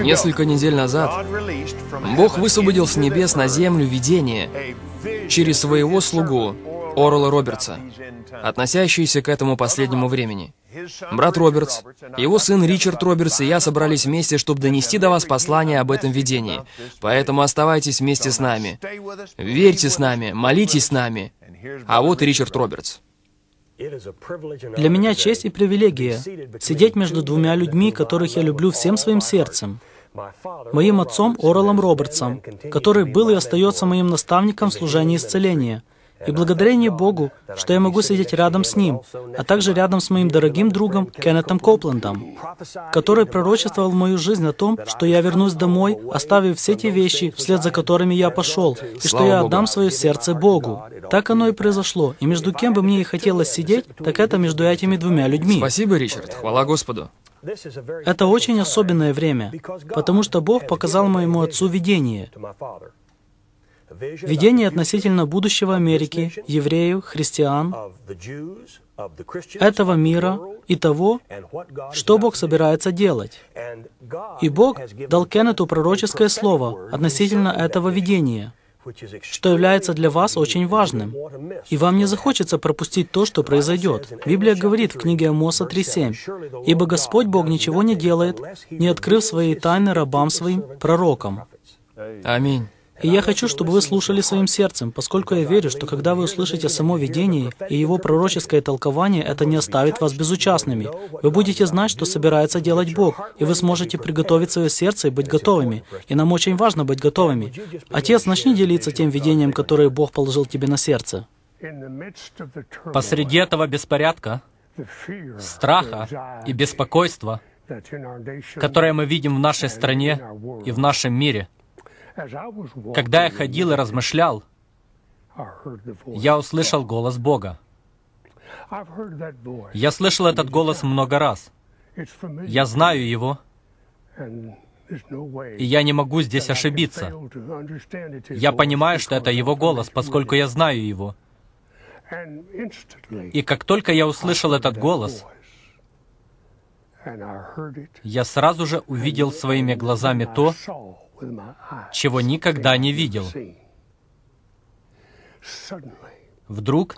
Несколько недель назад Бог высвободил с небес на землю видение через своего слугу Орла Робертса, относящийся к этому последнему времени. Брат Робертс, его сын Ричард Робертс и я собрались вместе, чтобы донести до вас послание об этом видении. Поэтому оставайтесь вместе с нами. Верьте с нами, молитесь с нами. А вот и Ричард Робертс. Для меня честь и привилегия сидеть между двумя людьми, которых я люблю всем своим сердцем, моим отцом Оралом Робертсом, который был и остается моим наставником в служении исцеления, и благодарение Богу, что я могу сидеть рядом с ним, а также рядом с моим дорогим другом Кеннетом Копландом, который пророчествовал в мою жизнь о том, что я вернусь домой, оставив все те вещи, вслед за которыми я пошел, и что я отдам свое сердце Богу. Так оно и произошло. И между кем бы мне и хотелось сидеть, так это между этими двумя людьми. Спасибо, Ричард. Хвала Господу. Это очень особенное время, потому что Бог показал моему отцу видение. Видение относительно будущего Америки, евреев, христиан, этого мира и того, что Бог собирается делать. И Бог дал Кеннету пророческое слово относительно этого видения, что является для вас очень важным. И вам не захочется пропустить то, что произойдет. Библия говорит в книге Амоса 3.7, «Ибо Господь Бог ничего не делает, не открыв свои тайны рабам своим, пророкам». Аминь. И я хочу, чтобы вы слушали своим сердцем, поскольку я верю, что когда вы услышите само видение и его пророческое толкование, это не оставит вас безучастными. Вы будете знать, что собирается делать Бог, и вы сможете приготовить свое сердце и быть готовыми. И нам очень важно быть готовыми. Отец, начни делиться тем видением, которое Бог положил тебе на сердце. Посреди этого беспорядка, страха и беспокойства, которое мы видим в нашей стране и в нашем мире, когда я ходил и размышлял, я услышал голос Бога. Я слышал этот голос много раз. Я знаю его, и я не могу здесь ошибиться. Я понимаю, что это его голос, поскольку я знаю его. И как только я услышал этот голос, я сразу же увидел своими глазами то, чего никогда не видел. Вдруг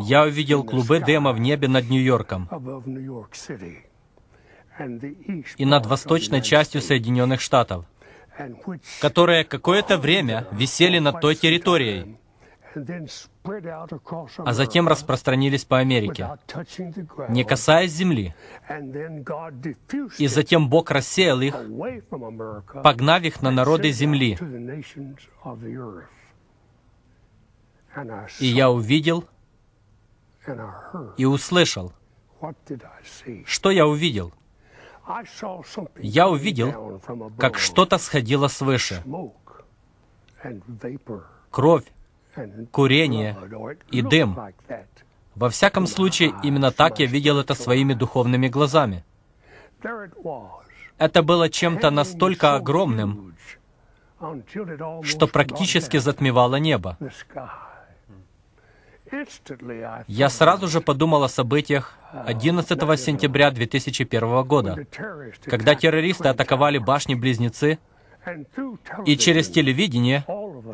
я увидел клубы дыма в небе над Нью-Йорком и над восточной частью Соединенных Штатов, которые какое-то время висели над той территорией, а затем распространились по Америке, не касаясь земли. И затем Бог рассеял их, погнав их на народы земли. И я увидел и услышал. Что я увидел? Я увидел, как что-то сходило свыше. Кровь курение и дым. Во всяком случае, именно так я видел это своими духовными глазами. Это было чем-то настолько огромным, что практически затмевало небо. Я сразу же подумал о событиях 11 сентября 2001 года, когда террористы атаковали башни-близнецы, и через телевидение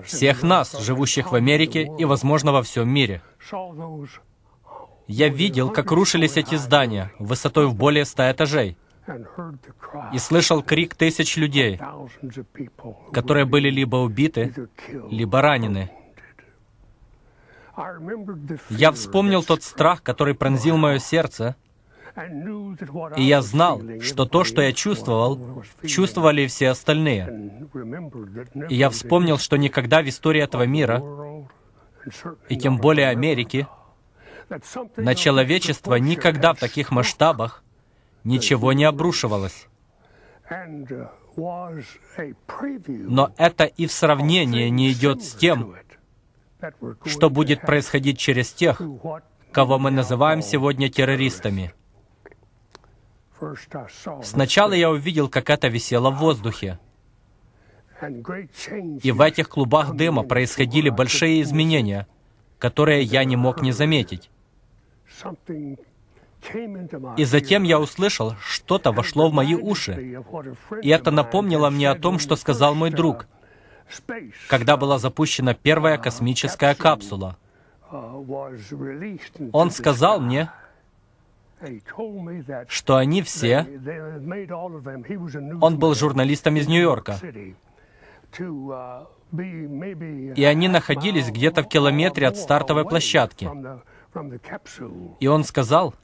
всех нас, живущих в Америке и, возможно, во всем мире. Я видел, как рушились эти здания высотой в более ста этажей и слышал крик тысяч людей, которые были либо убиты, либо ранены. Я вспомнил тот страх, который пронзил мое сердце, и я знал, что то, что я чувствовал, чувствовали все остальные. И я вспомнил, что никогда в истории этого мира, и тем более Америки, на человечество никогда в таких масштабах ничего не обрушивалось. Но это и в сравнении не идет с тем, что будет происходить через тех, кого мы называем сегодня террористами. Сначала я увидел, как это висело в воздухе. И в этих клубах дыма происходили большие изменения, которые я не мог не заметить. И затем я услышал, что-то вошло в мои уши. И это напомнило мне о том, что сказал мой друг, когда была запущена первая а, космическая капсула. А, Он сказал мне, что они все... Он был журналистом из Нью-Йорка. Uh, И они находились где-то в километре от стартовой площадки. И он сказал,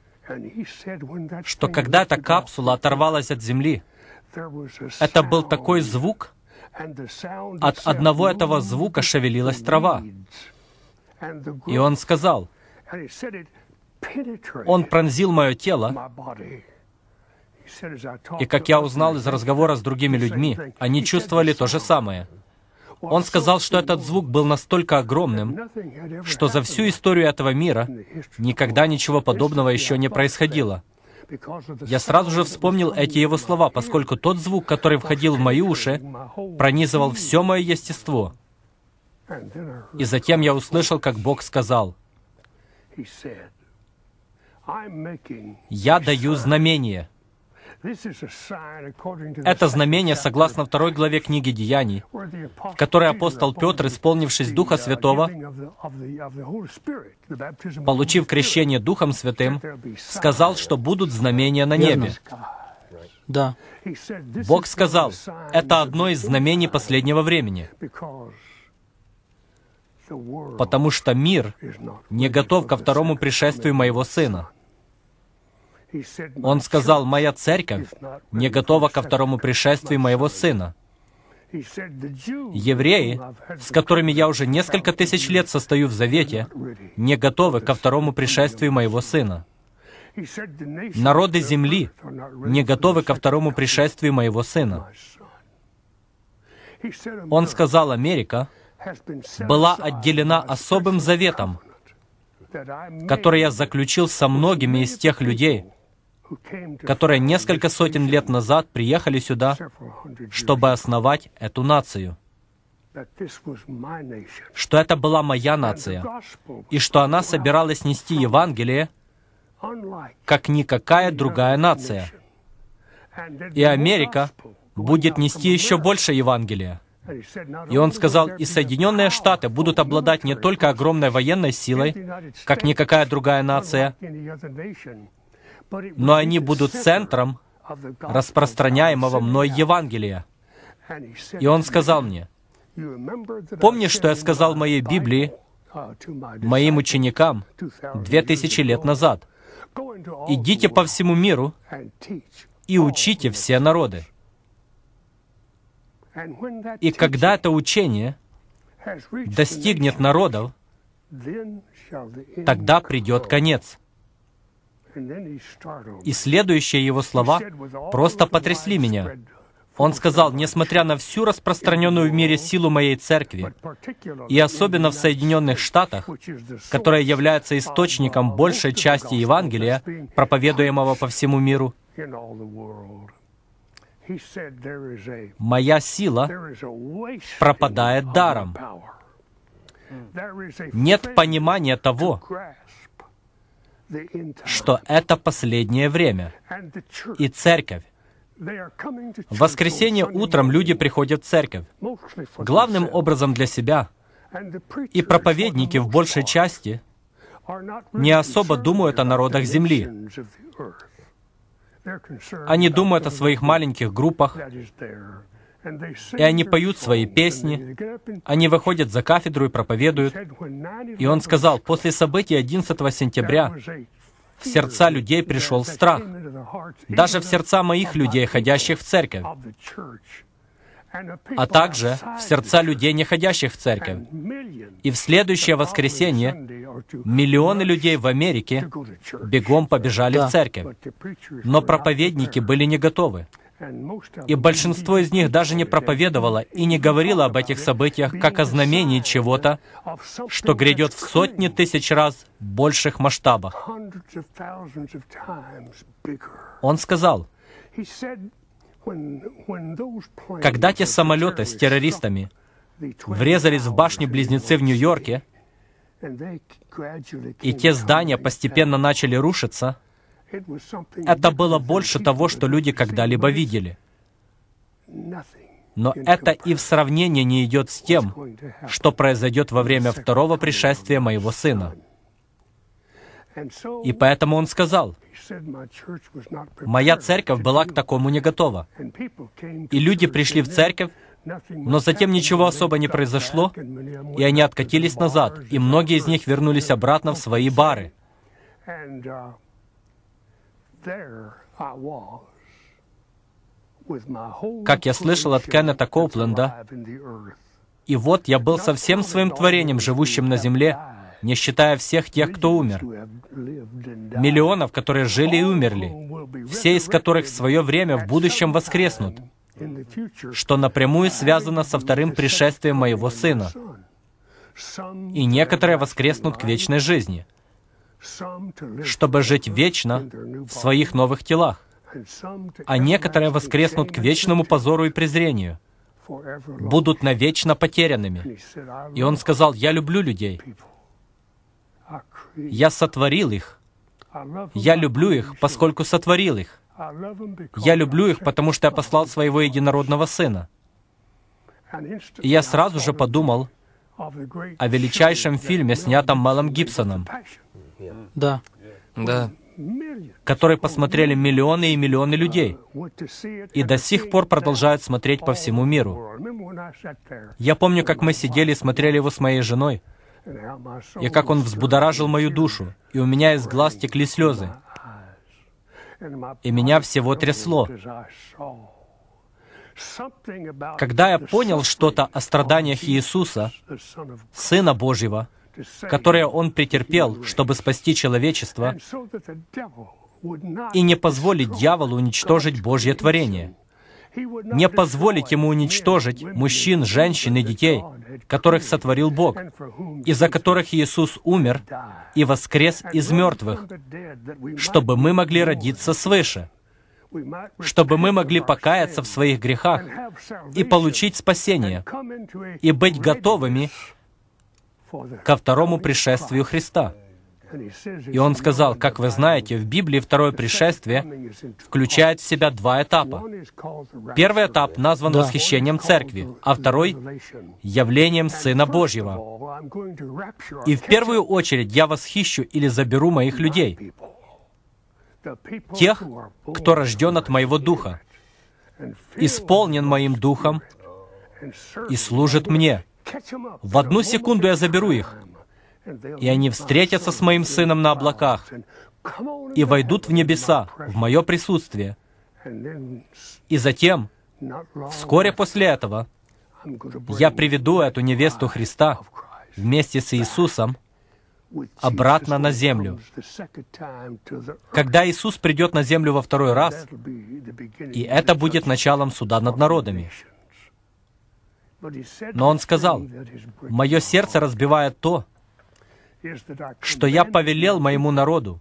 что когда эта капсула оторвалась от Земли, это был такой звук, от одного этого звука шевелилась трава. И он сказал, он пронзил мое тело. И как я узнал из разговора с другими людьми, они чувствовали то же самое. Он сказал, что этот звук был настолько огромным, что за всю историю этого мира никогда ничего подобного еще не происходило. Я сразу же вспомнил эти его слова, поскольку тот звук, который входил в мои уши, пронизывал все мое естество. И затем я услышал, как Бог сказал. Я даю знамение. Это знамение согласно второй главе книги Деяний, в которой апостол Петр, исполнившись Духа uh, Святого, получив крещение Духом Святым, сказал, что будут знамения на небе. Да. Бог сказал, это одно из знамений последнего времени, потому что мир не готов ко второму пришествию моего Сына. Он сказал, «Моя церковь не готова ко второму пришествию моего сына». Евреи, с которыми я уже несколько тысяч лет состою в завете, не готовы ко второму пришествию моего сына. Народы земли не готовы ко второму пришествию моего сына. Он сказал, Америка была отделена особым заветом, который я заключил со многими из тех людей, которые несколько сотен лет назад приехали сюда, чтобы основать эту нацию, что это была моя нация, и что она собиралась нести Евангелие, как никакая другая нация. И Америка будет нести еще больше Евангелия. И он сказал, и Соединенные Штаты будут обладать не только огромной военной силой, как никакая другая нация, но они будут центром распространяемого мной Евангелия. И он сказал мне, «Помнишь, что я сказал моей Библии, моим ученикам, две тысячи лет назад? Идите по всему миру и учите все народы». И когда это учение достигнет народов, тогда придет конец. И следующие его слова просто потрясли меня. Он сказал, несмотря на всю распространенную в мире силу моей церкви, и особенно в Соединенных Штатах, которая является источником большей части Евангелия, проповедуемого по всему миру, моя сила пропадает даром. Нет понимания того, что это последнее время. И церковь. В воскресенье утром люди приходят в церковь, главным образом для себя. И проповедники в большей части не особо думают о народах Земли. Они думают о своих маленьких группах, и они поют свои песни, они выходят за кафедру и проповедуют. И он сказал, после событий 11 сентября в сердца людей пришел страх, даже в сердца моих людей, ходящих в церковь, а также в сердца людей, не ходящих в церковь. И в следующее воскресенье миллионы людей в Америке бегом побежали да. в церковь, но проповедники были не готовы. И большинство из них даже не проповедовало и не говорило об этих событиях как о знамении чего-то, что грядет в сотни тысяч раз больших масштабах. Он сказал, когда те самолеты с террористами врезались в башни-близнецы в Нью-Йорке, и те здания постепенно начали рушиться, это было больше того, что люди когда-либо видели. Но это и в сравнение не идет с тем, что произойдет во время второго пришествия моего сына. И поэтому он сказал, «Моя церковь была к такому не готова». И люди пришли в церковь, но затем ничего особо не произошло, и они откатились назад, и многие из них вернулись обратно в свои бары. Как я слышал от Кеннета Копленда, «И вот я был со всем своим творением, живущим на земле, не считая всех тех, кто умер, миллионов, которые жили и умерли, все из которых в свое время в будущем воскреснут, что напрямую связано со вторым пришествием моего Сына. И некоторые воскреснут к вечной жизни» чтобы жить вечно в своих новых телах, а некоторые воскреснут к вечному позору и презрению, будут навечно потерянными. И он сказал, «Я люблю людей. Я сотворил их. Я люблю их, поскольку сотворил их. Я люблю их, потому что я послал своего единородного Сына». И я сразу же подумал о величайшем фильме, снятом Мелом Гибсоном — да. Да. которые посмотрели миллионы и миллионы людей. И до сих пор продолжают смотреть по всему миру. Я помню, как мы сидели и смотрели его с моей женой. И как он взбудоражил мою душу. И у меня из глаз текли слезы. И меня всего трясло. Когда я понял что-то о страданиях Иисуса, Сына Божьего, которое Он претерпел, чтобы спасти человечество, и не позволить дьяволу уничтожить Божье творение, не позволить ему уничтожить мужчин, женщин и детей, которых сотворил Бог, и за которых Иисус умер и воскрес из мертвых, чтобы мы могли родиться свыше, чтобы мы могли покаяться в своих грехах и получить спасение, и быть готовыми ко второму пришествию Христа. И он сказал, как вы знаете, в Библии второе пришествие включает в себя два этапа. Первый этап назван да. восхищением церкви, а второй — явлением Сына Божьего. И в первую очередь я восхищу или заберу моих людей, тех, кто рожден от моего духа, исполнен моим духом и служит мне — в одну секунду я заберу их, и они встретятся с моим сыном на облаках и войдут в небеса в мое присутствие. И затем, вскоре после этого, я приведу эту невесту Христа вместе с Иисусом обратно на землю. Когда Иисус придет на землю во второй раз, и это будет началом суда над народами. Но он сказал, «Мое сердце разбивает то, что я повелел моему народу,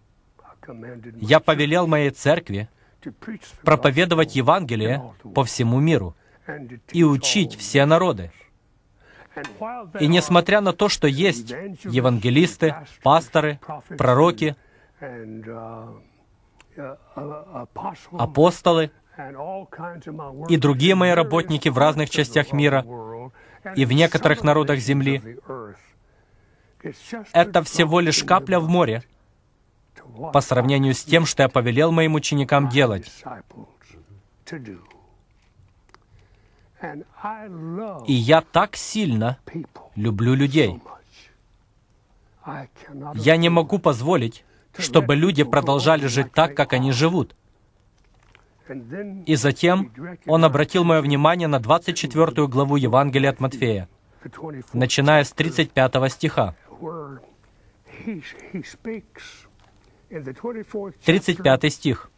я повелел моей церкви проповедовать Евангелие по всему миру и учить все народы. И несмотря на то, что есть евангелисты, пасторы, пророки, uh, uh, uh, апостолы, и другие мои работники в разных частях мира и в некоторых народах Земли. Это всего лишь капля в море по сравнению с тем, что я повелел моим ученикам делать. И я так сильно люблю людей. Я не могу позволить, чтобы люди продолжали жить так, как они живут. И затем он обратил мое внимание на 24 главу Евангелия от Матфея, начиная с 35 стиха. 35 стих.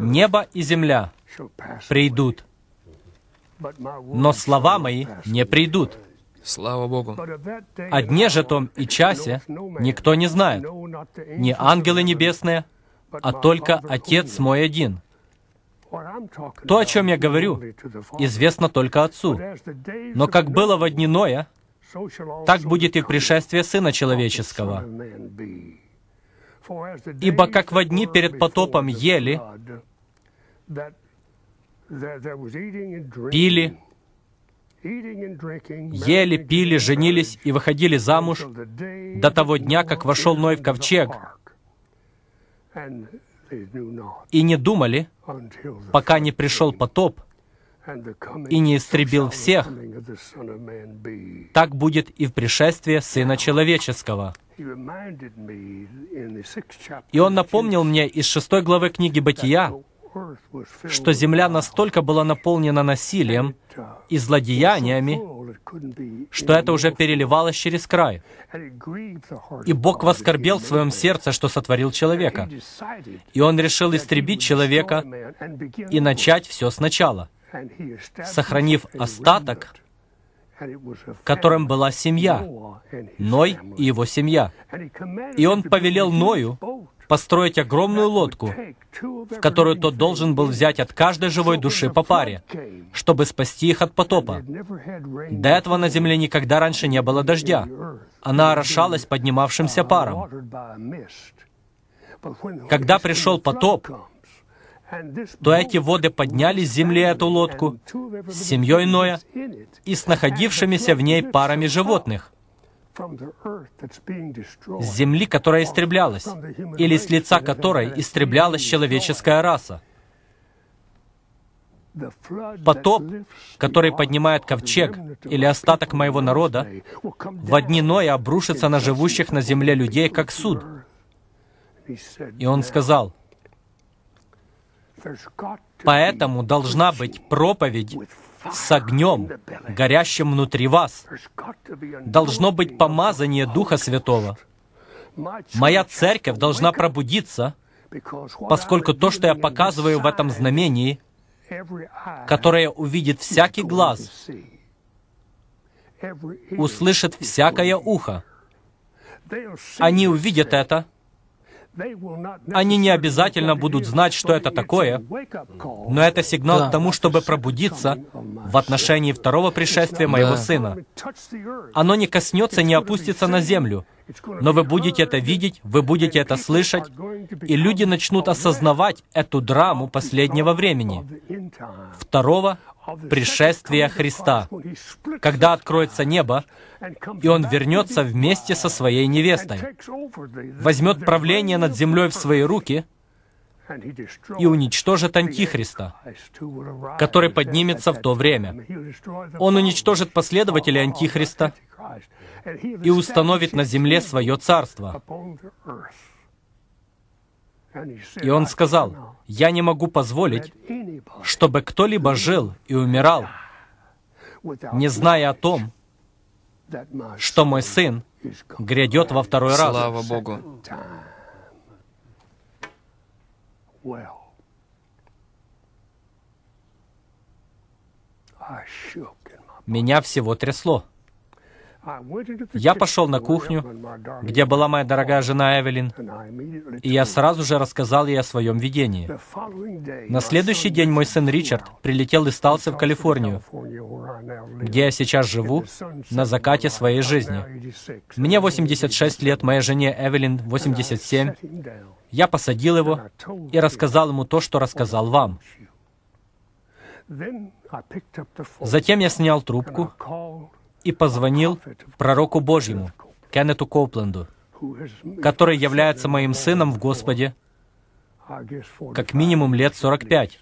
Небо и земля придут, но слова мои не придут. Слава Богу. О дне же том и часе никто не знает, ни ангелы небесные, а только Отец мой один. То, о чем я говорю, известно только Отцу. Но как было во дни Ноя, так будет и пришествие Сына Человеческого. Ибо как во дни перед потопом ели, пили, Ели, пили, женились и выходили замуж до того дня, как вошел Ной в ковчег, и не думали, пока не пришел потоп и не истребил всех. Так будет и в пришествии Сына Человеческого. И он напомнил мне из шестой главы книги «Бытия», что земля настолько была наполнена насилием и злодеяниями, что это уже переливалось через край. И Бог воскорбел в своем сердце, что сотворил человека. И Он решил истребить человека и начать все сначала, сохранив остаток, которым была семья, Ной и его семья. И он повелел Ною построить огромную лодку, в которую тот должен был взять от каждой живой души по паре, чтобы спасти их от потопа. До этого на земле никогда раньше не было дождя. Она орошалась поднимавшимся паром. Когда пришел потоп, то эти воды подняли с земли эту лодку с семьей Ноя и с находившимися в ней парами животных с земли, которая истреблялась, или с лица которой истреблялась человеческая раса. Потоп, который поднимает ковчег или остаток моего народа, в дни Ноя обрушится на живущих на земле людей, как суд. И он сказал, «Поэтому должна быть проповедь с огнем, горящим внутри вас. Должно быть помазание Духа Святого. Моя церковь должна пробудиться, поскольку то, что я показываю в этом знамении, которое увидит всякий глаз, услышит всякое ухо. Они увидят это, они не обязательно будут знать, что это такое, но это сигнал да. к тому, чтобы пробудиться в отношении второго пришествия моего да. сына. Оно не коснется, не опустится на землю, но вы будете это видеть, вы будете это слышать, и люди начнут осознавать эту драму последнего времени, второго пришествия Христа, когда откроется небо, и Он вернется вместе со своей невестой, возьмет правление над землей в свои руки и уничтожит Антихриста, который поднимется в то время. Он уничтожит последователей Антихриста и установит на земле свое царство. И он сказал, «Я не могу позволить, чтобы кто-либо жил и умирал, не зная о том, что мой сын грядет во второй раз». Слава Богу! Меня всего трясло. Я пошел на кухню, где была моя дорогая жена Эвелин, и я сразу же рассказал ей о своем видении. На следующий день мой сын Ричард прилетел и Талса в Калифорнию, где я сейчас живу, на закате своей жизни. Мне 86 лет, моей жене Эвелин 87. Я посадил его и рассказал ему то, что рассказал вам. Затем я снял трубку и позвонил пророку Божьему, Кеннету Копленду, который является моим сыном в Господе как минимум лет 45,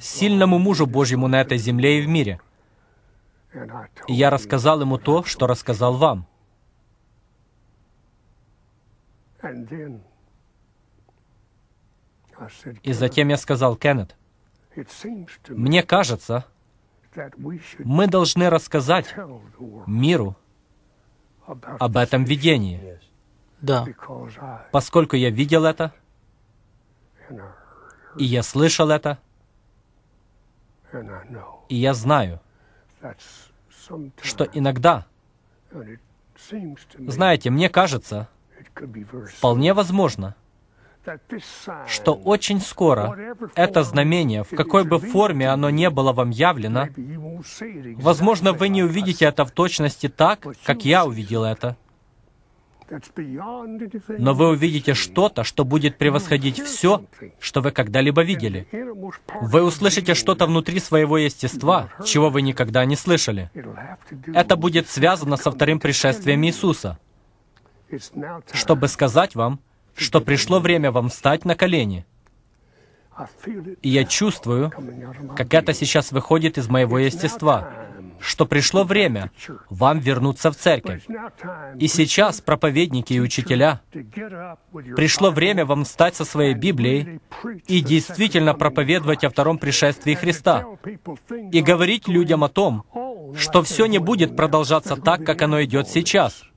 сильному мужу Божьему на этой земле и в мире. И я рассказал ему то, что рассказал вам. И затем я сказал, Кеннет, мне кажется, мы должны рассказать миру об этом видении. Да. Поскольку я видел это, и я слышал это, и я знаю, что иногда, знаете, мне кажется, вполне возможно, что очень скоро это знамение, в какой бы форме оно не было вам явлено, возможно, вы не увидите это в точности так, как я увидел это. Но вы увидите что-то, что будет превосходить все, что вы когда-либо видели. Вы услышите что-то внутри своего естества, чего вы никогда не слышали. Это будет связано со вторым пришествием Иисуса, чтобы сказать вам, что пришло время вам встать на колени. И я чувствую, как это сейчас выходит из моего естества, что пришло время вам вернуться в церковь. И сейчас, проповедники и учителя, пришло время вам встать со своей Библией и действительно проповедовать о втором пришествии Христа и говорить людям о том, что все не будет продолжаться так, как оно идет сейчас —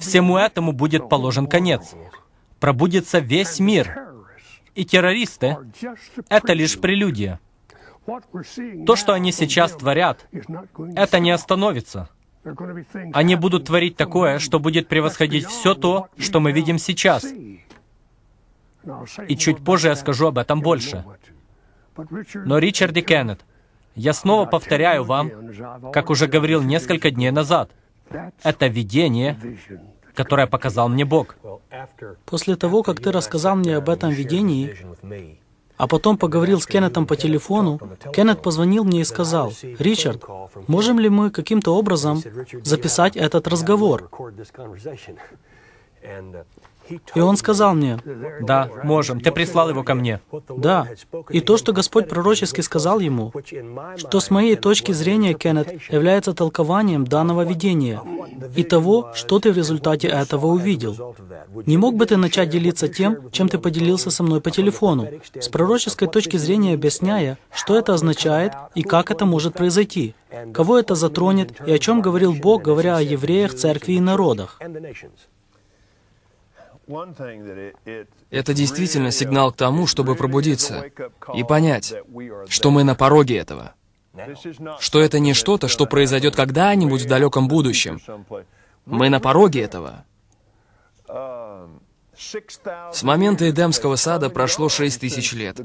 Всему этому будет положен конец. Пробудется весь мир. И террористы — это лишь прелюдия. То, что они сейчас творят, это не остановится. Они будут творить такое, что будет превосходить все то, что мы видим сейчас. И чуть позже я скажу об этом больше. Но Ричард и Кеннет, я снова повторяю вам, как уже говорил несколько дней назад, это видение, которое показал мне Бог. После того, как ты рассказал мне об этом видении, а потом поговорил с Кеннетом по телефону, Кеннет позвонил мне и сказал, «Ричард, можем ли мы каким-то образом записать этот разговор?» И он сказал мне, «Да, можем, ты прислал его ко мне». Да, и то, что Господь пророчески сказал ему, что с моей точки зрения, Кеннет, является толкованием данного видения и того, что ты в результате этого увидел. Не мог бы ты начать делиться тем, чем ты поделился со мной по телефону, с пророческой точки зрения объясняя, что это означает и как это может произойти, кого это затронет и о чем говорил Бог, говоря о евреях, церкви и народах. Это действительно сигнал к uh, тому, чтобы пробудиться и понять, что uh, мы на пороге этого. Что это не что-то, что произойдет когда-нибудь в далеком будущем. Мы на пороге этого. С момента Эдемского сада прошло шесть тысяч лет.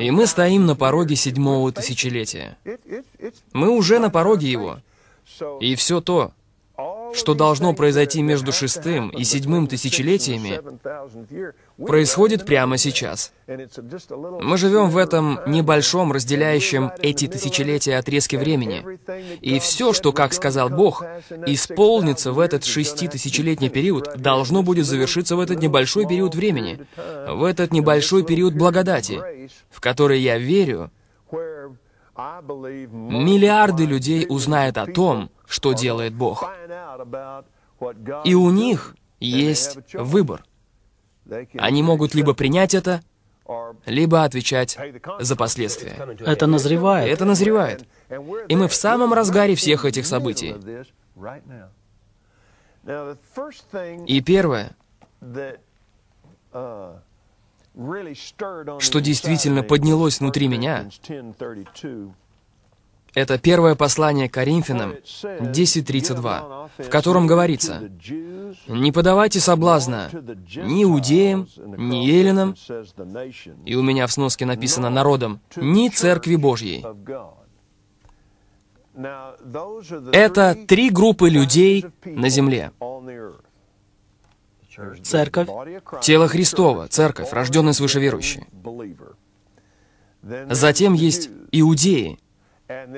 И мы стоим на пороге седьмого тысячелетия. Мы уже на пороге его. И все то, что должно произойти между шестым и седьмым тысячелетиями, происходит прямо сейчас. Мы живем в этом небольшом, разделяющем эти тысячелетия отрезке времени. И все, что, как сказал Бог, исполнится в этот шести тысячелетний период, должно будет завершиться в этот небольшой период времени, в этот небольшой период благодати, в который я верю, миллиарды людей узнают о том, что делает Бог. И у них есть выбор. Они могут либо принять это, либо отвечать за последствия. Это назревает. Это назревает. И мы в самом разгаре всех этих событий. И первое, что действительно поднялось внутри меня, это первое послание Коринфянам 10.32, в котором говорится, «Не подавайте соблазна ни иудеям, ни еленам, и у меня в сноске написано «народом», ни Церкви Божьей». Это три группы людей на земле. Церковь, тело Христова, церковь, рожденная свыше верующие. Затем есть иудеи,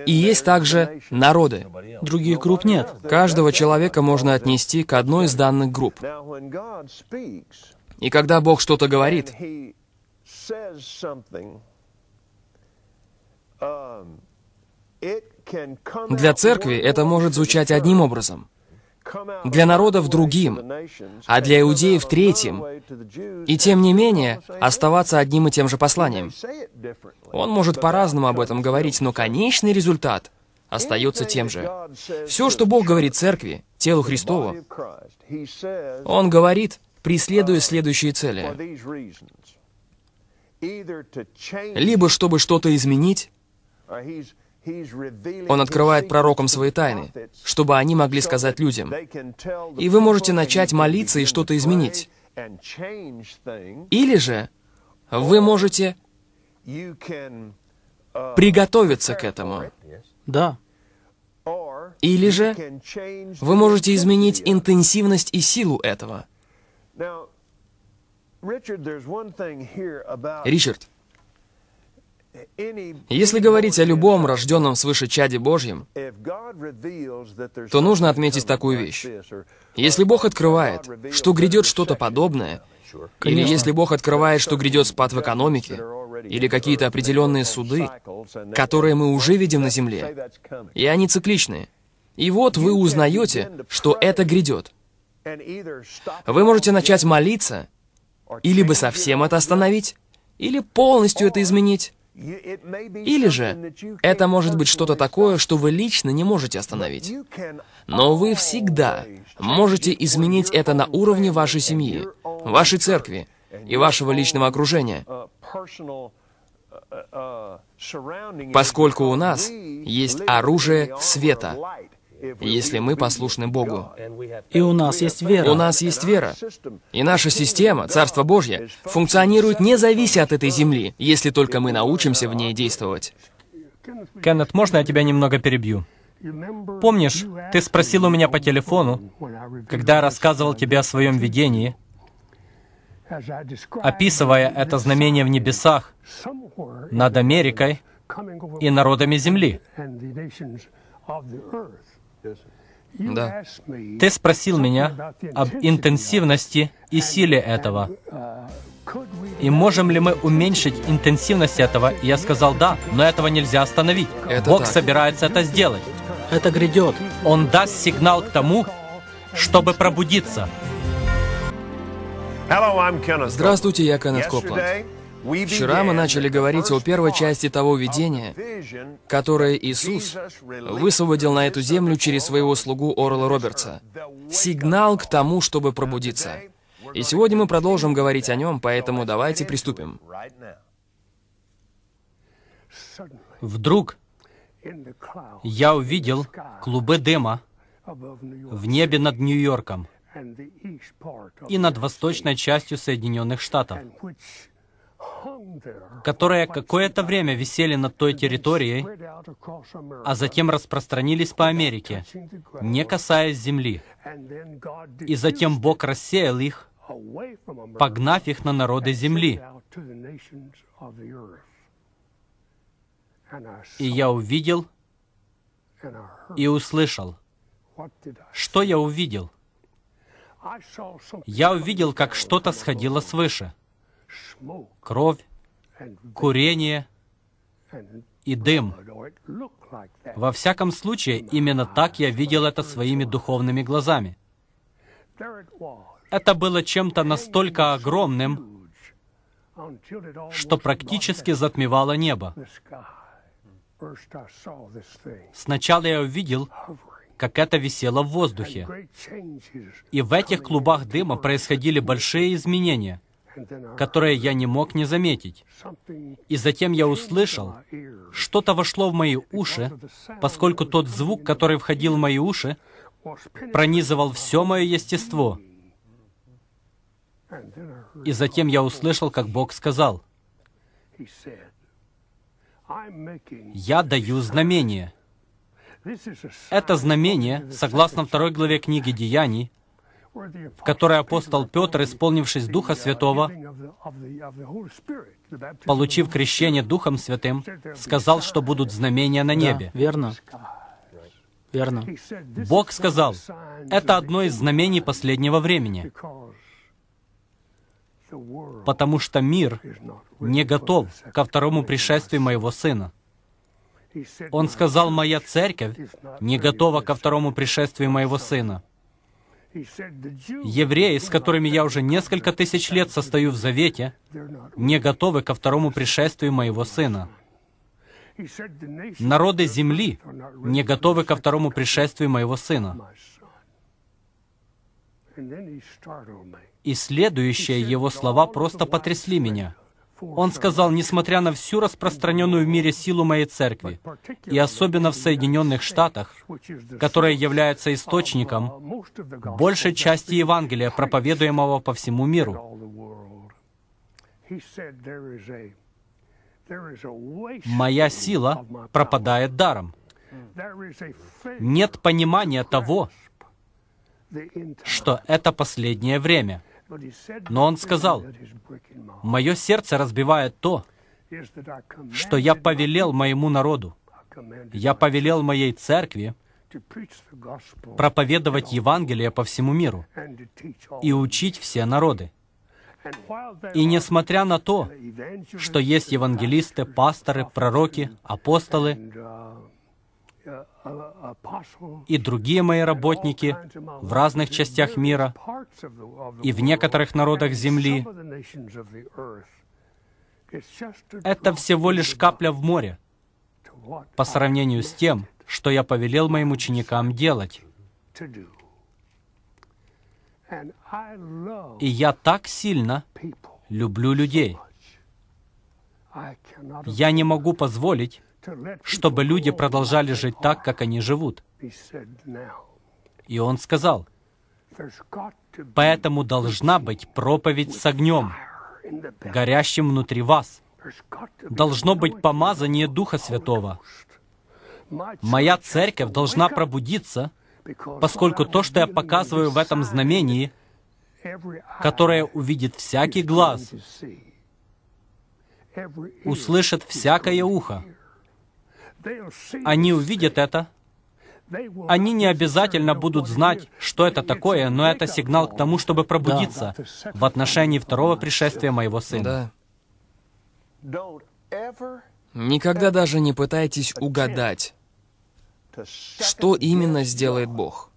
и есть также народы. Других групп нет. Каждого человека можно отнести к одной из данных групп. И когда Бог что-то говорит, для церкви это может звучать одним образом — для народов другим, а для иудеев третьим, и тем не менее оставаться одним и тем же посланием. Он может по-разному об этом говорить, но конечный результат остается тем же. Все, что Бог говорит церкви, телу Христову, Он говорит, преследуя следующие цели. Либо чтобы что-то изменить, он открывает пророкам свои тайны, чтобы они могли сказать людям. И вы можете начать молиться и что-то изменить. Или же вы можете uh, приготовиться к этому. Да. Или же вы можете изменить интенсивность и силу этого. Ричард, если говорить о любом рожденном свыше чаде Божьем, то нужно отметить такую вещь. Если Бог открывает, что грядет что-то подобное, или если Бог открывает, что грядет спад в экономике, или какие-то определенные суды, которые мы уже видим на Земле, и они цикличные. И вот вы узнаете, что это грядет. Вы можете начать молиться, или бы совсем это остановить, или полностью это изменить. Или же это может быть что-то такое, что вы лично не можете остановить. Но вы всегда можете изменить это на уровне вашей семьи, вашей церкви и вашего личного окружения. Поскольку у нас есть оружие света, если мы послушны Богу. И у нас есть вера. У нас есть вера. И наша система, Царство Божье, функционирует не завися от этой земли, если только мы научимся в ней действовать. Кеннет, можно я тебя немного перебью? Помнишь, ты спросил у меня по телефону, когда я рассказывал тебе о своем видении, описывая это знамение в небесах над Америкой и народами земли. Да. Ты спросил меня об интенсивности и силе этого. И можем ли мы уменьшить интенсивность этого? И я сказал, да, но этого нельзя остановить. Это Бог так. собирается это сделать. Это грядет. Он даст сигнал к тому, чтобы пробудиться. Здравствуйте, я Кеннет Копланд. Вчера мы начали говорить о первой части того видения, которое Иисус высвободил на эту землю через своего слугу Орла Робертса. Сигнал к тому, чтобы пробудиться. И сегодня мы продолжим говорить о нем, поэтому давайте приступим. Вдруг я увидел клубы дыма в небе над Нью-Йорком и над восточной частью Соединенных Штатов, которые какое-то время висели над той территорией, а затем распространились по Америке, не касаясь земли. И затем Бог рассеял их, погнав их на народы земли. И я увидел и услышал. Что я увидел? Я увидел, как что-то сходило свыше — кровь, курение и дым. Во всяком случае, именно так я видел это своими духовными глазами. Это было чем-то настолько огромным, что практически затмевало небо. Сначала я увидел, как это висело в воздухе. И в этих клубах дыма происходили большие изменения — которое я не мог не заметить. И затем я услышал, что-то вошло в мои уши, поскольку тот звук, который входил в мои уши, пронизывал все мое естество. И затем я услышал, как Бог сказал, «Я даю знамение». Это знамение, согласно второй главе книги Деяний, который апостол Петр, исполнившись Духа Святого, получив крещение Духом Святым, сказал, что будут знамения на небе. Да, верно. Верно. Бог сказал, это одно из знамений последнего времени, потому что мир не готов ко второму пришествию моего Сына. Он сказал, моя церковь не готова ко второму пришествию моего Сына. Евреи, с которыми я уже несколько тысяч лет состою в завете, не готовы ко второму пришествию моего сына. Народы земли не готовы ко второму пришествию моего сына. И следующие его слова просто потрясли меня. Он сказал, несмотря на всю распространенную в мире силу моей церкви, и особенно в Соединенных Штатах, которая является источником большей части Евангелия, проповедуемого по всему миру. Моя сила пропадает даром. Нет понимания того, что это последнее время — но он сказал, «Мое сердце разбивает то, что я повелел моему народу, я повелел моей церкви проповедовать Евангелие по всему миру и учить все народы. И несмотря на то, что есть евангелисты, пасторы, пророки, апостолы, и другие мои работники в разных частях мира и в некоторых народах Земли. Это всего лишь капля в море по сравнению с тем, что я повелел моим ученикам делать. И я так сильно люблю людей. Я не могу позволить чтобы люди продолжали жить так, как они живут. И он сказал, поэтому должна быть проповедь с огнем, горящим внутри вас. Должно быть помазание Духа Святого. Моя церковь должна пробудиться, поскольку то, что я показываю в этом знамении, которое увидит всякий глаз, услышит всякое ухо, они увидят это. Они не обязательно будут знать, что это такое, но это сигнал к тому, чтобы пробудиться да. в отношении второго пришествия моего сына. Да. Никогда даже не пытайтесь угадать, что именно сделает Бог.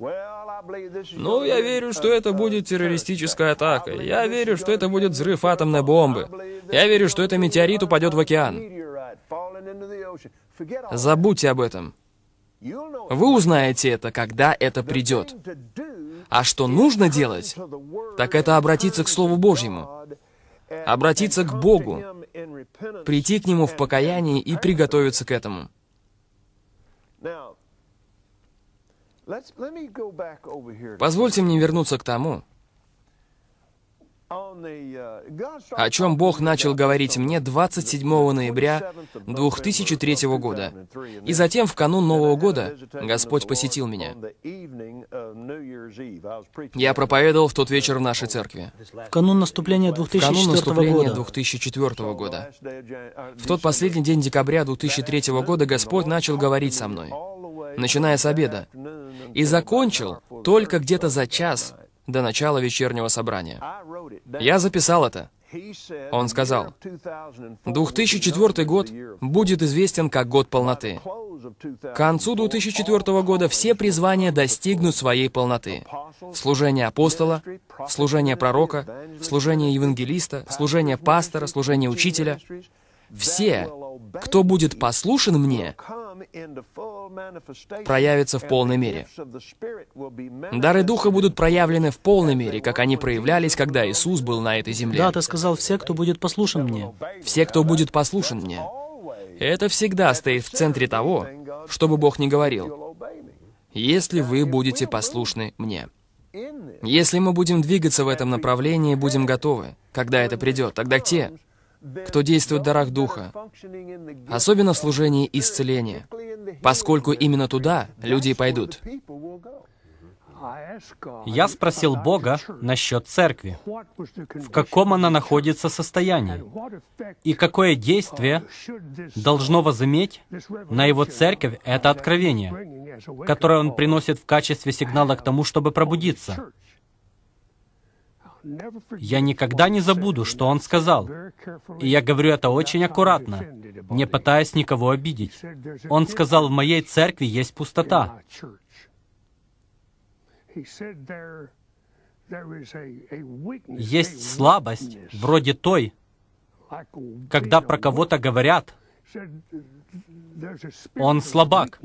Ну, я верю, что это будет террористическая атака. Я верю, что это будет взрыв атомной бомбы. Я верю, что это метеорит упадет в океан. Забудьте об этом. Вы узнаете это, когда это придет. А что нужно делать, так это обратиться к Слову Божьему, обратиться к Богу, прийти к Нему в покаянии и приготовиться к этому. Позвольте мне вернуться к тому, о чем Бог начал говорить мне 27 ноября 2003 года. И затем, в канун Нового года, Господь посетил меня. Я проповедовал в тот вечер в нашей церкви. В канун наступления 2004 канун наступления 2004 года. В тот последний день декабря 2003 года Господь начал говорить со мной, начиная с обеда, и закончил только где-то за час до начала вечернего собрания. Я записал это. Он сказал, 2004 год будет известен как год полноты. К концу 2004 года все призвания достигнут своей полноты. Служение апостола, служение пророка, служение евангелиста, служение пастора, служение учителя. Все, кто будет послушен мне, проявится в полной мере. Дары Духа будут проявлены в полной мере, как они проявлялись, когда Иисус был на этой земле. Да, ты сказал, все, кто будет послушен мне. Все, кто будет послушен мне. Это всегда стоит в центре того, чтобы Бог не говорил. Если вы будете послушны мне. Если мы будем двигаться в этом направлении, будем готовы. Когда это придет, тогда те, кто действует в дарах Духа, особенно в служении исцеления, поскольку именно туда люди и пойдут. Я спросил Бога насчет церкви, в каком она находится состоянии, и какое действие должно возыметь на его церковь это откровение, которое он приносит в качестве сигнала к тому, чтобы пробудиться. Я никогда не забуду, что он сказал. И я говорю это очень аккуратно, не пытаясь никого обидеть. Он сказал, в моей церкви есть пустота. Есть слабость, вроде той, когда про кого-то говорят, он слабак.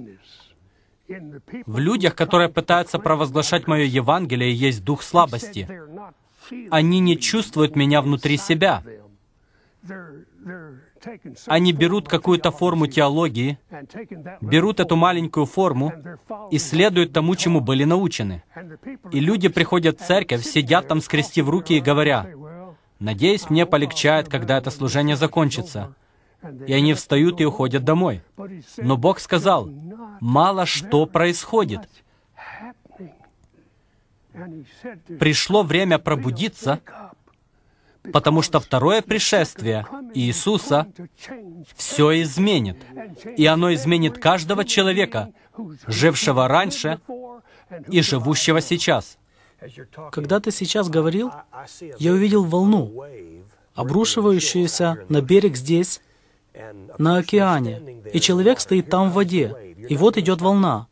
В людях, которые пытаются провозглашать мое Евангелие, есть дух слабости. Они не чувствуют меня внутри себя. Они берут какую-то форму теологии, берут эту маленькую форму и следуют тому, чему были научены. И люди приходят в церковь, сидят там, скрестив руки и говоря, «Надеюсь, мне полегчает, когда это служение закончится». И они встают и уходят домой. Но Бог сказал, «Мало что происходит пришло время пробудиться, потому что второе пришествие Иисуса все изменит, и оно изменит каждого человека, жившего раньше и живущего сейчас. Когда ты сейчас говорил, я увидел волну, обрушивающуюся на берег здесь, на океане, и человек стоит там в воде, и вот идет волна.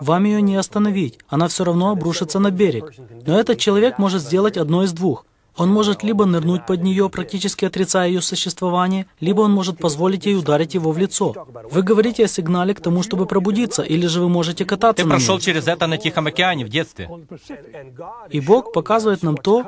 Вам ее не остановить, она все равно обрушится на берег. Но этот человек может сделать одно из двух. Он может либо нырнуть под нее, практически отрицая ее существование, либо он может позволить ей ударить его в лицо. Вы говорите о сигнале к тому, чтобы пробудиться, или же вы можете кататься Ты прошел на ней. через это на Тихом океане в детстве. И Бог показывает нам то,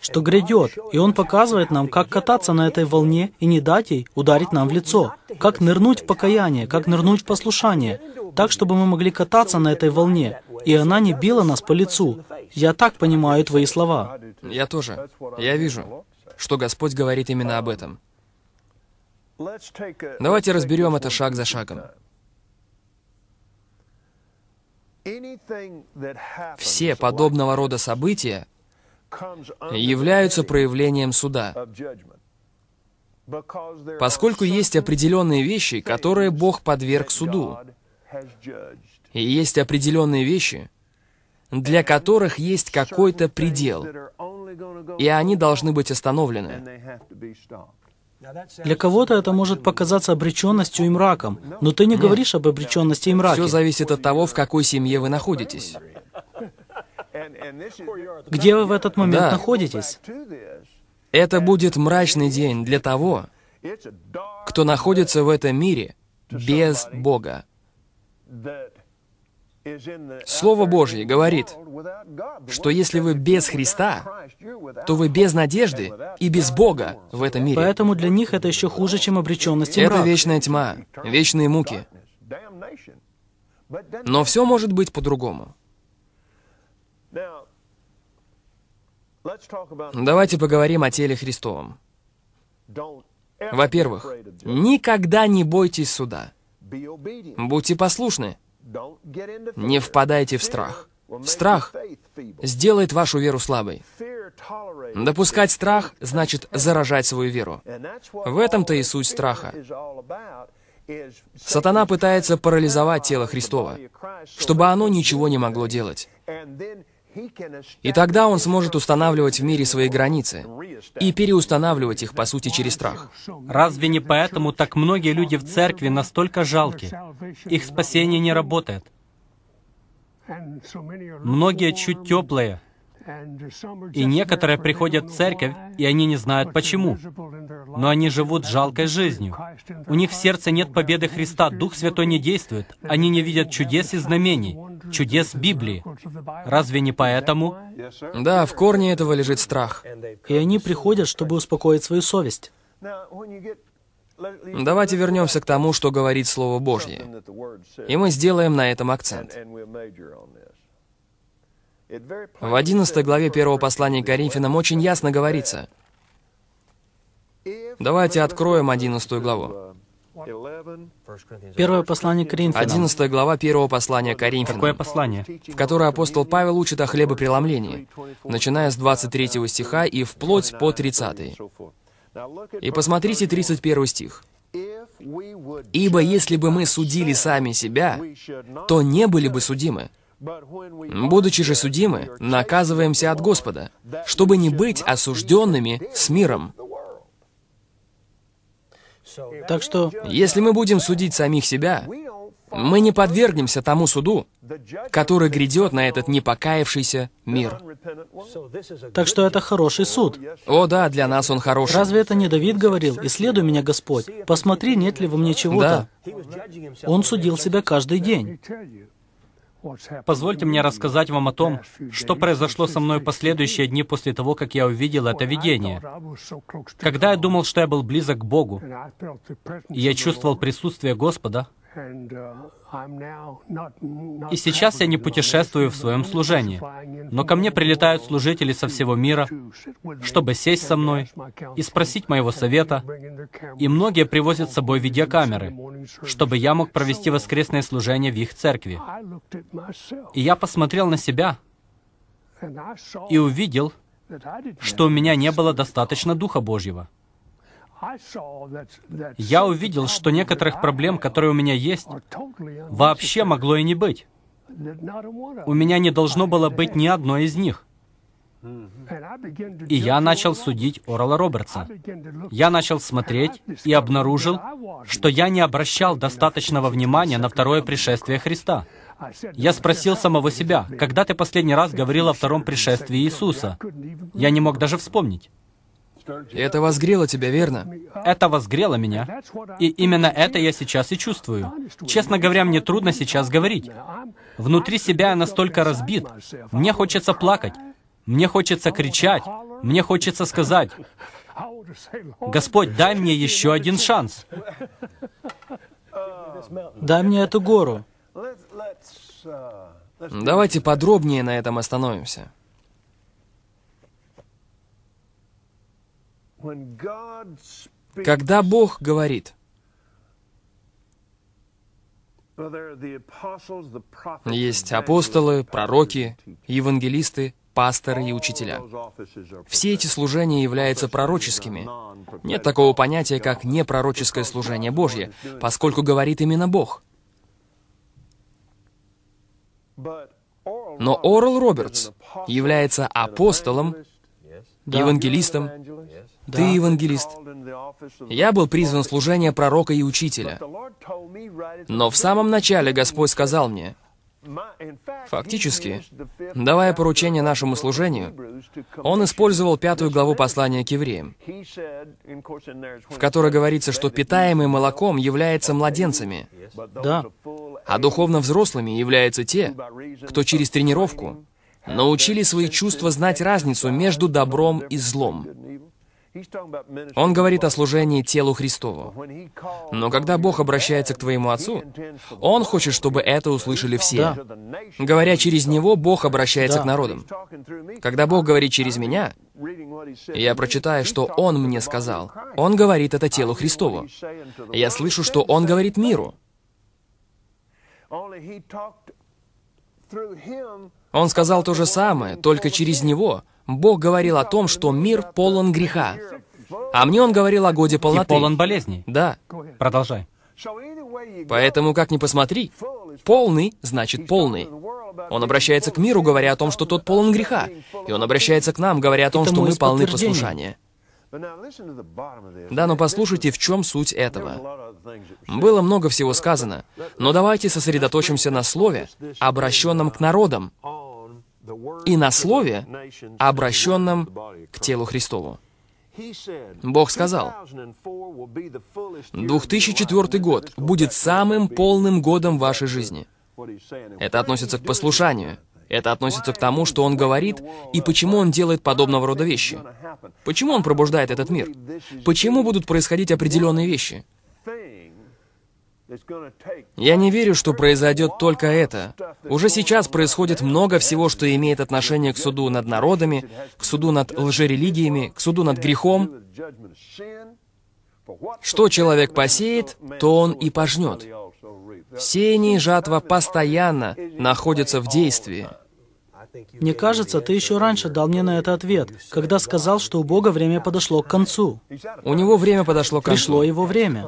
что грядет, и Он показывает нам, как кататься на этой волне и не дать ей ударить нам в лицо, как нырнуть в покаяние, как нырнуть в послушание, так, чтобы мы могли кататься на этой волне, и она не била нас по лицу. Я так понимаю твои слова. Я тоже. Я вижу, что Господь говорит именно об этом. Давайте разберем это шаг за шагом. Все подобного рода события — являются проявлением суда. Поскольку есть определенные вещи, которые Бог подверг суду, и есть определенные вещи, для которых есть какой-то предел, и они должны быть остановлены. Для кого-то это может показаться обреченностью и мраком, но ты не говоришь об обреченности и мраке. Все зависит от того, в какой семье вы находитесь. Где вы в этот момент да. находитесь? Это будет мрачный день для того, кто находится в этом мире без Бога. Слово Божье говорит, что если вы без Христа, то вы без надежды и без Бога в этом мире. Поэтому для них это еще хуже, чем обреченность и мрак. Это вечная тьма, вечные муки. Но все может быть по-другому. Давайте поговорим о теле Христовом. Во-первых, никогда не бойтесь суда. Будьте послушны. Не впадайте в страх. Страх сделает вашу веру слабой. Допускать страх значит заражать свою веру. В этом-то и суть страха. Сатана пытается парализовать тело Христова, чтобы оно ничего не могло делать. И тогда он сможет устанавливать в мире свои границы и переустанавливать их, по сути, через страх. Разве не поэтому так многие люди в церкви настолько жалки? Их спасение не работает. Многие чуть теплые, и некоторые приходят в церковь, и они не знают почему. Но они живут жалкой жизнью. У них в сердце нет победы Христа, Дух Святой не действует. Они не видят чудес и знамений, чудес Библии. Разве не поэтому? Да, в корне этого лежит страх. И они приходят, чтобы успокоить свою совесть. Давайте вернемся к тому, что говорит Слово Божье. И мы сделаем на этом акцент. В 11 главе первого послания Коринфянам очень ясно говорится, давайте откроем 11 главу. Первое послание Коринфянам. 11 глава первого послания Коринфянам. Какое послание? В которое апостол Павел учит о хлебопреломлении, начиная с 23 стиха и вплоть по 30. И посмотрите 31 стих. «Ибо если бы мы судили сами себя, то не были бы судимы». Будучи же судимы, наказываемся от Господа, чтобы не быть осужденными с миром. Так что, если мы будем судить самих себя, мы не подвергнемся тому суду, который грядет на этот непокаявшийся мир. Так что это хороший суд. О да, для нас он хороший. Разве это не Давид говорил, «Исследуй меня, Господь, посмотри, нет ли во мне чего-то». Да. Он судил себя каждый день. Позвольте мне рассказать вам о том, что произошло со мной последующие дни после того, как я увидел это видение. Когда я думал, что я был близок к Богу, я чувствовал присутствие Господа, Uh, и сейчас я не путешествую в своем служении, но ко мне прилетают служители со всего мира, чтобы сесть со мной и спросить моего совета, и многие привозят с собой видеокамеры, чтобы я мог провести воскресное служение в их церкви. И я посмотрел на себя и увидел, что у меня не было достаточно Духа Божьего. Я увидел, что некоторых проблем, которые у меня есть, вообще могло и не быть. У меня не должно было быть ни одной из них. И я начал судить Орла Робертса. Я начал смотреть и обнаружил, что я не обращал достаточного внимания на второе пришествие Христа. Я спросил самого себя, когда ты последний раз говорил о втором пришествии Иисуса? Я не мог даже вспомнить. Это возгрело тебя, верно? Это возгрело меня. И именно это я сейчас и чувствую. Честно говоря, мне трудно сейчас говорить. Внутри себя я настолько разбит. Мне хочется плакать. Мне хочется кричать. Мне хочется сказать, «Господь, дай мне еще один шанс». Дай мне эту гору. Давайте подробнее на этом остановимся. Когда Бог говорит, есть апостолы, пророки, евангелисты, пасторы и учителя. Все эти служения являются пророческими. Нет такого понятия, как непророческое служение Божье, поскольку говорит именно Бог. Но Орл Робертс является апостолом, евангелистом ты евангелист. Я был призван служение пророка и учителя. Но в самом начале Господь сказал мне, Фактически, давая поручение нашему служению, он использовал пятую главу послания к евреям, в которой говорится, что питаемый молоком является младенцами, да. а духовно взрослыми являются те, кто через тренировку научили свои чувства знать разницу между добром и злом. Он говорит о служении телу Христову. Но когда Бог обращается к твоему отцу, Он хочет, чтобы это услышали все. Да. Говоря через Него, Бог обращается да. к народам. Когда Бог говорит через меня, я прочитаю, что Он мне сказал. Он говорит это телу Христову. Я слышу, что Он говорит миру. Он сказал то же самое, только через Него — Бог говорил о том, что мир полон греха. А мне он говорил о годе полноты. И полон болезней. Да. Продолжай. Поэтому, как ни посмотри, полный значит полный. Он обращается к миру, говоря о том, что тот полон греха. И он обращается к нам, говоря о том, что мы полны послушания. Да, но послушайте, в чем суть этого. Было много всего сказано, но давайте сосредоточимся на слове, обращенном к народам, и на слове, обращенном к телу Христову. Бог сказал, 2004 год будет самым полным годом вашей жизни. Это относится к послушанию. Это относится к тому, что он говорит, и почему он делает подобного рода вещи. Почему он пробуждает этот мир? Почему будут происходить определенные вещи? Я не верю, что произойдет только это. Уже сейчас происходит много всего, что имеет отношение к суду над народами, к суду над лжерелигиями, к суду над грехом. Что человек посеет, то он и пожнет. Сеяние и жатва постоянно находятся в действии. Мне кажется, ты еще раньше дал мне на это ответ, когда сказал, что у Бога время подошло к концу. У него время подошло к концу. Пришло его время.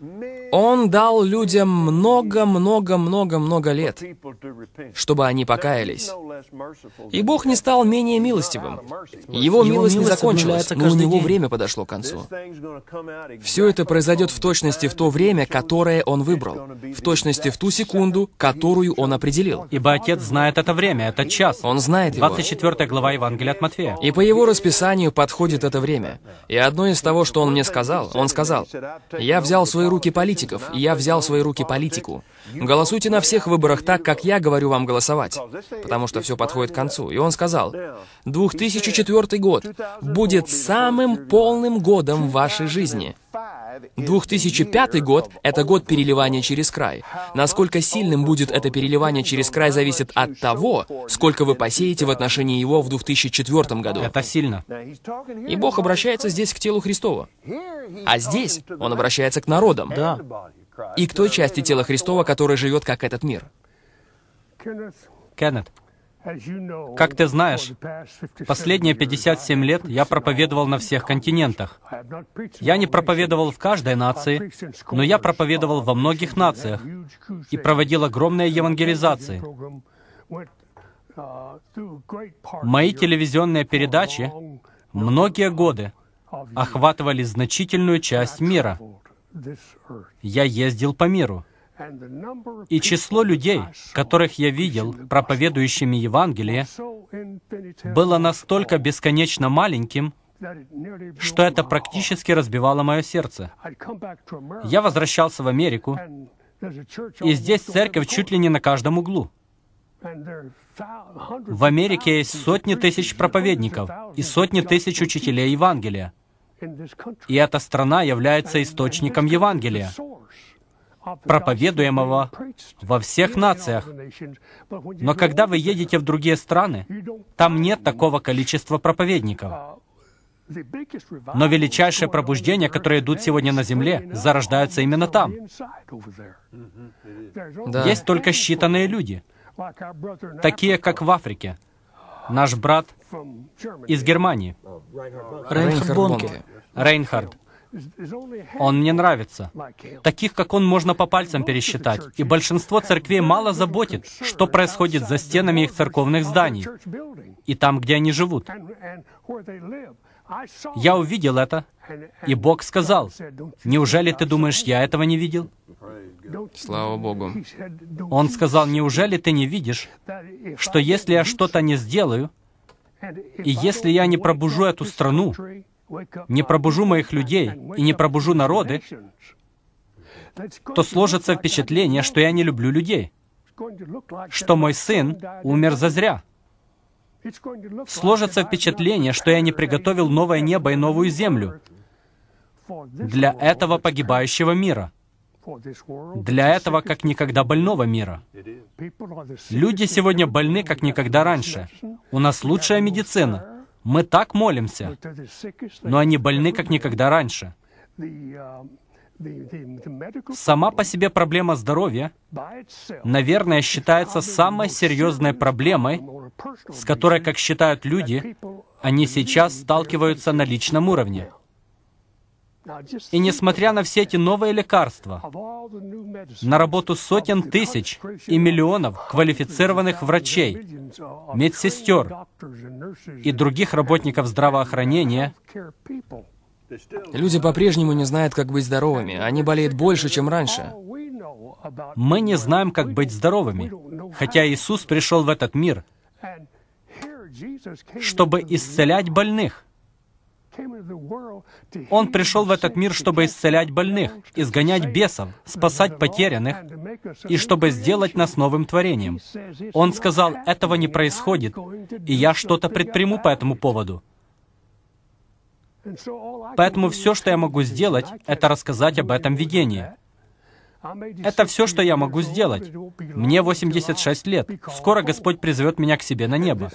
Mais Он дал людям много-много-много-много лет, чтобы они покаялись. И Бог не стал менее милостивым. Его милость не закончилась, но у него время подошло к концу. Все это произойдет в точности в то время, которое он выбрал, в точности в ту секунду, которую он определил. Ибо Отец знает это время, этот час. Он знает его. 24 глава Евангелия от Матфея. И по его расписанию подходит это время. И одно из того, что он мне сказал, он сказал, «Я взял свои руки политику, политиков, и я взял в свои руки политику. Голосуйте на всех выборах так, как я говорю вам голосовать, потому что все подходит к концу. И он сказал, 2004 год будет самым полным годом в вашей жизни. 2005 год — это год переливания через край. Насколько сильным будет это переливание через край, зависит от того, сколько вы посеете в отношении его в 2004 году. Это сильно. И Бог обращается здесь к телу Христова. А здесь Он обращается к народам. Да. И к той части тела Христова, которая живет как этот мир. Кеннет. Как ты знаешь, последние 57 лет я проповедовал на всех континентах. Я не проповедовал в каждой нации, но я проповедовал во многих нациях и проводил огромные евангелизации. Uh, Мои телевизионные передачи многие годы охватывали значительную часть мира. Я ездил по миру. И число людей, которых я видел, проповедующими Евангелие, было настолько бесконечно маленьким, что это практически разбивало мое сердце. Я возвращался в Америку, и здесь церковь чуть ли не на каждом углу. В Америке есть сотни тысяч проповедников и сотни тысяч учителей Евангелия. И эта страна является источником Евангелия проповедуемого во всех нациях. Но когда вы едете в другие страны, там нет такого количества проповедников. Но величайшие пробуждения, которые идут сегодня на Земле, зарождаются именно там. Да. Есть только считанные люди, такие как в Африке. Наш брат из Германии. Рейнхард Бонке. Рейнхард. Он мне нравится. Таких, как он, можно по пальцам пересчитать. И большинство церквей мало заботит, что происходит за стенами их церковных зданий и там, где они живут. Я увидел это, и Бог сказал, «Неужели ты думаешь, я этого не видел?» Слава Богу. Он сказал, «Неужели ты не видишь, что если я что-то не сделаю, и если я не пробужу эту страну, не пробужу моих людей и не пробужу народы, то сложится впечатление, что я не люблю людей, что мой сын умер зазря. Сложится впечатление, что я не приготовил новое небо и новую землю для этого погибающего мира, для этого как никогда больного мира. Люди сегодня больны как никогда раньше. У нас лучшая медицина, мы так молимся, но они больны как никогда раньше. Um, Сама по себе проблема здоровья, наверное, считается самой серьезной проблемой, с которой, как считают люди, они сейчас сталкиваются на личном уровне. И несмотря на все эти новые лекарства, на работу сотен тысяч и миллионов квалифицированных врачей, медсестер и других работников здравоохранения, Люди по-прежнему не знают, как быть здоровыми. Они болеют больше, чем раньше. Мы не знаем, как быть здоровыми, хотя Иисус пришел в этот мир, чтобы исцелять больных. Он пришел в этот мир, чтобы исцелять больных, изгонять бесов, спасать потерянных, и чтобы сделать нас новым творением. Он сказал, этого не происходит, и я что-то предприму по этому поводу. Поэтому все, что я могу сделать, это рассказать об этом видении. Это все, что я могу сделать. Мне 86 лет. Скоро Господь призовет меня к себе на небо.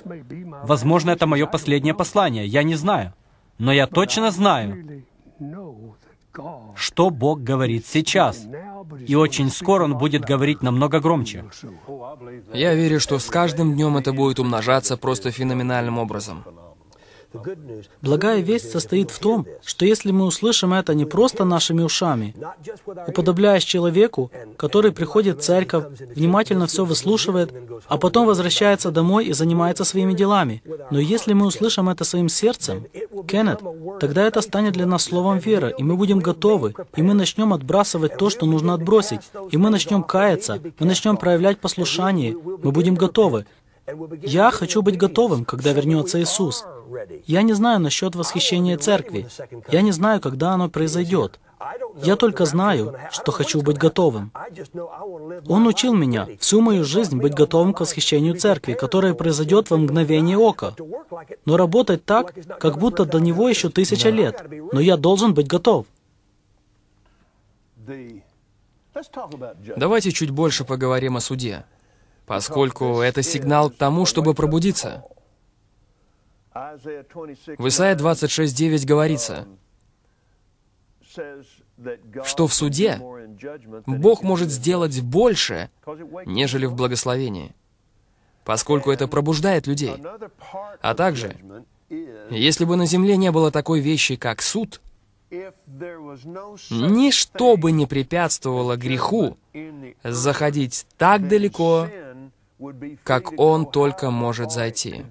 Возможно, это мое последнее послание, я не знаю. Но я точно знаю, что Бог говорит сейчас. И очень скоро Он будет говорить намного громче. Я верю, что с каждым днем это будет умножаться просто феноменальным образом. Благая весть состоит в том, что если мы услышим это не просто нашими ушами, уподобляясь человеку, который приходит в церковь, внимательно все выслушивает, а потом возвращается домой и занимается своими делами, но если мы услышим это своим сердцем, Кеннет, тогда это станет для нас словом веры, и мы будем готовы, и мы начнем отбрасывать то, что нужно отбросить, и мы начнем каяться, мы начнем проявлять послушание, мы будем готовы. Я хочу быть готовым, когда вернется Иисус. Я не знаю насчет восхищения церкви. Я не знаю, когда оно произойдет. Я только знаю, что хочу быть готовым. Он учил меня всю мою жизнь быть готовым к восхищению церкви, которое произойдет во мгновение ока. Но работать так, как будто до него еще тысяча лет. Но я должен быть готов. Давайте чуть больше поговорим о суде, поскольку это сигнал к тому, чтобы пробудиться. В Исаии 26.9 говорится, что в суде Бог может сделать больше, нежели в благословении, поскольку это пробуждает людей. А также, если бы на земле не было такой вещи, как суд, ничто бы не препятствовало греху заходить так далеко, как он только может зайти.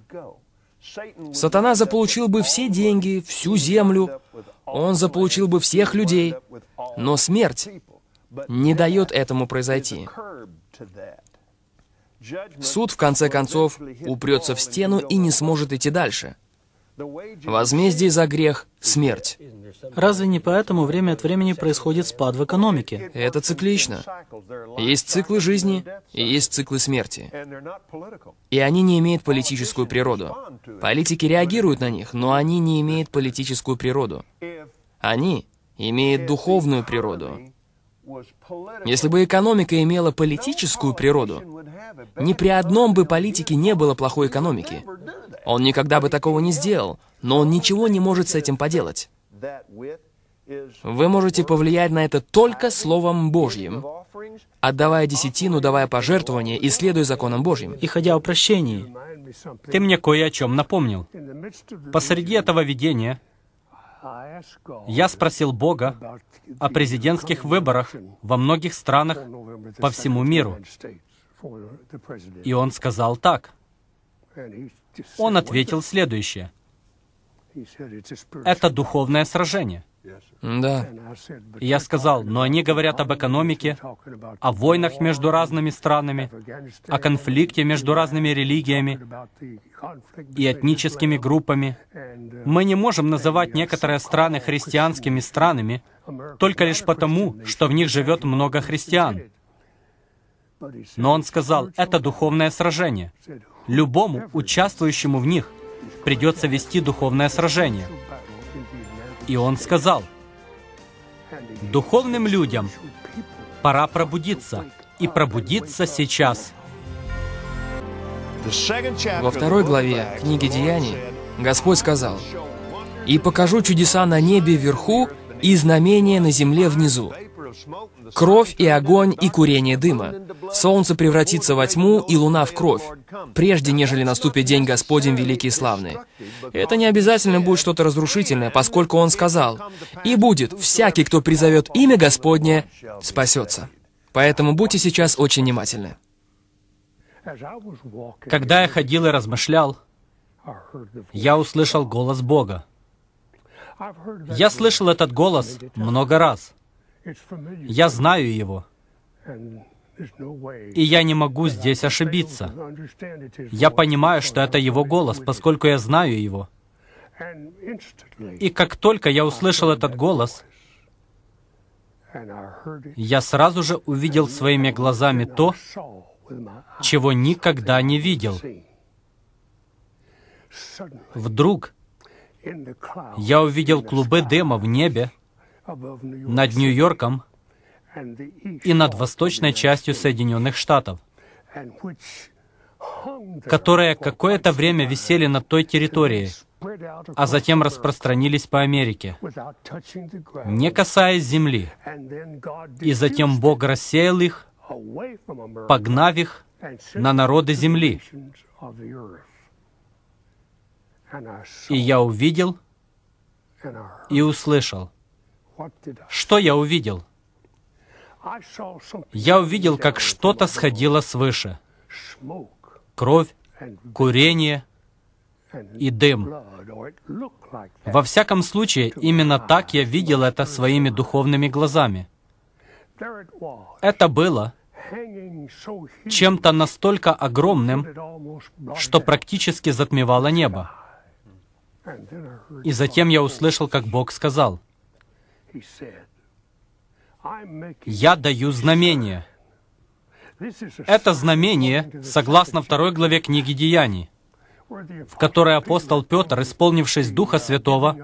Сатана заполучил бы все деньги, всю землю, он заполучил бы всех людей, но смерть не дает этому произойти. Суд, в конце концов, упрется в стену и не сможет идти дальше. Возмездие за грех — смерть. Разве не поэтому время от времени происходит спад в экономике? Это циклично. Есть циклы жизни и есть циклы смерти. И они не имеют политическую природу. Политики реагируют на них, но они не имеют политическую природу. Они имеют духовную природу. Если бы экономика имела политическую природу, ни при одном бы политике не было плохой экономики. Он никогда бы такого не сделал, но он ничего не может с этим поделать. Вы можете повлиять на это только Словом Божьим, отдавая десятину, давая пожертвования и следуя законам Божьим. И ходя о прощении, ты мне кое о чем напомнил. Посреди этого видения я спросил Бога о президентских выборах во многих странах по всему миру. И Он сказал так. Он ответил следующее. Это духовное сражение. Да. я сказал, но они говорят об экономике, о войнах между разными странами, о конфликте между разными религиями и этническими группами. Мы не можем называть некоторые страны христианскими странами только лишь потому, что в них живет много христиан. Но он сказал, это духовное сражение любому участвующему в них придется вести духовное сражение. И он сказал, духовным людям пора пробудиться, и пробудиться сейчас. Во второй главе книги Деяний Господь сказал, «И покажу чудеса на небе вверху и знамения на земле внизу, Кровь и огонь и курение дыма. Солнце превратится во тьму и луна в кровь, прежде нежели наступит день Господень великий и славный. Это не обязательно будет что-то разрушительное, поскольку он сказал, «И будет, всякий, кто призовет имя Господне, спасется». Поэтому будьте сейчас очень внимательны. Когда я ходил и размышлял, я услышал голос Бога. Я слышал этот голос много раз. Я знаю его. И я не могу здесь ошибиться. Я понимаю, что это его голос, поскольку я знаю его. И как только я услышал этот голос, я сразу же увидел своими глазами то, чего никогда не видел. Вдруг я увидел клубы дыма в небе, над Нью-Йорком и над восточной частью Соединенных Штатов, которые какое-то время висели над той территорией, а затем распространились по Америке, не касаясь земли. И затем Бог рассеял их, погнав их на народы земли. И я увидел и услышал — что я увидел? Я увидел, как что-то сходило свыше. Кровь, курение и дым. Во всяком случае, именно так я видел это своими духовными глазами. Это было чем-то настолько огромным, что практически затмевало небо. И затем я услышал, как Бог сказал — я даю знамение. Это знамение, согласно второй главе книги Деяний, в которой апостол Петр, исполнившись Духа Святого,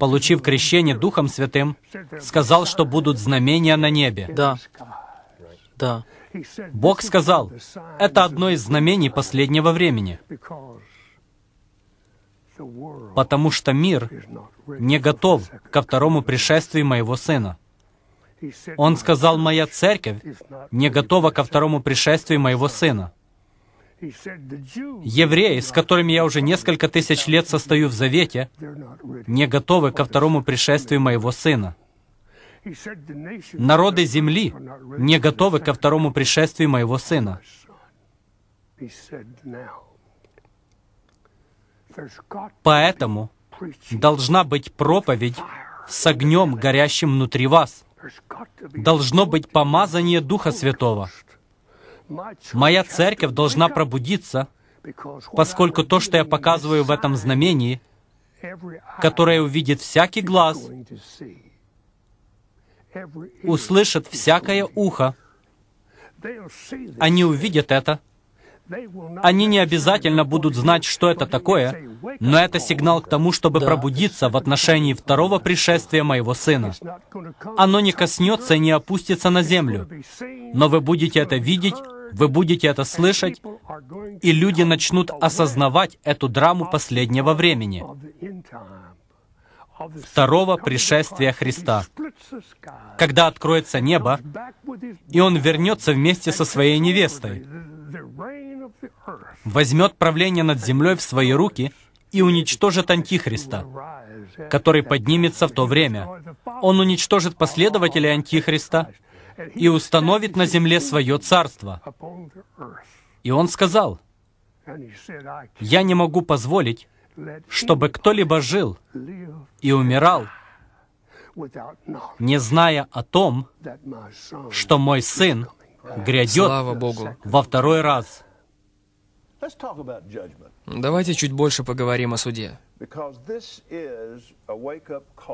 получив крещение Духом Святым, сказал, что будут знамения на небе. Да. Да. Бог сказал, это одно из знамений последнего времени, потому что мир не готов ко второму пришествию моего Сына. Он сказал, «Моя церковь не готова ко второму пришествию моего Сына». Евреи, с которыми я уже несколько тысяч лет состою в завете, не готовы ко второму пришествию моего Сына. Народы земли не готовы ко второму пришествию моего Сына. Поэтому должна быть проповедь с огнем, горящим внутри вас. Должно быть помазание Духа Святого. Моя церковь должна пробудиться, поскольку то, что я показываю в этом знамении, которое увидит всякий глаз, услышит всякое ухо, они увидят это — они не обязательно будут знать, что это такое, но это сигнал к тому, чтобы пробудиться в отношении второго пришествия моего сына. Оно не коснется и не опустится на землю, но вы будете это видеть, вы будете это слышать, и люди начнут осознавать эту драму последнего времени, второго пришествия Христа, когда откроется небо, и Он вернется вместе со своей невестой возьмет правление над землей в свои руки и уничтожит Антихриста, который поднимется в то время. Он уничтожит последователей Антихриста и установит на земле свое царство. И он сказал, «Я не могу позволить, чтобы кто-либо жил и умирал, не зная о том, что мой сын грядет во второй раз». Давайте чуть больше поговорим о суде.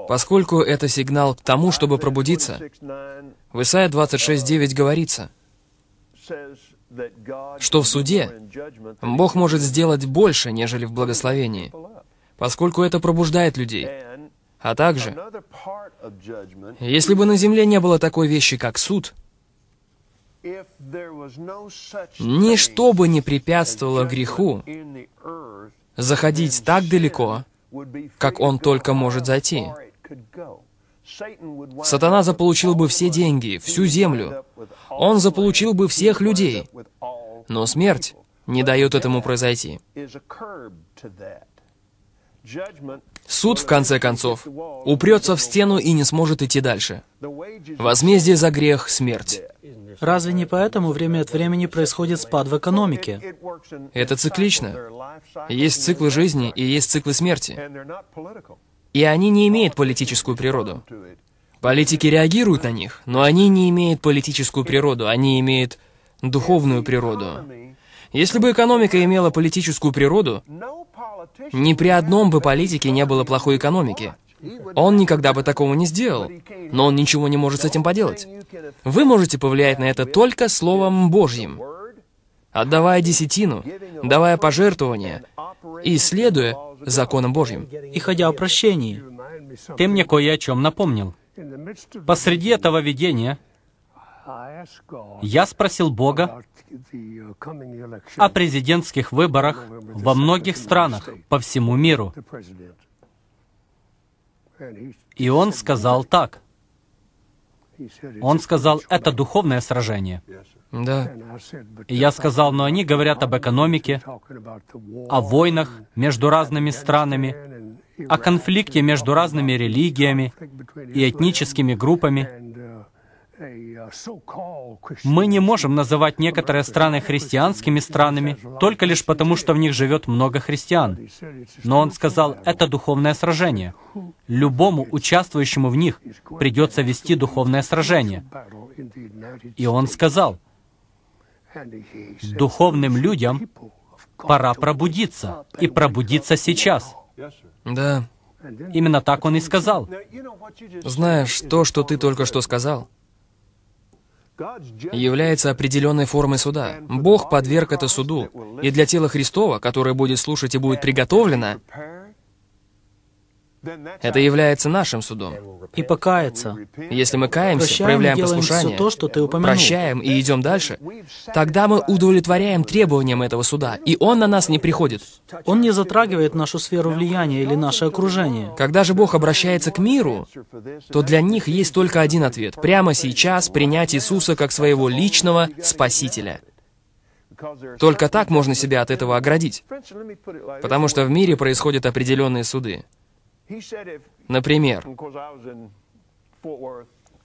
Поскольку это сигнал к тому, чтобы пробудиться, в Исайе 26.9 говорится, что в суде Бог может сделать больше, нежели в благословении, поскольку это пробуждает людей. А также, если бы на земле не было такой вещи, как суд, Ничто бы не препятствовало греху заходить так далеко, как он только может зайти. Сатана заполучил бы все деньги, всю землю. Он заполучил бы всех людей. Но смерть не дает этому произойти. Суд, в конце концов, упрется в стену и не сможет идти дальше. Возмездие за грех — смерть. Разве не поэтому время от времени происходит спад в экономике? Это циклично. Есть циклы жизни и есть циклы смерти. И они не имеют политическую природу. Политики реагируют на них, но они не имеют политическую природу, они имеют духовную природу. Если бы экономика имела политическую природу, ни при одном бы политике не было плохой экономики. Он никогда бы такого не сделал, но он ничего не может с этим поделать. Вы можете повлиять на это только Словом Божьим, отдавая десятину, давая пожертвования и следуя законам Божьим. И ходя о прощении, ты мне кое о чем напомнил. Посреди этого видения я спросил Бога о президентских выборах во многих странах по всему миру. И он сказал так. Он сказал, это духовное сражение. Да. И я сказал, но они говорят об экономике, о войнах между разными странами, о конфликте между разными религиями и этническими группами. Мы не можем называть некоторые страны христианскими странами только лишь потому, что в них живет много христиан. Но он сказал, это духовное сражение. Любому участвующему в них придется вести духовное сражение. И он сказал, духовным людям пора пробудиться, и пробудиться сейчас. Да. Именно так он и сказал. Знаешь, то, что ты только что сказал, является определенной формой суда. Бог подверг это суду, и для тела Христова, которое будет слушать и будет приготовлено, это является нашим судом. И покаяться. Если мы каемся, прощаем, проявляем послушание, то, что ты прощаем и идем дальше, тогда мы удовлетворяем требованиям этого суда, и он на нас не приходит. Он не затрагивает нашу сферу влияния или наше окружение. Когда же Бог обращается к миру, то для них есть только один ответ. Прямо сейчас принять Иисуса как своего личного Спасителя. Только так можно себя от этого оградить. Потому что в мире происходят определенные суды. Например,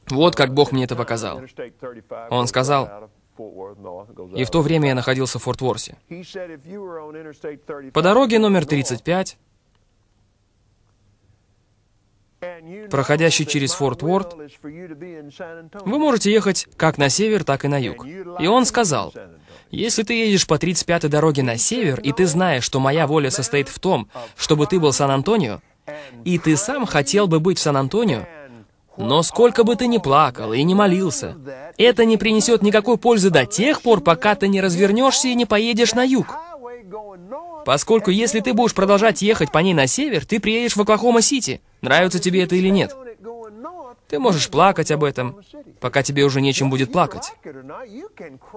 вот как Бог мне это показал. Он сказал, и в то время я находился в Форт-Ворсе. По дороге номер 35, проходящий через форт уорт вы можете ехать как на север, так и на юг. И он сказал, если ты едешь по 35-й дороге на север, и ты знаешь, что моя воля состоит в том, чтобы ты был Сан-Антонио, и ты сам хотел бы быть в Сан-Антонио, но сколько бы ты ни плакал и не молился, это не принесет никакой пользы до тех пор, пока ты не развернешься и не поедешь на юг. Поскольку если ты будешь продолжать ехать по ней на север, ты приедешь в Оклахома-Сити, нравится тебе это или нет. Ты можешь плакать об этом, пока тебе уже нечем будет плакать.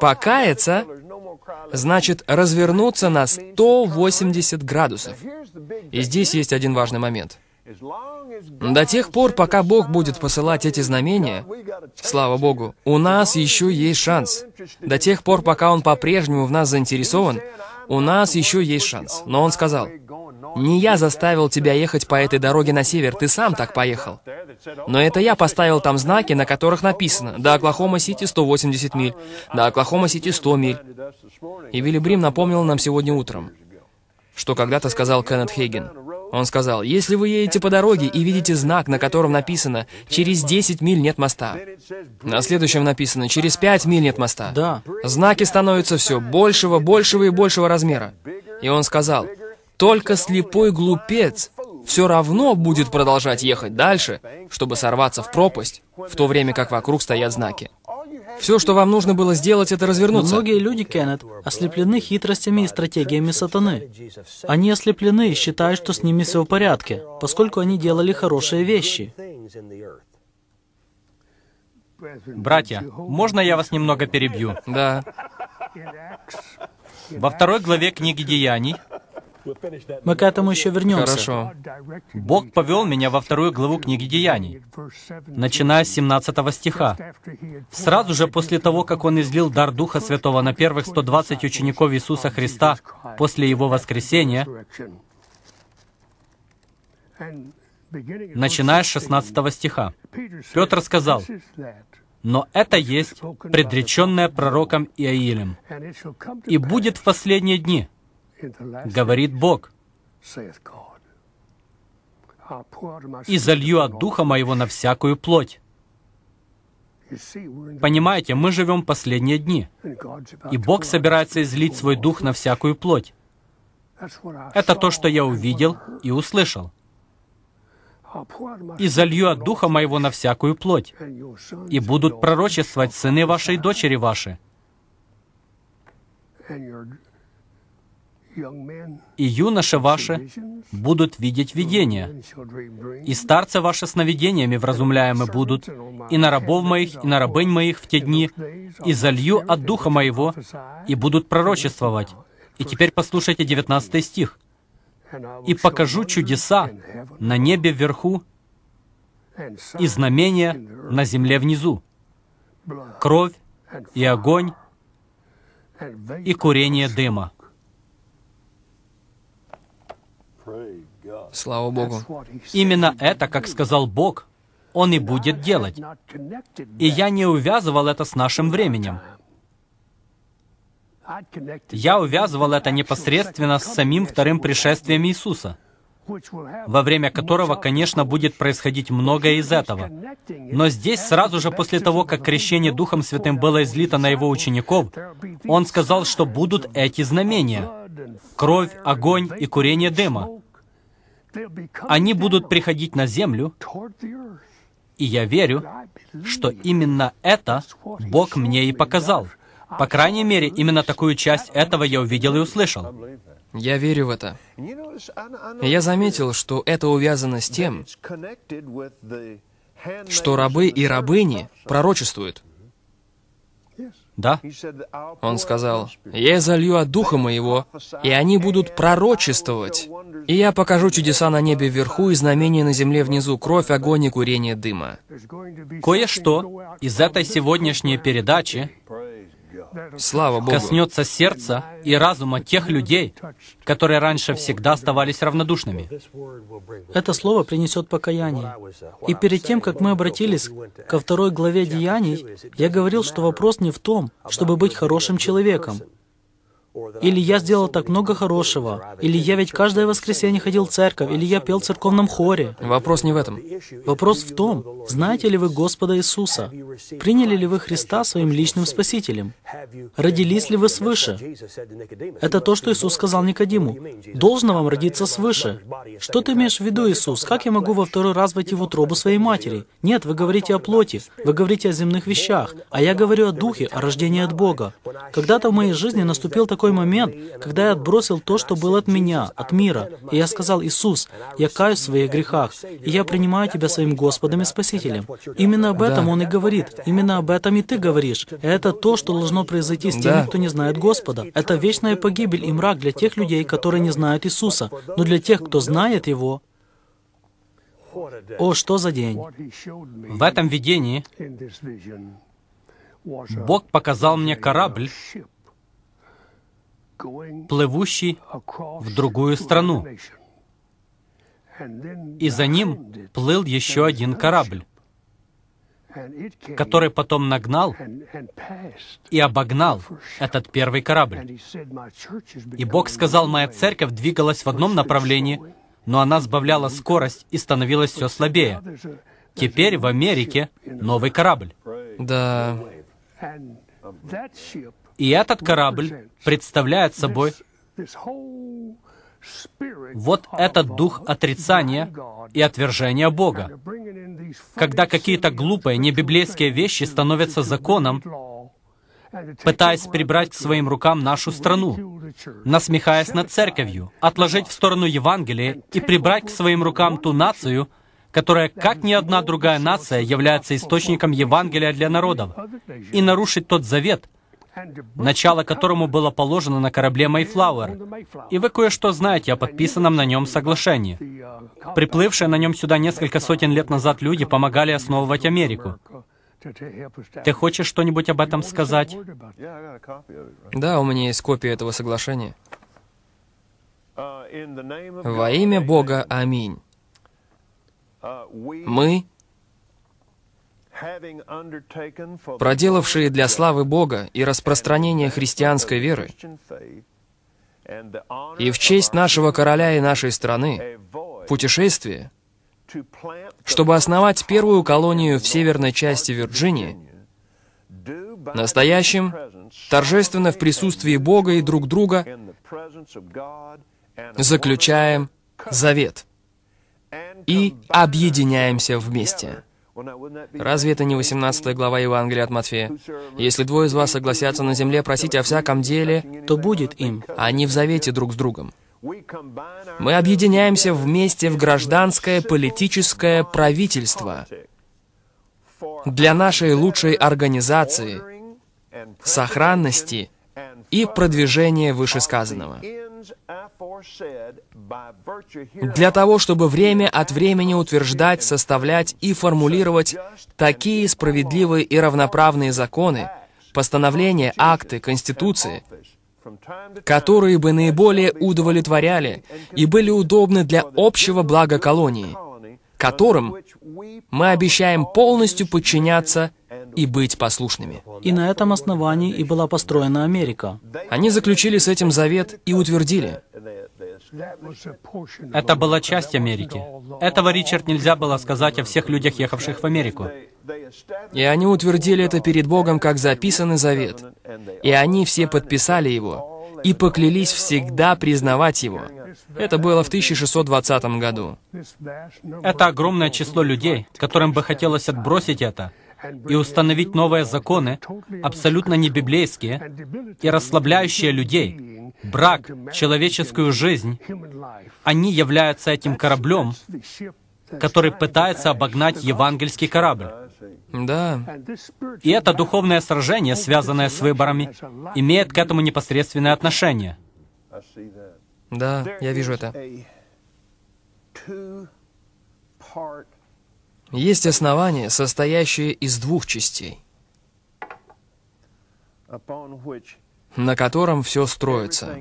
Покаяться значит развернуться на 180 градусов. И здесь есть один важный момент. До тех пор, пока Бог будет посылать эти знамения, слава Богу, у нас еще есть шанс. До тех пор, пока Он по-прежнему в нас заинтересован, у нас еще есть шанс. Но Он сказал, не я заставил тебя ехать по этой дороге на север, ты сам так поехал. Но это я поставил там знаки, на которых написано «До Оклахома-Сити 180 миль», «До Оклахома-Сити 100 миль». И Вилли Брим напомнил нам сегодня утром, что когда-то сказал Кеннет Хейген. Он сказал, «Если вы едете по дороге и видите знак, на котором написано «Через 10 миль нет моста», на следующем написано «Через 5 миль нет моста», да. знаки становятся все большего, большего и большего размера. И он сказал, только слепой глупец все равно будет продолжать ехать дальше, чтобы сорваться в пропасть, в то время как вокруг стоят знаки. Все, что вам нужно было сделать, это развернуться. многие люди, Кеннет, ослеплены хитростями и стратегиями сатаны. Они ослеплены и считают, что с ними все в порядке, поскольку они делали хорошие вещи. Братья, можно я вас немного перебью? Да. Во второй главе книги Деяний мы к этому еще вернемся. Хорошо. Бог повел меня во вторую главу книги Деяний, начиная с 17 стиха. Сразу же после того, как Он излил дар Духа Святого на первых 120 учеников Иисуса Христа после Его воскресения, начиная с 16 стиха, Петр сказал, но это есть предреченное пророком Иаилем. И будет в последние дни — говорит Бог. «И залью от Духа Моего на всякую плоть». Понимаете, мы живем последние дни, и Бог собирается излить свой Дух на всякую плоть. Это то, что я увидел и услышал. «И залью от Духа Моего на всякую плоть, и будут пророчествовать сыны вашей дочери ваши, и юноши ваши будут видеть видения, и старцы ваши сновидениями вразумляемы будут, и на рабов моих, и на рабынь моих в те дни, и залью от Духа моего, и будут пророчествовать». И теперь послушайте 19 стих. «И покажу чудеса на небе вверху и знамения на земле внизу, кровь и огонь и курение дыма». Слава Богу. Именно это, как сказал Бог, Он и будет делать. И я не увязывал это с нашим временем. Я увязывал это непосредственно с самим вторым пришествием Иисуса, во время которого, конечно, будет происходить многое из этого. Но здесь, сразу же после того, как крещение Духом Святым было излито на его учеников, он сказал, что будут эти знамения — кровь, огонь и курение дыма. Они будут приходить на землю, и я верю, что именно это Бог мне и показал. По крайней мере, именно такую часть этого я увидел и услышал. Я верю в это. Я заметил, что это увязано с тем, что рабы и рабыни пророчествуют. Да? Он сказал, «Я залью от Духа Моего, и они будут пророчествовать, и я покажу чудеса на небе вверху и знамения на земле внизу, кровь, огонь и курение дыма». Кое-что из этой сегодняшней передачи слава Богу, коснется сердца и разума тех людей, которые раньше всегда оставались равнодушными. Это слово принесет покаяние. И перед тем, как мы обратились ко второй главе Деяний, я говорил, что вопрос не в том, чтобы быть хорошим человеком, или я сделал так много хорошего. Или я ведь каждое воскресенье ходил в церковь. Или я пел в церковном хоре. Вопрос не в этом. Вопрос в том, знаете ли вы Господа Иисуса? Приняли ли вы Христа своим личным спасителем? Родились ли вы свыше? Это то, что Иисус сказал Никодиму. Должно вам родиться свыше. Что ты имеешь в виду, Иисус? Как я могу во второй раз войти в утробу своей матери? Нет, вы говорите о плоти, вы говорите о земных вещах, а я говорю о духе, о рождении от Бога. Когда-то в моей жизни наступил такой такой момент, когда я отбросил то, что было от меня, от мира, и я сказал, Иисус, я каюсь в своих грехах, и я принимаю Тебя своим Господом и Спасителем. Именно об этом да. Он и говорит, именно об этом и Ты говоришь. Это то, что должно произойти с теми, да. кто не знает Господа. Это вечная погибель и мрак для тех людей, которые не знают Иисуса, но для тех, кто знает Его, о, что за день! В этом видении Бог показал мне корабль, плывущий в другую страну. И за ним плыл еще один корабль, который потом нагнал и обогнал этот первый корабль. И Бог сказал, «Моя церковь двигалась в одном направлении, но она сбавляла скорость и становилась все слабее. Теперь в Америке новый корабль». Да. И этот корабль представляет собой вот этот дух отрицания и отвержения Бога. Когда какие-то глупые, небиблейские вещи становятся законом, пытаясь прибрать к своим рукам нашу страну, насмехаясь над церковью, отложить в сторону Евангелие и прибрать к своим рукам ту нацию, которая, как ни одна другая нация, является источником Евангелия для народов, и нарушить тот завет, начало которому было положено на корабле «Мэйфлауэр». И вы кое-что знаете о подписанном на нем соглашении. Приплывшие на нем сюда несколько сотен лет назад люди помогали основывать Америку. Ты хочешь что-нибудь об этом сказать? Да, у меня есть копия этого соглашения. Во имя Бога, аминь. Мы проделавшие для славы Бога и распространения христианской веры, и в честь нашего короля и нашей страны путешествие, чтобы основать первую колонию в северной части Вирджинии, настоящим, торжественно в присутствии Бога и друг друга, заключаем завет и объединяемся вместе. Разве это не 18 глава Евангелия от Матфея? Если двое из вас согласятся на земле просить о всяком деле, то будет им. а не в завете друг с другом. Мы объединяемся вместе в гражданское политическое правительство для нашей лучшей организации, сохранности и продвижения вышесказанного для того, чтобы время от времени утверждать, составлять и формулировать такие справедливые и равноправные законы, постановления, акты, конституции, которые бы наиболее удовлетворяли и были удобны для общего блага колонии – которым мы обещаем полностью подчиняться и быть послушными. И на этом основании и была построена Америка. Они заключили с этим завет и утвердили. Это была часть Америки. Этого, Ричард, нельзя было сказать о всех людях, ехавших в Америку. И они утвердили это перед Богом, как записанный завет. И они все подписали его и поклялись всегда признавать его, это было в 1620 году. Это огромное число людей, которым бы хотелось отбросить это и установить новые законы, абсолютно не библейские и расслабляющие людей, брак, человеческую жизнь. Они являются этим кораблем, который пытается обогнать евангельский корабль. Да. И это духовное сражение, связанное с выборами, имеет к этому непосредственное отношение. Да, я вижу это. Есть основание, состоящее из двух частей, на котором все строится.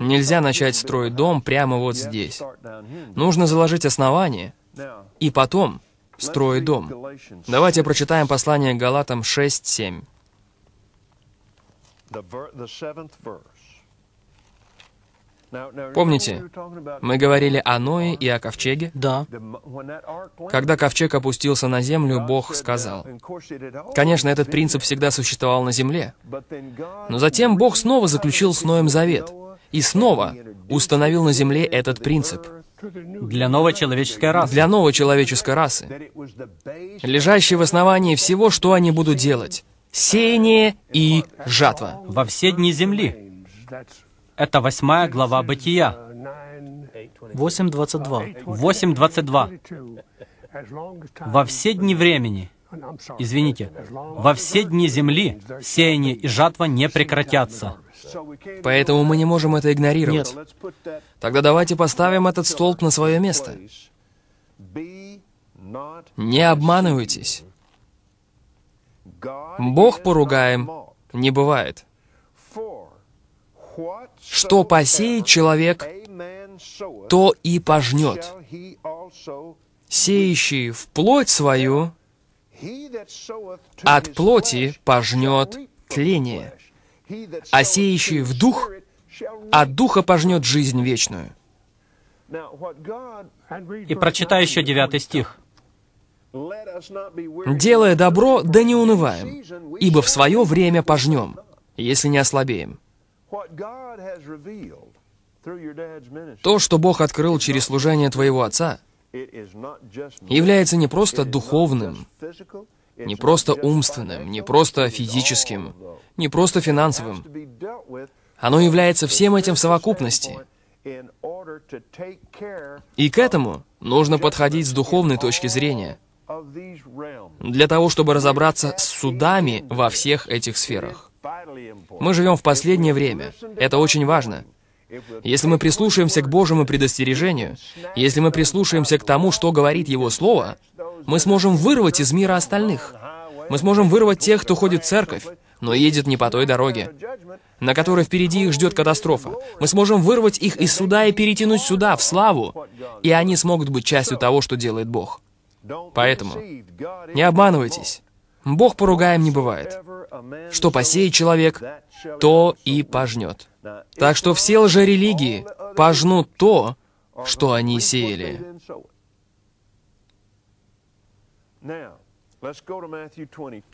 Нельзя начать строить дом прямо вот здесь. Нужно заложить основание и потом строить дом. Давайте прочитаем послание Галатам 6.7. Помните, мы говорили о Ное и о ковчеге? Да. Когда ковчег опустился на землю, Бог сказал. Конечно, этот принцип всегда существовал на земле. Но затем Бог снова заключил с Ноем завет. И снова установил на земле этот принцип. Для новой человеческой расы. Для новой человеческой расы. Лежащий в основании всего, что они будут делать. Сеяние и жатва. Во все дни земли. Это восьмая глава Бытия. 8.22. 8.22. Во все дни времени, извините, во все дни земли сеяние и жатва не прекратятся. Поэтому мы не можем это игнорировать. Нет. Тогда давайте поставим этот столб на свое место. Не обманывайтесь. Бог поругаем не бывает. Что посеет человек, то и пожнет. Сеющий в плоть свою, от плоти пожнет тление, а сеющий в дух, от духа пожнет жизнь вечную. И прочитай еще девятый стих. «Делая добро, да не унываем, ибо в свое время пожнем, если не ослабеем». То, что Бог открыл через служение твоего отца, является не просто духовным, не просто умственным, не просто физическим, не просто финансовым. Оно является всем этим в совокупности. И к этому нужно подходить с духовной точки зрения, для того, чтобы разобраться с судами во всех этих сферах. Мы живем в последнее время. Это очень важно. Если мы прислушаемся к Божьему предостережению, если мы прислушаемся к тому, что говорит Его Слово, мы сможем вырвать из мира остальных. Мы сможем вырвать тех, кто ходит в церковь, но едет не по той дороге, на которой впереди их ждет катастрофа. Мы сможем вырвать их из суда и перетянуть сюда, в славу, и они смогут быть частью того, что делает Бог. Поэтому не обманывайтесь. Бог поругаем не бывает. Что посеет человек, то и пожнет. Так что все лжерелигии пожнут то, что они сеяли.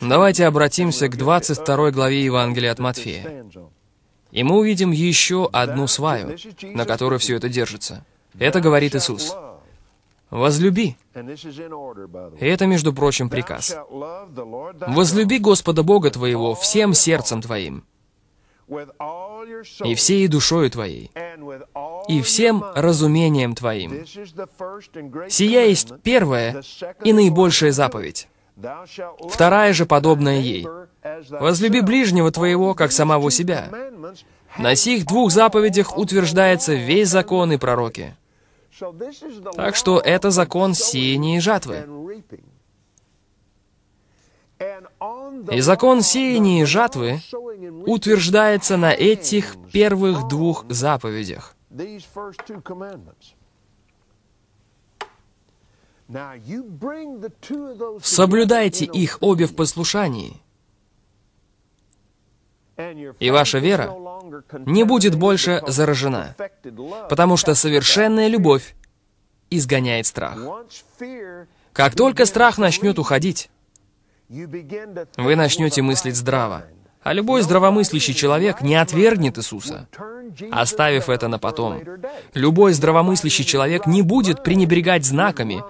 Давайте обратимся к 22 главе Евангелия от Матфея. И мы увидим еще одну сваю, на которой все это держится. Это говорит Иисус возлюби. И это, между прочим, приказ. Возлюби Господа Бога твоего всем сердцем твоим, и всей душою твоей, и всем разумением твоим. Сия есть первая и наибольшая заповедь. Вторая же подобная ей. Возлюби ближнего твоего, как самого себя. На сих двух заповедях утверждается весь закон и пророки. Так что это закон сеяния и жатвы. И закон сеяния и жатвы утверждается на этих первых двух заповедях. Соблюдайте их обе в послушании, и ваша вера не будет больше заражена, потому что совершенная любовь изгоняет страх. Как только страх начнет уходить, вы начнете мыслить здраво. А любой здравомыслящий человек не отвергнет Иисуса, оставив это на потом. Любой здравомыслящий человек не будет пренебрегать знаками,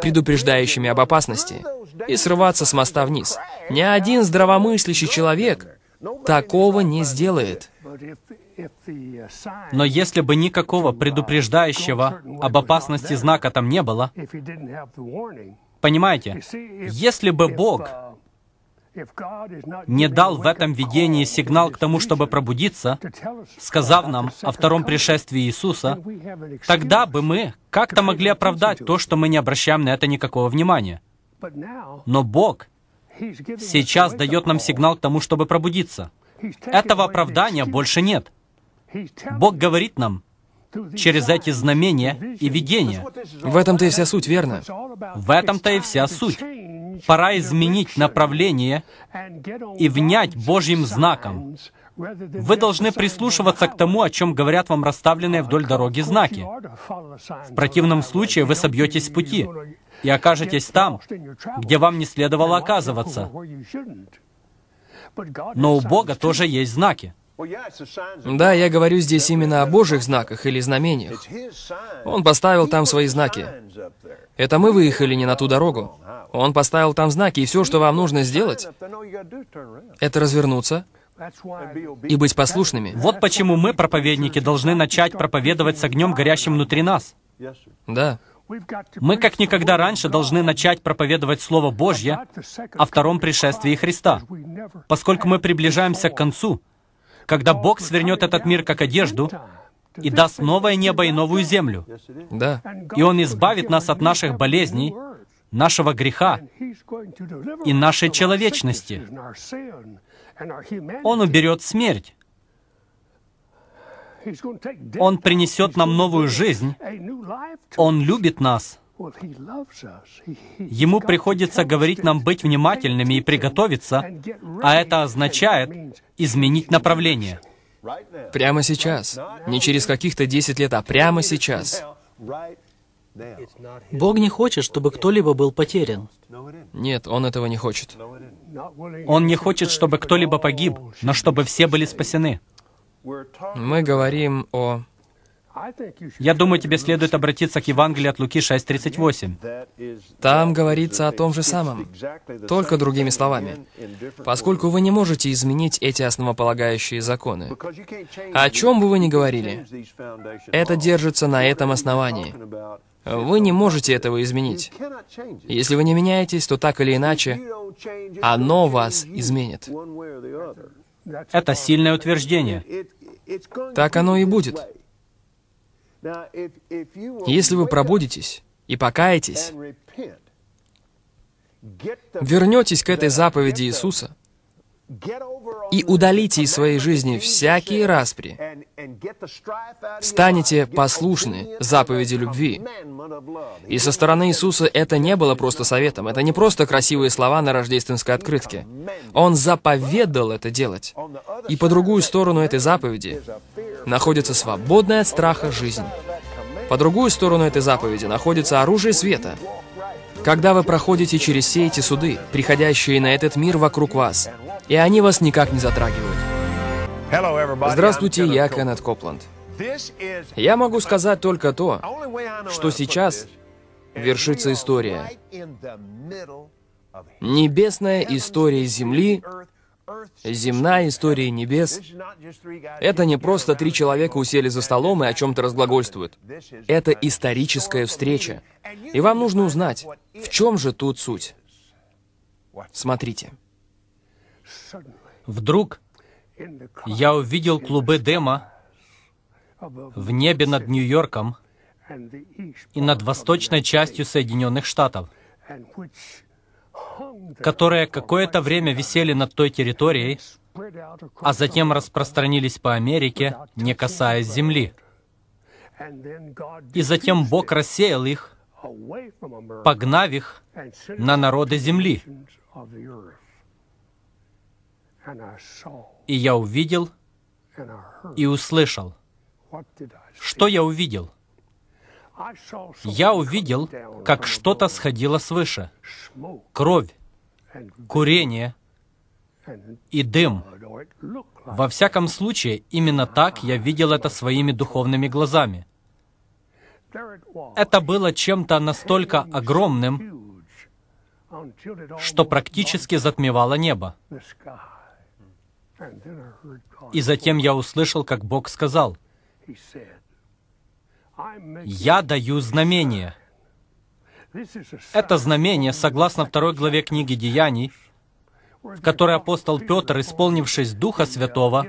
предупреждающими об опасности, и срываться с моста вниз. Ни один здравомыслящий человек такого не сделает. Но если бы никакого предупреждающего об опасности знака там не было, понимаете, если бы Бог не дал в этом видении сигнал к тому, чтобы пробудиться, сказав нам о втором пришествии Иисуса, тогда бы мы как-то могли оправдать то, что мы не обращаем на это никакого внимания. Но Бог — сейчас дает нам сигнал к тому, чтобы пробудиться. Этого оправдания больше нет. Бог говорит нам через эти знамения и видения. В этом-то и вся суть, верно? В этом-то и вся суть. Пора изменить направление и внять Божьим знаком. Вы должны прислушиваться к тому, о чем говорят вам расставленные вдоль дороги знаки. В противном случае вы собьетесь с пути, и окажетесь там, где вам не следовало оказываться. Но у Бога тоже есть знаки. Да, я говорю здесь именно о Божьих знаках или знамениях. Он поставил там свои знаки. Это мы выехали не на ту дорогу. Он поставил там знаки, и все, что вам нужно сделать, это развернуться и быть послушными. Вот почему мы, проповедники, должны начать проповедовать с огнем, горящим внутри нас. Да. Мы как никогда раньше должны начать проповедовать Слово Божье о втором пришествии Христа, поскольку мы приближаемся к концу, когда Бог свернет этот мир как одежду и даст новое небо и новую землю. Да. И Он избавит нас от наших болезней, нашего греха и нашей человечности. Он уберет смерть. Он принесет нам новую жизнь. Он любит нас. Ему приходится говорить нам быть внимательными и приготовиться, а это означает изменить направление. Прямо сейчас. Не через каких-то 10 лет, а прямо сейчас. Бог не хочет, чтобы кто-либо был потерян. Нет, Он этого не хочет. Он не хочет, чтобы кто-либо погиб, но чтобы все были спасены. Мы говорим о... Я думаю, тебе следует обратиться к Евангелию от Луки 6.38. Там говорится о том же самом, только другими словами. Поскольку вы не можете изменить эти основополагающие законы, о чем бы вы ни говорили, это держится на этом основании. Вы не можете этого изменить. Если вы не меняетесь, то так или иначе, оно вас изменит. Это сильное утверждение. Так оно и будет. Если вы пробудитесь и покаетесь, вернетесь к этой заповеди Иисуса – и удалите из своей жизни всякие распри. Станете послушны заповеди любви. И со стороны Иисуса это не было просто советом, это не просто красивые слова на рождественской открытке. Он заповедал это делать. И по другую сторону этой заповеди находится свободная от страха жизнь. По другую сторону этой заповеди находится оружие света, когда вы проходите через все эти суды, приходящие на этот мир вокруг вас, и они вас никак не затрагивают. Здравствуйте, я Кеннет Копланд. Я могу сказать только то, что сейчас вершится история. Небесная история Земли, земная история небес. Это не просто три человека усели за столом и о чем-то разглагольствуют. Это историческая встреча. И вам нужно узнать, в чем же тут суть. Смотрите. Вдруг я увидел клубы дыма в небе над Нью-Йорком и над восточной частью Соединенных Штатов, которые какое-то время висели над той территорией, а затем распространились по Америке, не касаясь земли. И затем Бог рассеял их, погнав их на народы земли. И я увидел и услышал. Что я увидел? Я увидел, как что-то сходило свыше. Кровь, курение и дым. Oh, Во всяком случае, именно так я видел это своими духовными глазами. Это было чем-то настолько огромным, что практически затмевало небо. И затем я услышал, как Бог сказал, «Я даю знамение». Это знамение, согласно второй главе книги Деяний, в которой апостол Петр, исполнившись Духа Святого,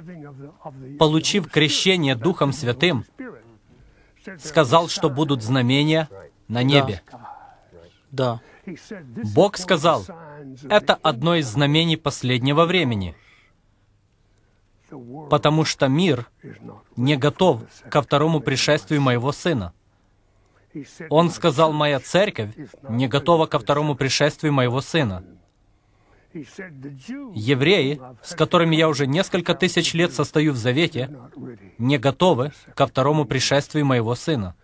получив крещение Духом Святым, сказал, что будут знамения на небе. Да. Бог сказал, это одно из знамений последнего времени потому что мир не готов ко второму пришествию моего Сына. Он сказал, «Моя церковь не готова ко второму пришествию моего Сына». Евреи, с которыми я уже несколько тысяч лет состою в завете, не готовы ко второму пришествию моего Сына.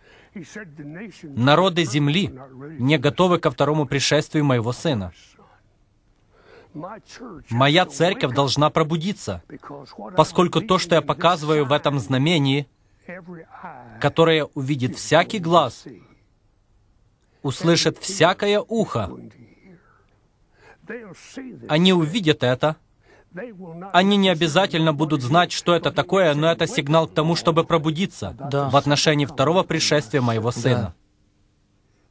Народы земли не готовы ко второму пришествию моего Сына. Моя церковь должна пробудиться, поскольку то, что я показываю в этом знамении, которое увидит всякий глаз, услышит всякое ухо. Они увидят это. Они не обязательно будут знать, что это такое, но это сигнал к тому, чтобы пробудиться да. в отношении второго пришествия моего сына.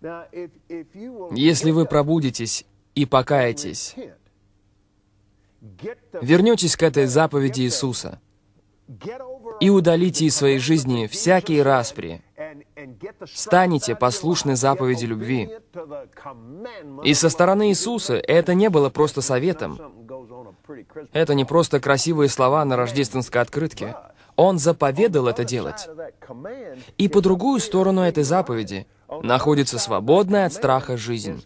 Да. Если вы пробудитесь и покаетесь, Вернетесь к этой заповеди Иисуса и удалите из своей жизни всякие распри. Станете послушны заповеди любви. И со стороны Иисуса это не было просто советом. Это не просто красивые слова на рождественской открытке. Он заповедал это делать. И по другую сторону этой заповеди находится свободная от страха жизнь.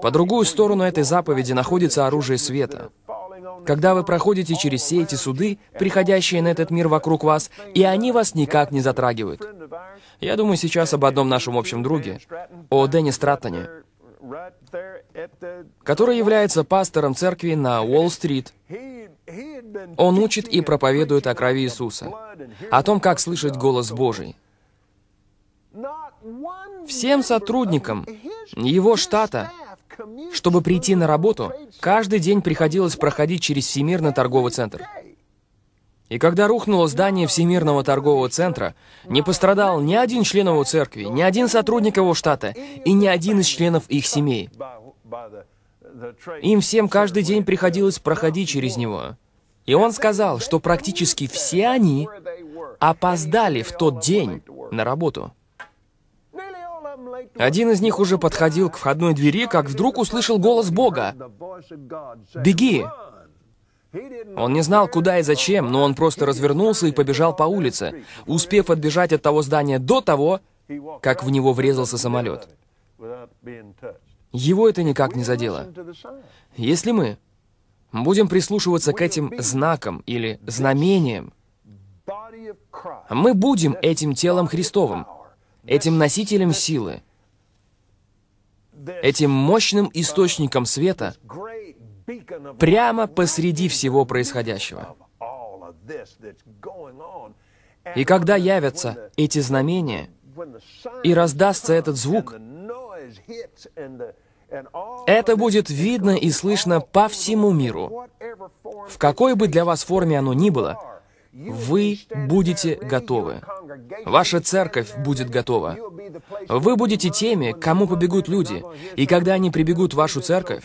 По другую сторону этой заповеди находится оружие света. Когда вы проходите через все эти суды, приходящие на этот мир вокруг вас, и они вас никак не затрагивают. Я думаю сейчас об одном нашем общем друге, о Дэнни Страттоне, который является пастором церкви на Уолл-стрит. Он учит и проповедует о крови Иисуса, о том, как слышать голос Божий. Всем сотрудникам его штата, чтобы прийти на работу, каждый день приходилось проходить через Всемирный торговый центр. И когда рухнуло здание Всемирного торгового центра, не пострадал ни один член его церкви, ни один сотрудник его штата и ни один из членов их семей. Им всем каждый день приходилось проходить через него. И он сказал, что практически все они опоздали в тот день на работу. Один из них уже подходил к входной двери, как вдруг услышал голос Бога. «Беги!» Он не знал, куда и зачем, но он просто развернулся и побежал по улице, успев отбежать от того здания до того, как в него врезался самолет. Его это никак не задело. Если мы будем прислушиваться к этим знакам или знамениям, мы будем этим телом Христовым, этим носителем силы, этим мощным источником света прямо посреди всего происходящего. И когда явятся эти знамения, и раздастся этот звук, это будет видно и слышно по всему миру. В какой бы для вас форме оно ни было, вы будете готовы. Ваша церковь будет готова. Вы будете теми, к кому побегут люди. И когда они прибегут в вашу церковь,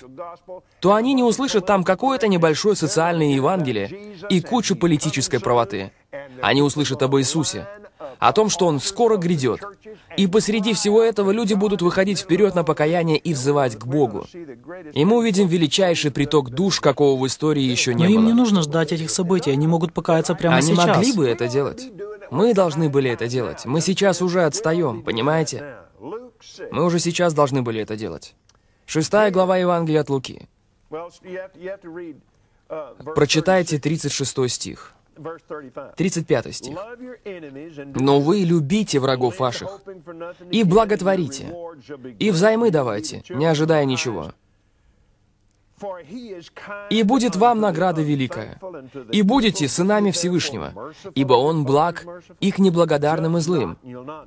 то они не услышат там какое-то небольшое социальное Евангелие и кучу политической правоты. Они услышат об Иисусе, о том, что он скоро грядет. И посреди всего этого люди будут выходить вперед на покаяние и взывать к Богу. И мы увидим величайший приток душ, какого в истории еще не Но было. им не нужно ждать этих событий, они могут покаяться прямо они сейчас. Они могли бы это делать. Мы должны были это делать. Мы сейчас уже отстаем, понимаете? Мы уже сейчас должны были это делать. Шестая глава Евангелия от Луки. Uh, Прочитайте 36 стих. 35 стих. «Но вы любите врагов ваших, и благотворите, и взаймы давайте, не ожидая ничего, и будет вам награда великая, и будете сынами Всевышнего, ибо Он благ и к неблагодарным и злым.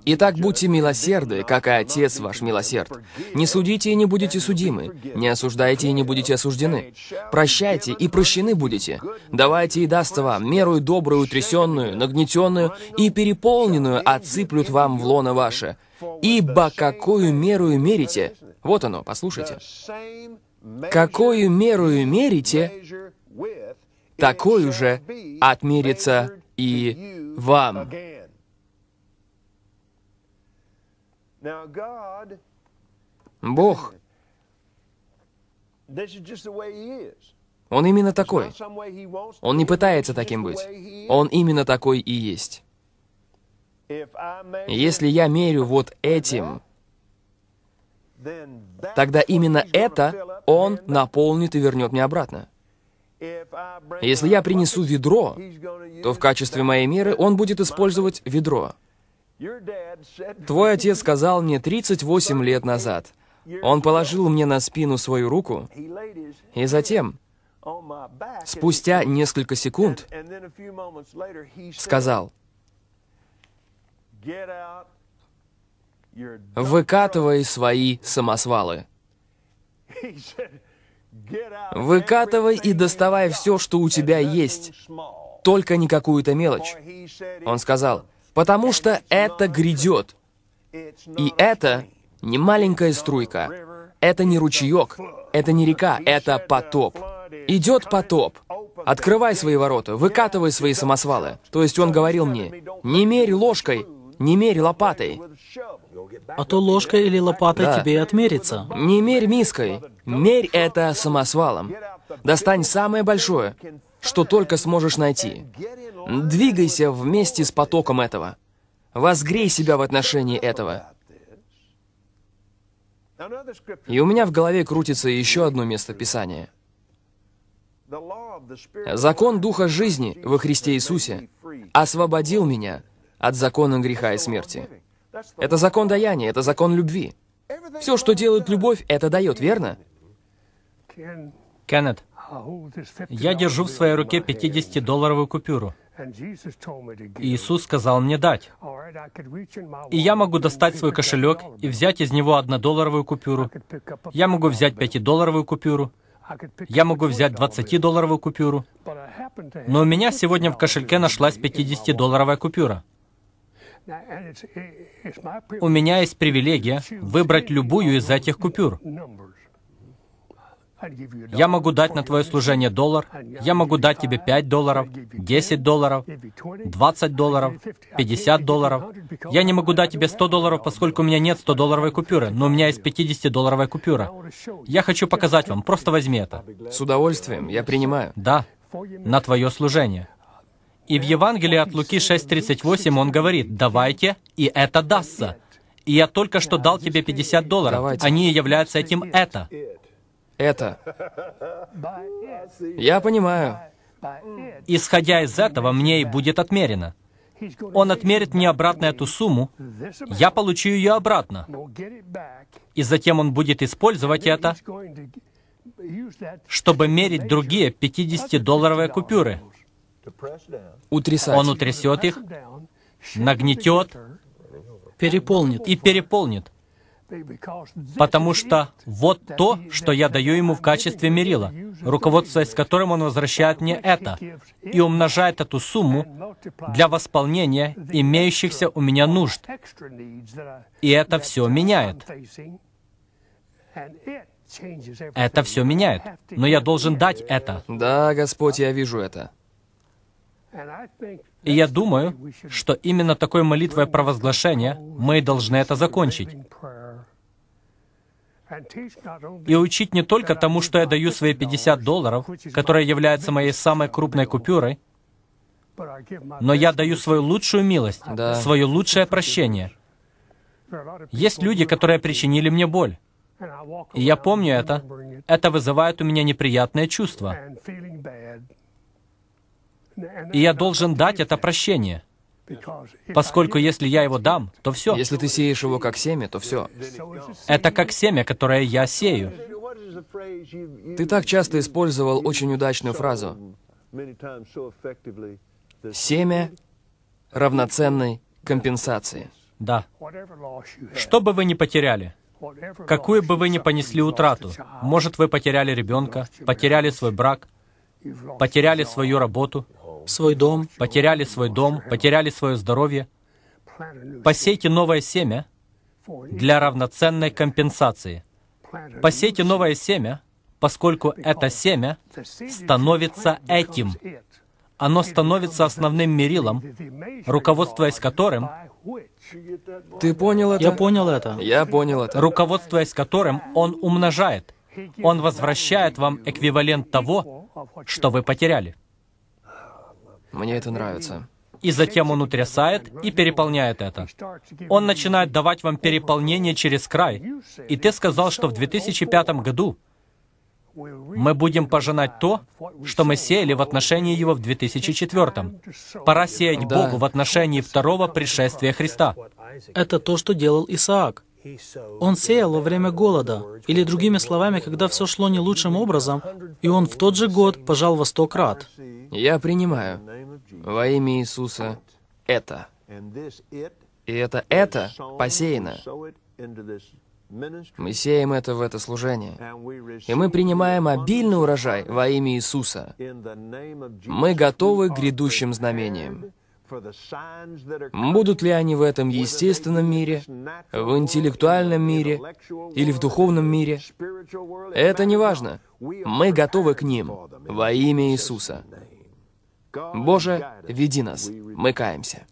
Итак, будьте милосерды, как и Отец ваш милосерд. Не судите и не будете судимы, не осуждайте и не будете осуждены. Прощайте и прощены будете. Давайте и даст вам меру добрую, трясенную, нагнетенную и переполненную отсыплют вам в лоно ваше. Ибо какую меру мерите, вот оно, послушайте. Какую меру мерите, такой уже отмерится и вам. Бог, Он именно такой. Он не пытается таким быть. Он именно такой и есть. Если я мерю вот этим, тогда именно это Он наполнит и вернет мне обратно. Если я принесу ведро, то в качестве моей меры он будет использовать ведро. Твой отец сказал мне 38 лет назад. Он положил мне на спину свою руку, и затем, спустя несколько секунд, сказал, выкатывай свои самосвалы. Выкатывай и доставай все, что у тебя есть, только не какую-то мелочь. Он сказал, потому что это грядет. И это не маленькая струйка, это не ручеек, это не река, это потоп. Идет потоп. Открывай свои ворота, выкатывай свои самосвалы. То есть он говорил мне, не мерь ложкой, не мерь лопатой а то ложка или лопата да. тебе отмерится. Не мерь миской, мерь это самосвалом. Достань самое большое, что только сможешь найти. Двигайся вместе с потоком этого. Возгрей себя в отношении этого. И у меня в голове крутится еще одно место Писания. Закон Духа жизни во Христе Иисусе освободил меня от закона греха и смерти. Это закон даяния, это закон любви. Все, что делает любовь, это дает, верно? Кеннет, я держу в своей руке 50-долларовую купюру. Иисус сказал мне дать. И я могу достать свой кошелек и взять из него однодолларовую купюру. Я могу взять пятидолларовую купюру. Я могу взять 20-долларовую купюру. Но у меня сегодня в кошельке нашлась 50-долларовая купюра. У меня есть привилегия выбрать любую из этих купюр. Я могу дать на твое служение доллар, я могу дать тебе 5 долларов, 10 долларов, 20 долларов, 50 долларов. Я не могу дать тебе 100 долларов, поскольку у меня нет 100-долларовой купюры, но у меня есть 50-долларовая купюра. Я хочу показать вам, просто возьми это. С удовольствием, я принимаю. Да, на твое служение. И в Евангелии от Луки 6.38 он говорит, «Давайте, и это дастся». И я только что дал тебе 50 долларов. Давайте. Они являются этим это. Это. Я понимаю. Исходя из этого, мне и будет отмерено. Он отмерит мне обратно эту сумму, я получу ее обратно. И затем он будет использовать это, чтобы мерить другие 50-долларовые купюры утрясать. Он утрясет их, нагнетет, переполнит и переполнит. Потому что вот то, что я даю ему в качестве мерила, руководствуясь которым он возвращает мне это и умножает эту сумму для восполнения имеющихся у меня нужд. И это все меняет. Это все меняет. Но я должен дать это. Да, Господь, я вижу это. И я думаю, что именно такой молитвой провозглашение мы должны это закончить. И учить не только тому, что я даю свои 50 долларов, которая является моей самой крупной купюрой, но я даю свою лучшую милость, да. свое лучшее прощение. Есть люди, которые причинили мне боль. И я помню это. Это вызывает у меня неприятное чувство. И я должен дать это прощение. Поскольку если я его дам, то все. Если ты сеешь его как семя, то все. Это как семя, которое я сею. Ты так часто использовал очень удачную фразу. Семя равноценной компенсации. Да. Что бы вы ни потеряли, какую бы вы ни понесли утрату, может, вы потеряли ребенка, потеряли свой брак, потеряли свою работу — свой дом, потеряли свой дом, потеряли свое здоровье, посейте новое семя для равноценной компенсации. Посейте новое семя, поскольку это семя становится этим. Оно становится основным мерилом, руководствуясь которым... Ты понял это? Я понял это. Я понял это. Руководствуясь которым, он умножает. Он возвращает вам эквивалент того, что вы потеряли. Мне это нравится. И затем он утрясает и переполняет это. Он начинает давать вам переполнение через край. И ты сказал, что в 2005 году мы будем пожинать то, что мы сеяли в отношении Его в 2004. Пора сеять да. Богу в отношении второго пришествия Христа. Это то, что делал Исаак. Он сеял во время голода, или другими словами, когда все шло не лучшим образом, и он в тот же год пожал во сто крат. Я принимаю во имя Иисуса это. И это это посеяно. Мы сеем это в это служение. И мы принимаем обильный урожай во имя Иисуса. Мы готовы к грядущим знамениям. Будут ли они в этом естественном мире, в интеллектуальном мире или в духовном мире, это не важно. Мы готовы к ним во имя Иисуса. Боже, веди нас, мы каемся.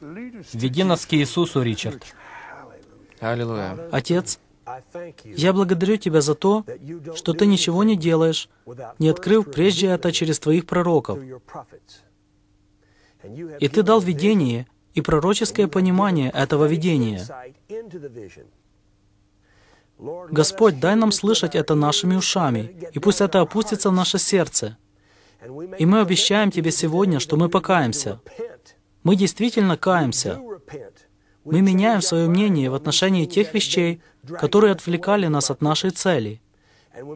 Веди нас к Иисусу, Ричард. Аллилуйя. Отец, я благодарю Тебя за то, что Ты ничего не делаешь, не открыв прежде это через Твоих пророков. И Ты дал видение и пророческое понимание этого видения. Господь, дай нам слышать это нашими ушами, и пусть это опустится в наше сердце — и мы обещаем тебе сегодня, что мы покаемся. Мы действительно каемся. Мы меняем свое мнение в отношении тех вещей, которые отвлекали нас от нашей цели.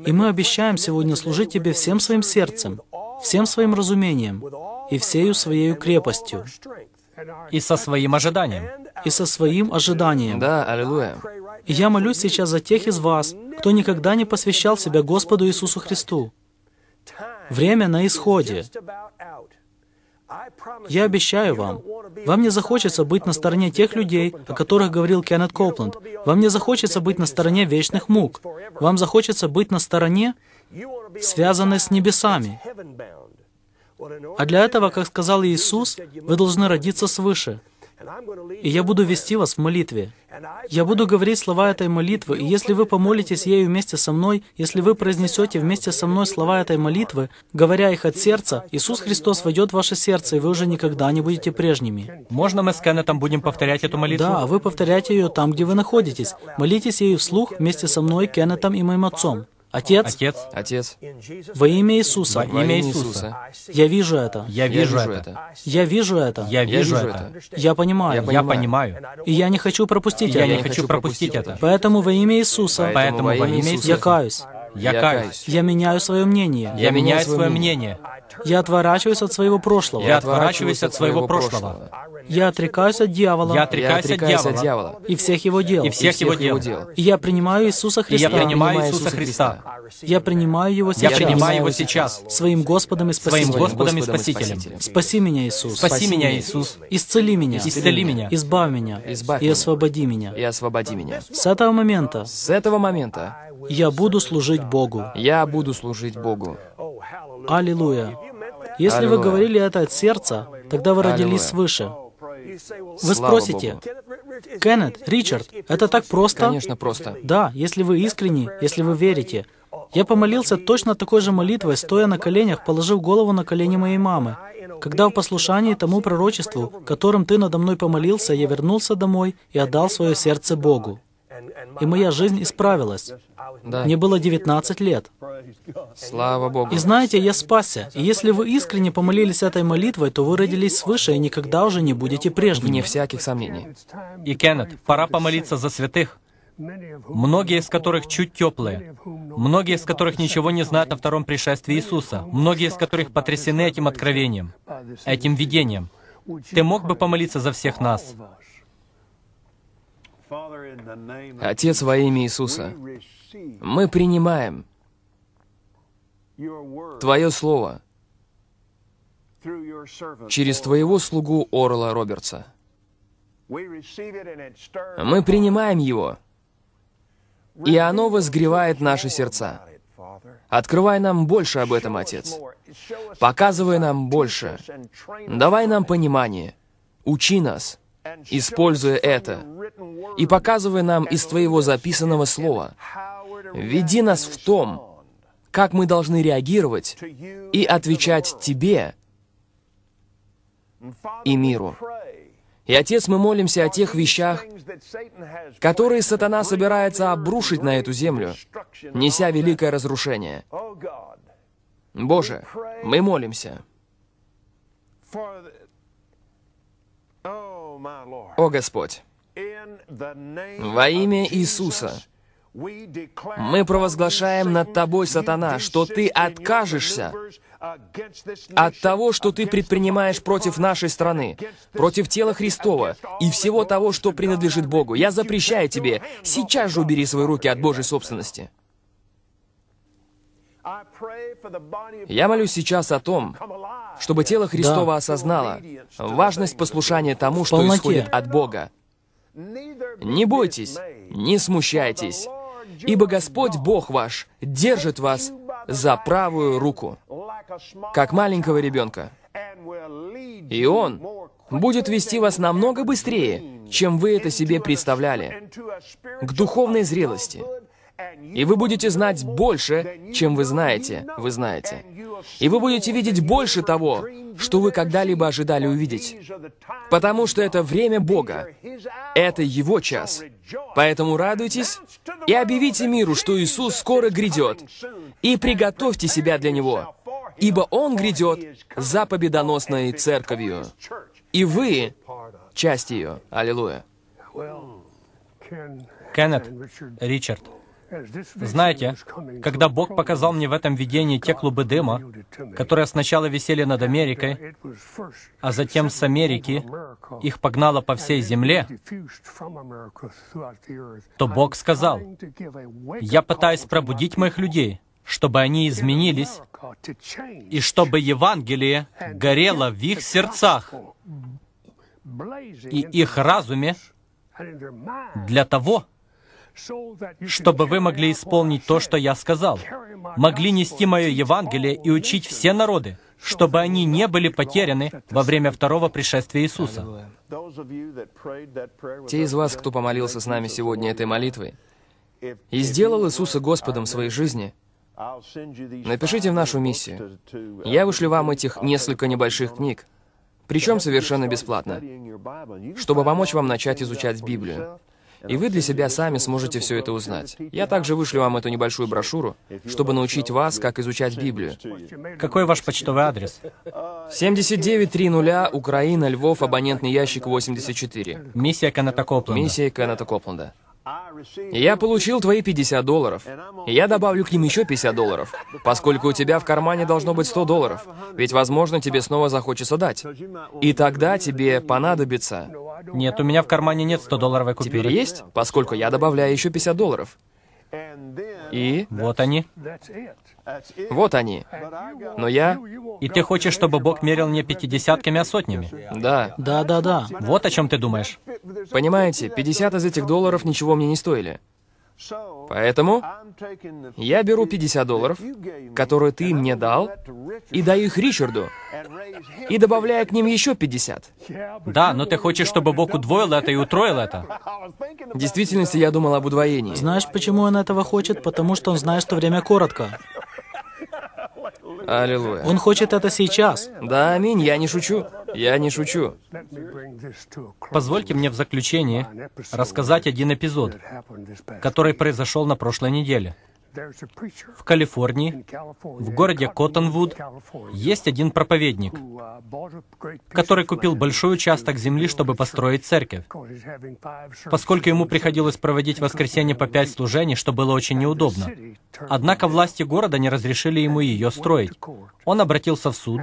И мы обещаем сегодня служить Тебе всем своим сердцем, всем своим разумением и всею своей крепостью. И со своим ожиданием. И со своим ожиданием. Да, аллилуйя. И я молюсь сейчас за тех из вас, кто никогда не посвящал себя Господу Иисусу Христу. Время на исходе. Я обещаю вам, вам не захочется быть на стороне тех людей, о которых говорил Кеннет Копланд. Вам не захочется быть на стороне вечных мук. Вам захочется быть на стороне, связанной с небесами. А для этого, как сказал Иисус, вы должны родиться свыше. И я буду вести вас в молитве. Я буду говорить слова этой молитвы, и если вы помолитесь ею вместе со мной, если вы произнесете вместе со мной слова этой молитвы, говоря их от сердца, Иисус Христос войдет в ваше сердце, и вы уже никогда не будете прежними. Можно мы с Кеннетом будем повторять эту молитву? Да, а вы повторяйте ее там, где вы находитесь. Молитесь ею вслух вместе со мной, Кеннетом и моим отцом. Отец, Отец, Отец, во имя Иисуса, во имя Иисуса, я вижу это, я вижу это, я вижу это, я вижу это, я понимаю, я понимаю, и я не хочу пропустить это, я не хочу пропустить это, поэтому во имя Иисуса, поэтому во имя Иисуса, я каюсь, я каюсь, я меняю свое мнение, я меняю свое мнение, я отворачиваюсь от своего прошлого. Я отворачиваюсь от своего прошлого. Я отрекаюсь от дьявола. Я отрекаюсь от дьявола. И всех его дел. И всех его дел. И я принимаю Иисуса Христа. И я принимаю Иисуса Христа. Я принимаю его сейчас. Я принимаю его сейчас. Своим Господом и Спасителем. Своим Господом и Спасителем. Спаси меня, Иисус. Спаси меня, Иисус. Исцели меня. Исцели меня. Избавь меня. Избавь и освободи меня. И освободи меня. С этого момента. С этого момента. Я буду служить Богу. Я буду служить Богу. Аллилуйя. Если вы говорили это от сердца, тогда вы родились свыше. Вы спросите, Кеннет, Ричард, это так просто? Конечно, просто. Да, если вы искренни, если вы верите. Я помолился точно такой же молитвой, стоя на коленях, положив голову на колени моей мамы. Когда в послушании тому пророчеству, которым ты надо мной помолился, я вернулся домой и отдал свое сердце Богу. И моя жизнь исправилась. Да. Мне было 19 лет. Слава Богу. И знаете, я спасся. И если вы искренне помолились этой молитвой, то вы родились свыше и никогда уже не будете прежними. Вне всяких сомнений. И, Кеннет, пора помолиться за святых, многие из которых чуть теплые, многие из которых ничего не знают о втором пришествии Иисуса, многие из которых потрясены этим откровением, этим видением. Ты мог бы помолиться за всех нас? Отец, во имя Иисуса, мы принимаем Твое Слово через Твоего слугу Орла Робертса. Мы принимаем его, и оно возгревает наши сердца. Открывай нам больше об этом, Отец. Показывай нам больше. Давай нам понимание. Учи нас используя это и показывая нам из Твоего записанного Слова. Веди нас в том, как мы должны реагировать и отвечать Тебе и миру. И, Отец, мы молимся о тех вещах, которые сатана собирается обрушить на эту землю, неся великое разрушение. Боже, мы молимся о Господь, во имя Иисуса мы провозглашаем над тобой, сатана, что ты откажешься от того, что ты предпринимаешь против нашей страны, против тела Христова и всего того, что принадлежит Богу. Я запрещаю тебе, сейчас же убери свои руки от Божьей собственности. Я молюсь сейчас о том, чтобы тело Христова да. осознало важность послушания тому, что Полноте. исходит от Бога. Не бойтесь, не смущайтесь, ибо Господь Бог ваш держит вас за правую руку, как маленького ребенка. И Он будет вести вас намного быстрее, чем вы это себе представляли, к духовной зрелости, и вы будете знать больше, чем вы знаете, вы знаете. И вы будете видеть больше того, что вы когда-либо ожидали увидеть. Потому что это время Бога. Это Его час. Поэтому радуйтесь и объявите миру, что Иисус скоро грядет. И приготовьте себя для Него, ибо Он грядет за победоносной церковью. И вы — часть ее. Аллилуйя. Кеннет, Ричард, знаете, когда Бог показал мне в этом видении те клубы дыма, которые сначала висели над Америкой, а затем с Америки их погнало по всей земле, то Бог сказал, «Я пытаюсь пробудить моих людей, чтобы они изменились, и чтобы Евангелие горело в их сердцах и их разуме для того, чтобы вы могли исполнить то, что я сказал, могли нести мое Евангелие и учить все народы, чтобы они не были потеряны во время второго пришествия Иисуса. Те из вас, кто помолился с нами сегодня этой молитвой и сделал Иисуса Господом в своей жизни, напишите в нашу миссию. Я вышлю вам этих несколько небольших книг, причем совершенно бесплатно, чтобы помочь вам начать изучать Библию. И вы для себя сами сможете все это узнать. Я также вышлю вам эту небольшую брошюру, чтобы научить вас, как изучать Библию. Какой ваш почтовый адрес? 7930 Украина, Львов, абонентный ящик 84. Миссия Каната Копланда. Миссия Каната Копланда. Я получил твои 50 долларов. Я добавлю к ним еще 50 долларов, поскольку у тебя в кармане должно быть 100 долларов. Ведь, возможно, тебе снова захочется дать. И тогда тебе понадобится нет, у меня в кармане нет 100-долларовой купюры. Теперь есть, поскольку я добавляю еще 50 долларов. И... Вот они. Вот они. Но я... И ты хочешь, чтобы Бог мерил не пятидесятками, а сотнями? Да. Да, да, да. Вот о чем ты думаешь. Понимаете, 50 из этих долларов ничего мне не стоили. Поэтому я беру 50 долларов, которые ты мне дал, и даю их Ричарду, и добавляю к ним еще 50. Да, но ты хочешь, чтобы Бог удвоил это и утроил это. В действительности я думал об удвоении. Знаешь, почему он этого хочет? Потому что он знает, что время коротко. Аллилуйя. Он хочет это сейчас. Да, аминь, я не шучу. Я не шучу. Позвольте мне в заключение рассказать один эпизод, который произошел на прошлой неделе. В Калифорнии, в городе Коттонвуд, есть один проповедник, uh, который купил большой участок земли, чтобы построить церковь, поскольку ему приходилось проводить воскресенье по пять служений, что было очень неудобно. Однако власти города не разрешили ему ее строить. Он обратился в суд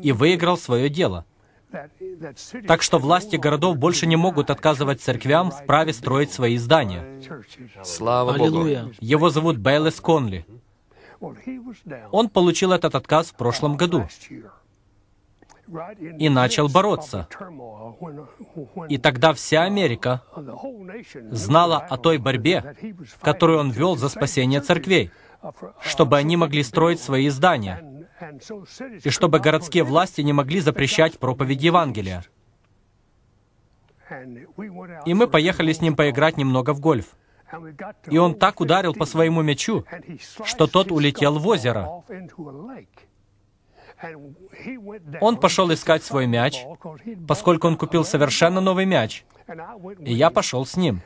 и выиграл свое дело — так что власти городов больше не могут отказывать церквям в праве строить свои здания. Слава Аллилуйя. Богу. Его зовут Бейлес Конли. Он получил этот отказ в прошлом году и начал бороться. И тогда вся Америка знала о той борьбе, которую он вел за спасение церквей, чтобы они могли строить свои здания и чтобы городские власти не могли запрещать проповедь Евангелия. И мы поехали с ним поиграть немного в гольф. И он так ударил по своему мячу, что тот улетел в озеро. Он пошел искать свой мяч, поскольку он купил совершенно новый мяч — и я пошел с ним.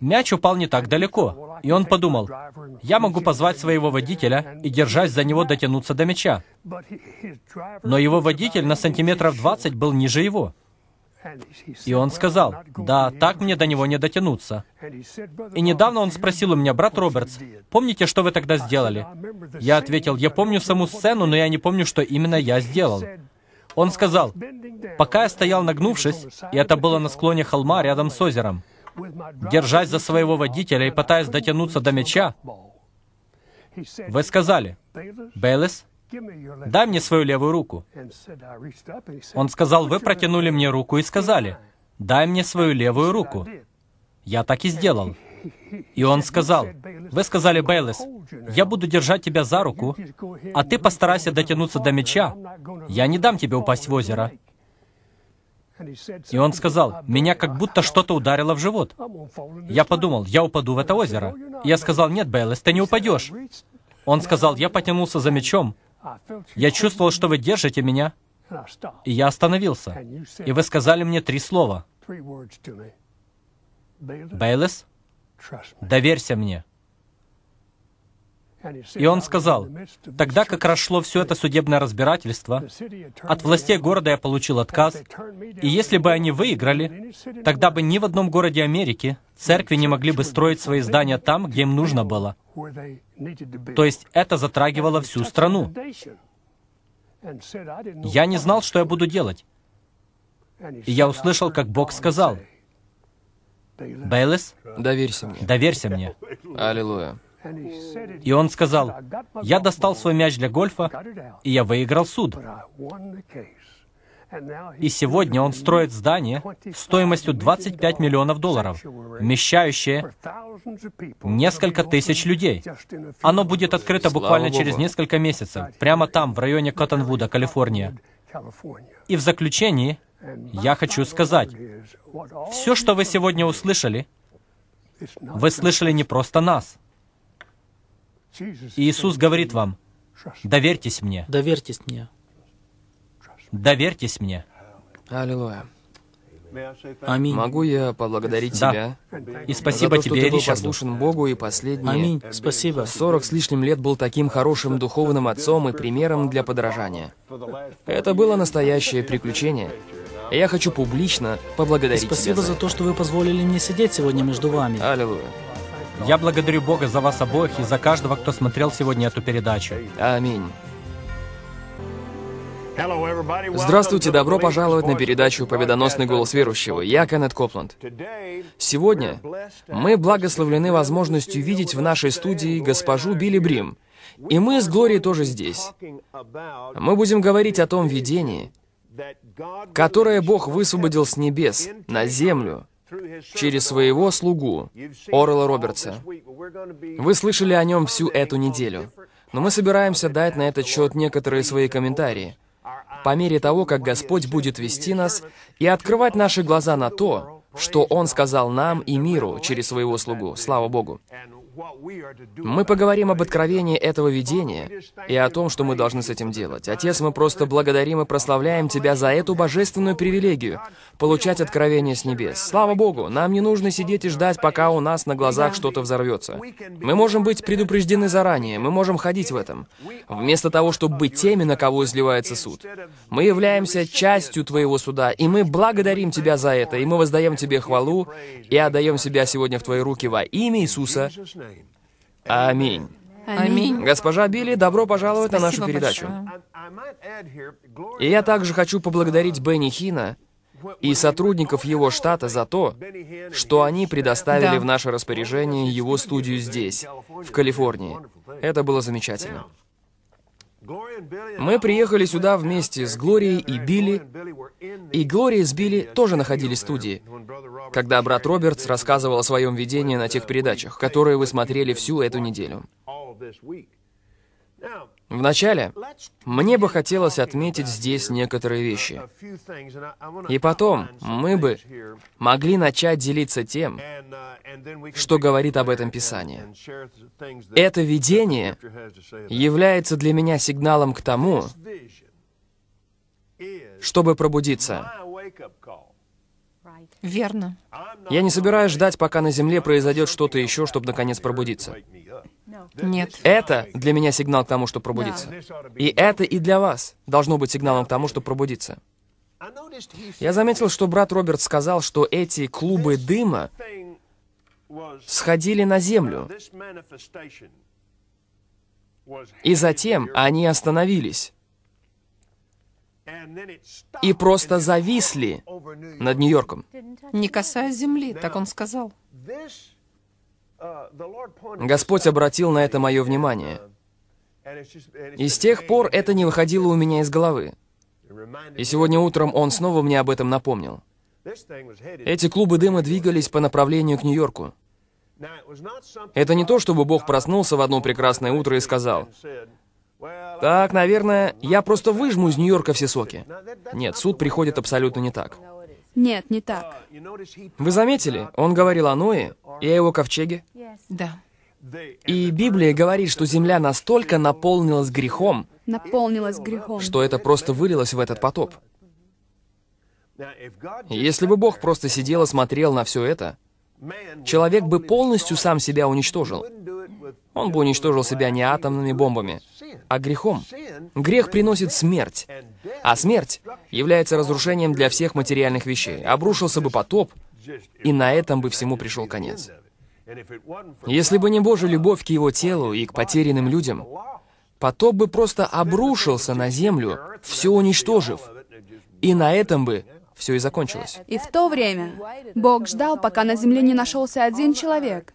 Мяч упал не так далеко, и он подумал, я могу позвать своего водителя и, держась за него, дотянуться до мяча. Но его водитель на сантиметров 20 был ниже его. И он сказал, да, так мне до него не дотянуться. И недавно он спросил у меня, брат Робертс, помните, что вы тогда сделали? Я ответил, я помню саму сцену, но я не помню, что именно я сделал. Он сказал, «Пока я стоял нагнувшись, и это было на склоне холма рядом с озером, держась за своего водителя и пытаясь дотянуться до мяча, вы сказали, «Бейлис, дай мне свою левую руку». Он сказал, «Вы протянули мне руку и сказали, дай мне свою левую руку». Я так и сделал. И он сказал, «Вы сказали, Бейлис, я буду держать тебя за руку, а ты постарайся дотянуться до меча. Я не дам тебе упасть в озеро». И он сказал, «Меня как будто что-то ударило в живот». Я подумал, «Я упаду в это озеро». я сказал, «Нет, Бейлис, ты не упадешь». Он сказал, «Я потянулся за мечом. Я чувствовал, что вы держите меня». И я остановился. И вы сказали мне три слова. Бейлис, доверься мне. И он сказал, тогда как прошло все это судебное разбирательство, от властей города я получил отказ, и если бы они выиграли, тогда бы ни в одном городе Америки церкви не могли бы строить свои здания там, где им нужно было. То есть это затрагивало всю страну. Я не знал, что я буду делать. И я услышал, как Бог сказал — Бейлес, доверься мне. Доверься мне. Аллилуйя. И он сказал, я достал свой мяч для гольфа, и я выиграл суд. И сегодня он строит здание стоимостью 25 миллионов долларов, вмещающее несколько тысяч людей. Оно будет открыто буквально через несколько месяцев, прямо там, в районе Коттонвуда, Калифорния. И в заключении я хочу сказать, все, что вы сегодня услышали, вы слышали не просто нас. Иисус говорит вам, доверьтесь мне. Доверьтесь мне. Доверьтесь мне. Аллилуйя. Аминь. Могу я поблагодарить да. тебя? И спасибо за то, тебе, что ты был Ричарду. послушен Богу и последний. Аминь. Спасибо. 40 с лишним лет был таким хорошим духовным отцом и примером для подражания. Это было настоящее приключение. Я хочу публично поблагодарить и спасибо тебя за, за то, что вы позволили мне сидеть сегодня между вами. Аллилуйя. Я благодарю Бога за вас обоих и за каждого, кто смотрел сегодня эту передачу. Аминь. Здравствуйте, добро пожаловать на передачу «Победоносный голос верующего». Я Кеннет Копланд. Сегодня мы благословлены возможностью видеть в нашей студии госпожу Билли Брим. И мы с Глорией тоже здесь. Мы будем говорить о том видении, которое Бог высвободил с небес на землю через своего слугу Орла Робертса. Вы слышали о нем всю эту неделю, но мы собираемся дать на этот счет некоторые свои комментарии – по мере того, как Господь будет вести нас и открывать наши глаза на то, что Он сказал нам и миру через Своего Слугу. Слава Богу. Мы поговорим об откровении этого видения и о том, что мы должны с этим делать. Отец, мы просто благодарим и прославляем Тебя за эту божественную привилегию — получать откровение с небес. Слава Богу, нам не нужно сидеть и ждать, пока у нас на глазах что-то взорвется. Мы можем быть предупреждены заранее, мы можем ходить в этом. Вместо того, чтобы быть теми, на кого изливается суд. Мы являемся частью Твоего суда, и мы благодарим Тебя за это, и мы воздаем Тебе хвалу и отдаем себя сегодня в Твои руки во имя Иисуса. Аминь. Аминь. Госпожа Билли, добро пожаловать Спасибо на нашу передачу. Большое. И я также хочу поблагодарить Бенни Хина и сотрудников его штата за то, что они предоставили да. в наше распоряжение его студию здесь, в Калифорнии. Это было замечательно. Мы приехали сюда вместе с Глорией и Билли, и Глория с Билли тоже находились в студии, когда брат Робертс рассказывал о своем видении на тех передачах, которые вы смотрели всю эту неделю. Вначале мне бы хотелось отметить здесь некоторые вещи. И потом мы бы могли начать делиться тем, что говорит об этом Писание. Это видение является для меня сигналом к тому, чтобы пробудиться. Верно. Я не собираюсь ждать, пока на Земле произойдет что-то еще, чтобы наконец пробудиться. Нет. Это для меня сигнал к тому, что пробудиться. И это и для вас должно быть сигналом к тому, чтобы пробудиться. Я заметил, что брат Роберт сказал, что эти клубы дыма сходили на землю. И затем они остановились. И просто зависли над Нью-Йорком. Не касаясь земли, так он сказал. Господь обратил на это мое внимание. И с тех пор это не выходило у меня из головы. И сегодня утром он снова мне об этом напомнил. Эти клубы дыма двигались по направлению к Нью-Йорку. Это не то, чтобы Бог проснулся в одно прекрасное утро и сказал, «Так, наверное, я просто выжму из Нью-Йорка все соки». Нет, суд приходит абсолютно не так. Нет, не так. Вы заметили, он говорил о Ное и о его ковчеге? Да. И Библия говорит, что земля настолько наполнилась грехом, наполнилась грехом, что это просто вылилось в этот потоп. Если бы Бог просто сидел и смотрел на все это, человек бы полностью сам себя уничтожил. Он бы уничтожил себя не атомными бомбами, а грехом. Грех приносит смерть, а смерть является разрушением для всех материальных вещей. Обрушился бы потоп, и на этом бы всему пришел конец. Если бы не Божья любовь к его телу и к потерянным людям, потоп бы просто обрушился на землю, все уничтожив, и на этом бы все и закончилось. И в то время Бог ждал, пока на земле не нашелся один человек,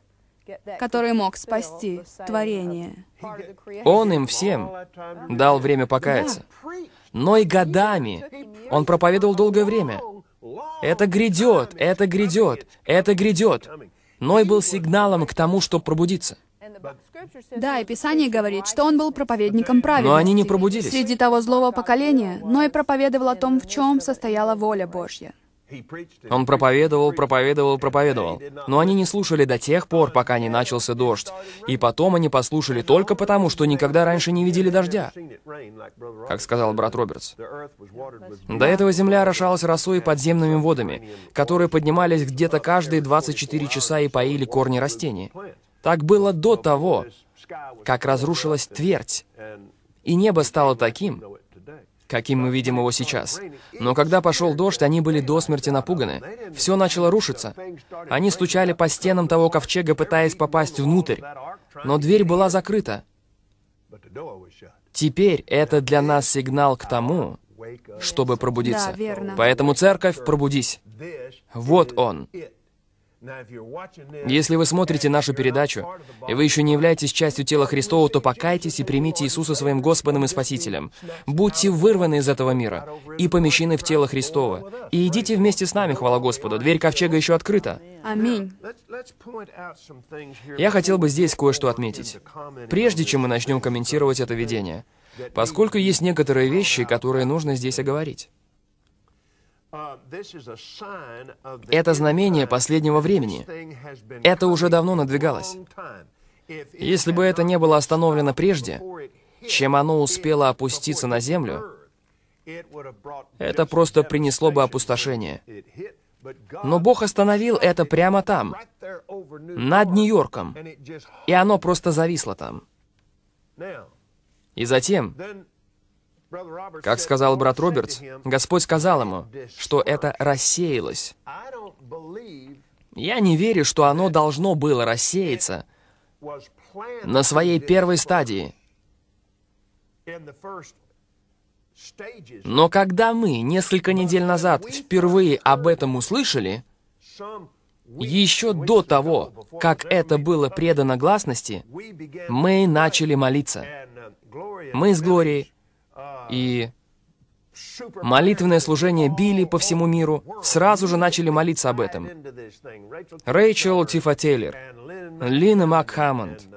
который мог спасти творение. Он им всем дал время покаяться. Но и годами он проповедовал долгое время. Это грядет, это грядет, это грядет. Но и был сигналом к тому, чтобы пробудиться. Да, и Писание говорит, что он был проповедником праведности. Но они не пробудились. Среди того злого поколения Но и проповедовал о том, в чем состояла воля Божья. Он проповедовал, проповедовал, проповедовал. Но они не слушали до тех пор, пока не начался дождь. И потом они послушали только потому, что никогда раньше не видели дождя. Как сказал брат Робертс. До этого земля орошалась росой и подземными водами, которые поднимались где-то каждые 24 часа и поили корни растений. Так было до того, как разрушилась твердь, и небо стало таким, каким мы видим его сейчас. Но когда пошел дождь, они были до смерти напуганы. Все начало рушиться. Они стучали по стенам того ковчега, пытаясь попасть внутрь. Но дверь была закрыта. Теперь это для нас сигнал к тому, чтобы пробудиться. Да, верно. Поэтому, церковь, пробудись. Вот он. Если вы смотрите нашу передачу, и вы еще не являетесь частью тела Христова, то покайтесь и примите Иисуса своим Господом и Спасителем. Будьте вырваны из этого мира и помещены в тело Христова. И идите вместе с нами, хвала Господу. Дверь ковчега еще открыта. Аминь. Я хотел бы здесь кое-что отметить, прежде чем мы начнем комментировать это видение, поскольку есть некоторые вещи, которые нужно здесь оговорить. Это знамение последнего времени. Это уже давно надвигалось. Если бы это не было остановлено прежде, чем оно успело опуститься на землю, это просто принесло бы опустошение. Но Бог остановил это прямо там, над Нью-Йорком, и оно просто зависло там. И затем как сказал брат Робертс, Господь сказал ему, что это рассеялось. Я не верю, что оно должно было рассеяться на своей первой стадии. Но когда мы несколько недель назад впервые об этом услышали, еще до того, как это было предано гласности, мы начали молиться. Uh, мы с Глорией и молитвенное служение Билли по всему миру, сразу же начали молиться об этом. Рэйчел Тифа Тейлер, Лина Макхаммонд,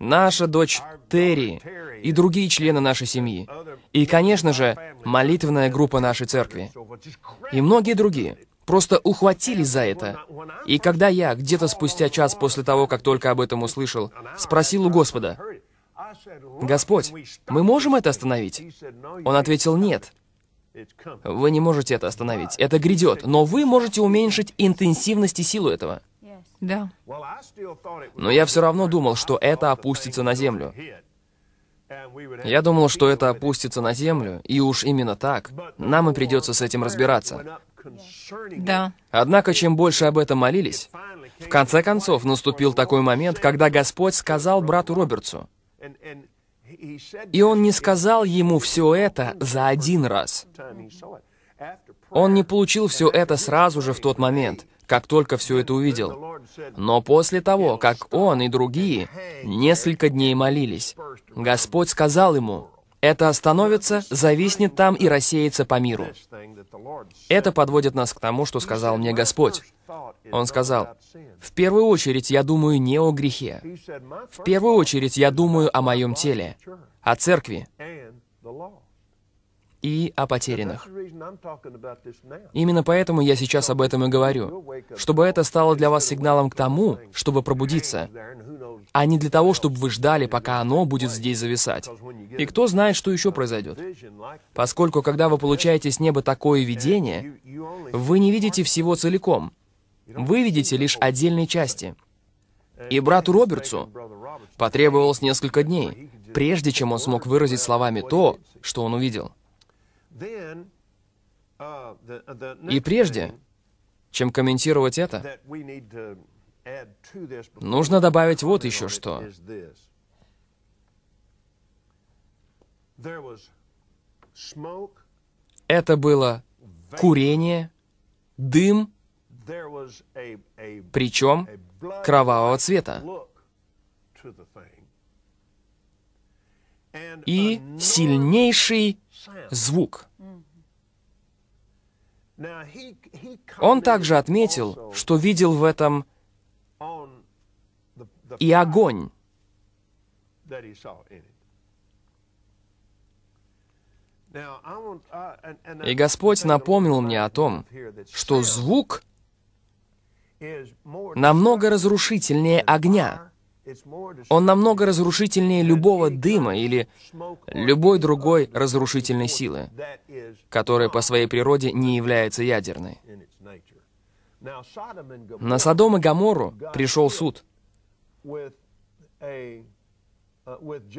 наша дочь Терри и другие члены нашей семьи. И, конечно же, молитвенная группа нашей церкви. И многие другие просто ухватились за это. И когда я, где-то спустя час после того, как только об этом услышал, спросил у Господа, «Господь, мы можем это остановить?» Он ответил, «Нет». Вы не можете это остановить. Это грядет. Но вы можете уменьшить интенсивность и силу этого. Да. Но я все равно думал, что это опустится на землю. Я думал, что это опустится на землю, и уж именно так. Нам и придется с этим разбираться. Да. Однако, чем больше об этом молились, в конце концов наступил такой момент, когда Господь сказал брату Робертсу, и он не сказал ему все это за один раз. Он не получил все это сразу же в тот момент, как только все это увидел. Но после того, как он и другие несколько дней молились, Господь сказал ему, это остановится, зависнет там и рассеется по миру. Это подводит нас к тому, что сказал мне Господь. Он сказал, «В первую очередь я думаю не о грехе. В первую очередь я думаю о моем теле, о церкви и о потерянных. Именно поэтому я сейчас об этом и говорю, чтобы это стало для вас сигналом к тому, чтобы пробудиться, а не для того, чтобы вы ждали, пока оно будет здесь зависать. И кто знает, что еще произойдет. Поскольку, когда вы получаете с неба такое видение, вы не видите всего целиком. Вы видите лишь отдельные части. И брату Робертсу потребовалось несколько дней, прежде чем он смог выразить словами то, что он увидел. Uh, uh, И прежде, чем комментировать это, нужно добавить вот еще что. Это было курение, дым, причем кровавого цвета. И сильнейший звук. Он также отметил, что видел в этом и огонь. И Господь напомнил мне о том, что звук намного разрушительнее огня. Он намного разрушительнее любого дыма или любой другой разрушительной силы, которая по своей природе не является ядерной. На Содом и Гамору пришел суд,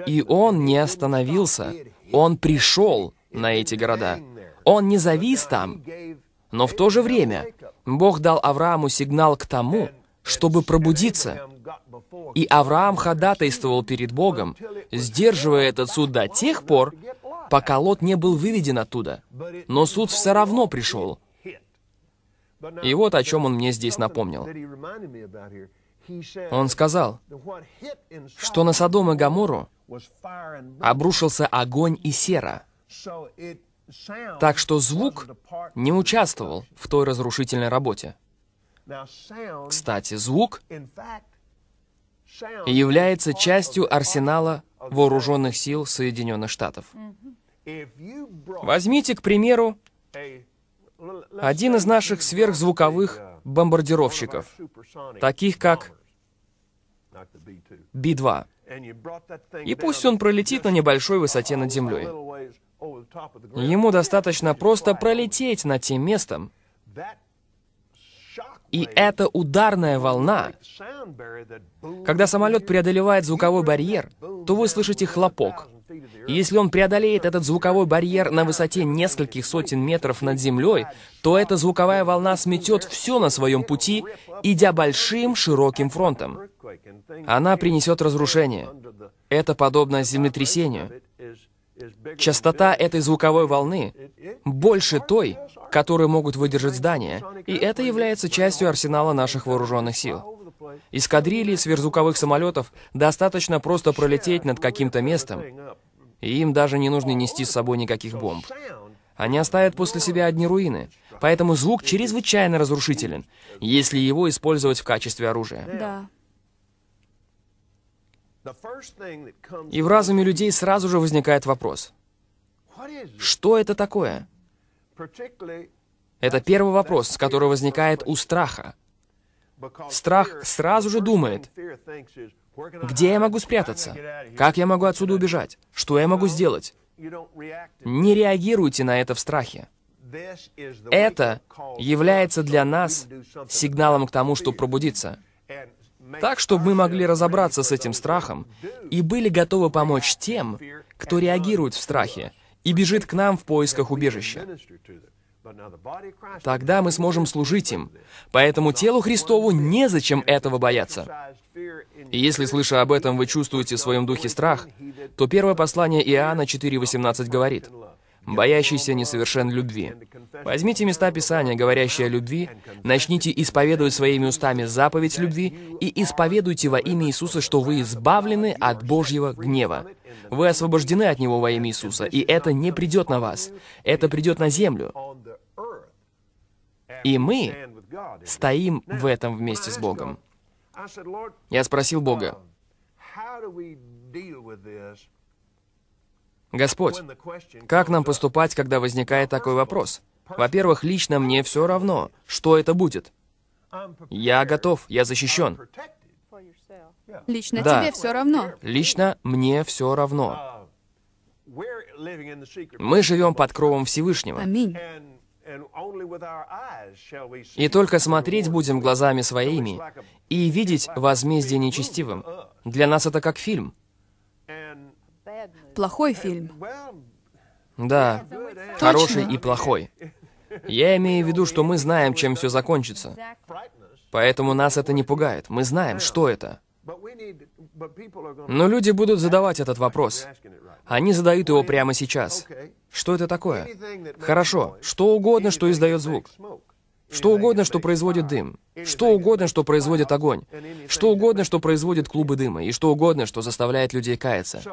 и он не остановился, он пришел на эти города. Он не завис там, но в то же время Бог дал Аврааму сигнал к тому, чтобы пробудиться и Авраам ходатайствовал перед Богом, сдерживая этот суд до тех пор, пока Лот не был выведен оттуда. Но суд все равно пришел. И вот о чем он мне здесь напомнил. Он сказал, что на Содом и Гамору обрушился огонь и сера. Так что звук не участвовал в той разрушительной работе. Кстати, звук является частью арсенала вооруженных сил Соединенных Штатов. Возьмите, к примеру, один из наших сверхзвуковых бомбардировщиков, таких как b 2 И пусть он пролетит на небольшой высоте над землей. Ему достаточно просто пролететь над тем местом, и это ударная волна. Когда самолет преодолевает звуковой барьер, то вы слышите хлопок. И если он преодолеет этот звуковой барьер на высоте нескольких сотен метров над землей, то эта звуковая волна сметет все на своем пути, идя большим широким фронтом. Она принесет разрушение. Это подобно землетрясению. Частота этой звуковой волны больше той, которые могут выдержать здание, и это является частью арсенала наших вооруженных сил. Эскадрильи сверхзвуковых самолетов достаточно просто пролететь над каким-то местом, и им даже не нужно нести с собой никаких бомб. Они оставят после себя одни руины, поэтому звук чрезвычайно разрушителен, если его использовать в качестве оружия. Да. И в разуме людей сразу же возникает вопрос. Что это такое? Это первый вопрос, с которого возникает у страха. Страх сразу же думает, где я могу спрятаться? Как я могу отсюда убежать? Что я могу сделать? Не реагируйте на это в страхе. Это является для нас сигналом к тому, чтобы пробудиться. Так, чтобы мы могли разобраться с этим страхом и были готовы помочь тем, кто реагирует в страхе, и бежит к нам в поисках убежища. Тогда мы сможем служить им. Поэтому телу Христову незачем этого бояться. И если, слыша об этом, вы чувствуете в своем духе страх, то первое послание Иоанна 4.18 говорит, «Боящийся несовершен любви». Возьмите места Писания, говорящие о любви, начните исповедовать своими устами заповедь любви и исповедуйте во имя Иисуса, что вы избавлены от Божьего гнева. Вы освобождены от него во имя Иисуса, и это не придет на вас. Это придет на землю. И мы стоим в этом вместе с Богом. Я спросил Бога, Господь, как нам поступать, когда возникает такой вопрос? Во-первых, лично мне все равно, что это будет. Я готов, я защищен. Лично да. тебе все равно. Лично мне все равно. Мы живем под кровом Всевышнего. Аминь. И только смотреть будем глазами своими и видеть возмездие нечестивым. Для нас это как фильм. Плохой фильм. Да, Точно. хороший и плохой. Я имею в виду, что мы знаем, чем все закончится. Поэтому нас это не пугает. Мы знаем, что это. Но люди будут задавать этот вопрос. Они задают его прямо сейчас. Что это такое? Хорошо, что угодно, что издает звук. Что угодно, что производит дым. Что угодно, что производит огонь. Что угодно, что производит клубы дыма. И что угодно, что заставляет людей каяться.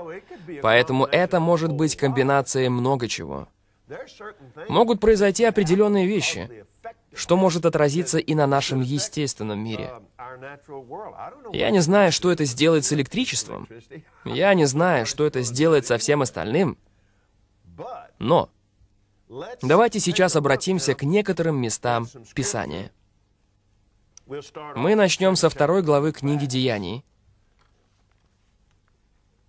Поэтому это может быть комбинацией много чего. Могут произойти определенные вещи, что может отразиться и на нашем естественном мире. Я не знаю, что это сделает с электричеством. Я не знаю, что это сделает со всем остальным. Но давайте сейчас обратимся к некоторым местам Писания. Мы начнем со второй главы книги Деяний.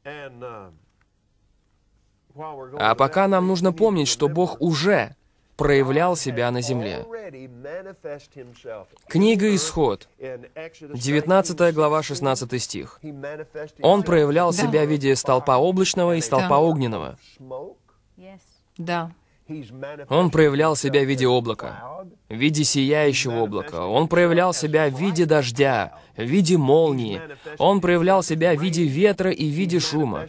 А пока нам нужно помнить, что Бог уже проявлял себя на земле. Книга «Исход», 19 глава, 16 стих. Он проявлял себя в виде столпа облачного и столпа огненного. Да. Он проявлял себя в виде облака, в виде сияющего облака. Он проявлял себя в виде дождя, в виде молнии. Он проявлял себя в виде ветра и в виде шума.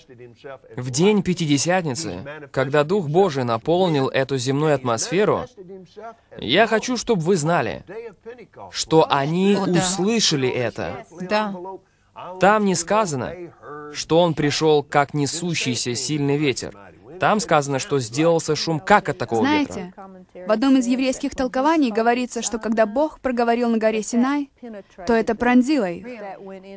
В день Пятидесятницы, когда Дух Божий наполнил эту земную атмосферу, я хочу, чтобы вы знали, что они О, да. услышали это. Да. Там не сказано, что он пришел как несущийся сильный ветер. Там сказано, что сделался шум как от такого Знаете, ветра. в одном из еврейских толкований говорится, что когда Бог проговорил на горе Синай, то это пронзило их.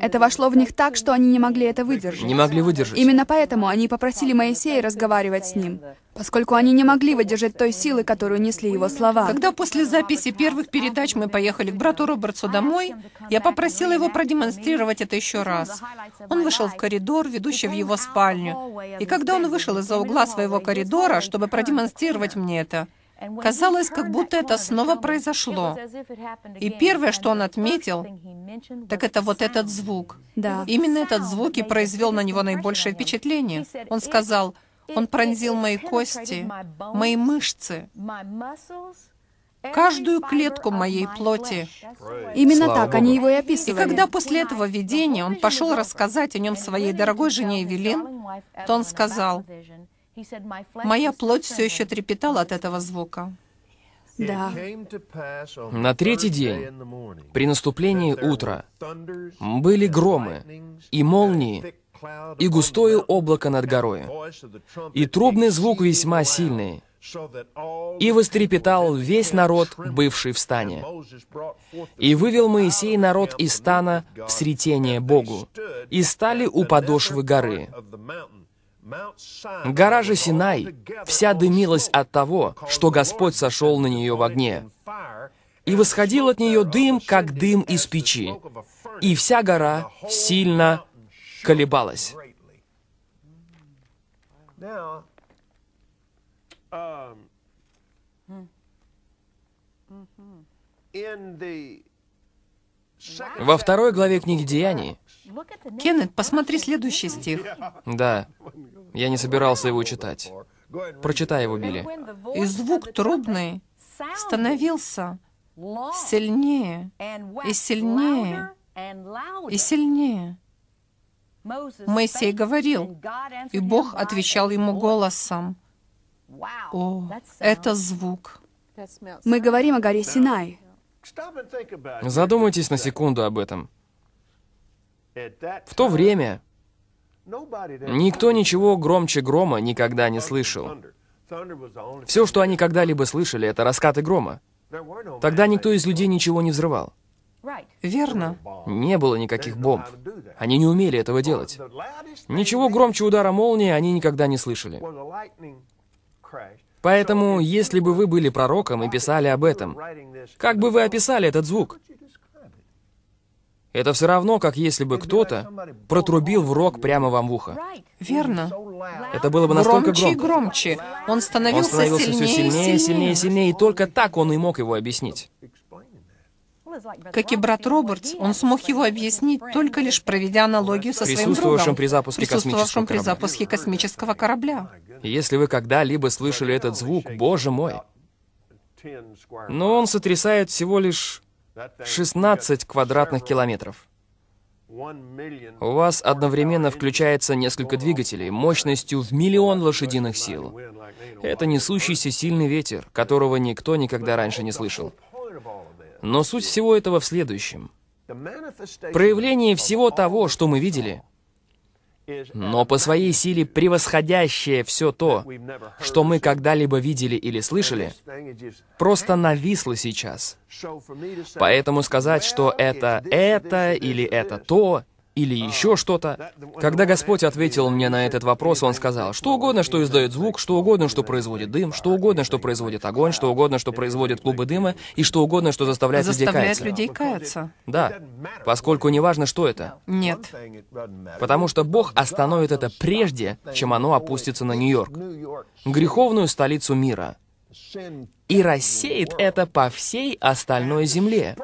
Это вошло в них так, что они не могли это выдержать. Не могли выдержать. Именно поэтому они попросили Моисея разговаривать с ним, поскольку они не могли выдержать той силы, которую несли его слова. Когда после записи первых передач мы поехали к брату Робертсу домой, я попросила его продемонстрировать это еще раз. Он вышел в коридор, ведущий в его спальню. И когда он вышел из-за угла своего коридора, чтобы продемонстрировать мне это, Казалось, как будто это снова произошло. И первое, что он отметил, так это вот этот звук. Да. Именно этот звук и произвел на него наибольшее впечатление. Он сказал, он пронзил мои кости, мои мышцы, каждую клетку моей плоти. Именно Слава так Богу. они его и описывали. И когда после этого видения он пошел рассказать о нем своей дорогой жене Эвелин, то он сказал, «Моя плоть все еще трепетала от этого звука». Да. На третий день, при наступлении утра, были громы и молнии и густое облако над горой, и трубный звук весьма сильный, и вострепетал весь народ, бывший в стане. И вывел Моисей народ из стана в сретение Богу, и стали у подошвы горы. Гора же Синай вся дымилась от того, что Господь сошел на нее в огне. И восходил от нее дым, как дым из печи. И вся гора сильно колебалась. Во второй главе книги Деяний... Кеннет, посмотри следующий стих. Да, я не собирался его читать. Прочитай его, Билли. «И звук трубный становился сильнее и сильнее и сильнее, Моисей говорил, и Бог отвечал ему голосом. О, это звук. Мы говорим о горе Синай. Задумайтесь на секунду об этом. В то время никто ничего громче грома никогда не слышал. Все, что они когда-либо слышали, это раскаты грома. Тогда никто из людей ничего не взрывал. Верно. Не было никаких бомб. Они не умели этого делать. Ничего громче удара молнии они никогда не слышали. Поэтому, если бы вы были пророком и писали об этом, как бы вы описали этот звук? Это все равно, как если бы кто-то протрубил в рог прямо вам в ухо. Верно. Это было бы настолько громче. Громче и громче. Он становился, он становился сильнее, все сильнее, сильнее, сильнее, и только так он и мог его объяснить. Как и брат Робертс, он смог его объяснить, только лишь проведя аналогию со своим другом, при запуске присутствовавшим при запуске космического корабля. Если вы когда-либо слышали этот звук, боже мой! Но он сотрясает всего лишь 16 квадратных километров. У вас одновременно включается несколько двигателей мощностью в миллион лошадиных сил. Это несущийся сильный ветер, которого никто никогда раньше не слышал. Но суть всего этого в следующем. Проявление всего того, что мы видели, но по своей силе превосходящее все то, что мы когда-либо видели или слышали, просто нависло сейчас. Поэтому сказать, что это это или это то, или еще что-то. Когда Господь ответил мне на этот вопрос, Он сказал, что угодно, что издает звук, что угодно, что производит дым, что угодно, что производит огонь, что угодно, что производит клубы дыма, и что угодно, что заставляет, заставляет людей каяться. Да, поскольку не важно, что это. Нет. Потому что Бог остановит это прежде, чем оно опустится на Нью-Йорк, греховную столицу мира, и рассеет это по всей остальной земле.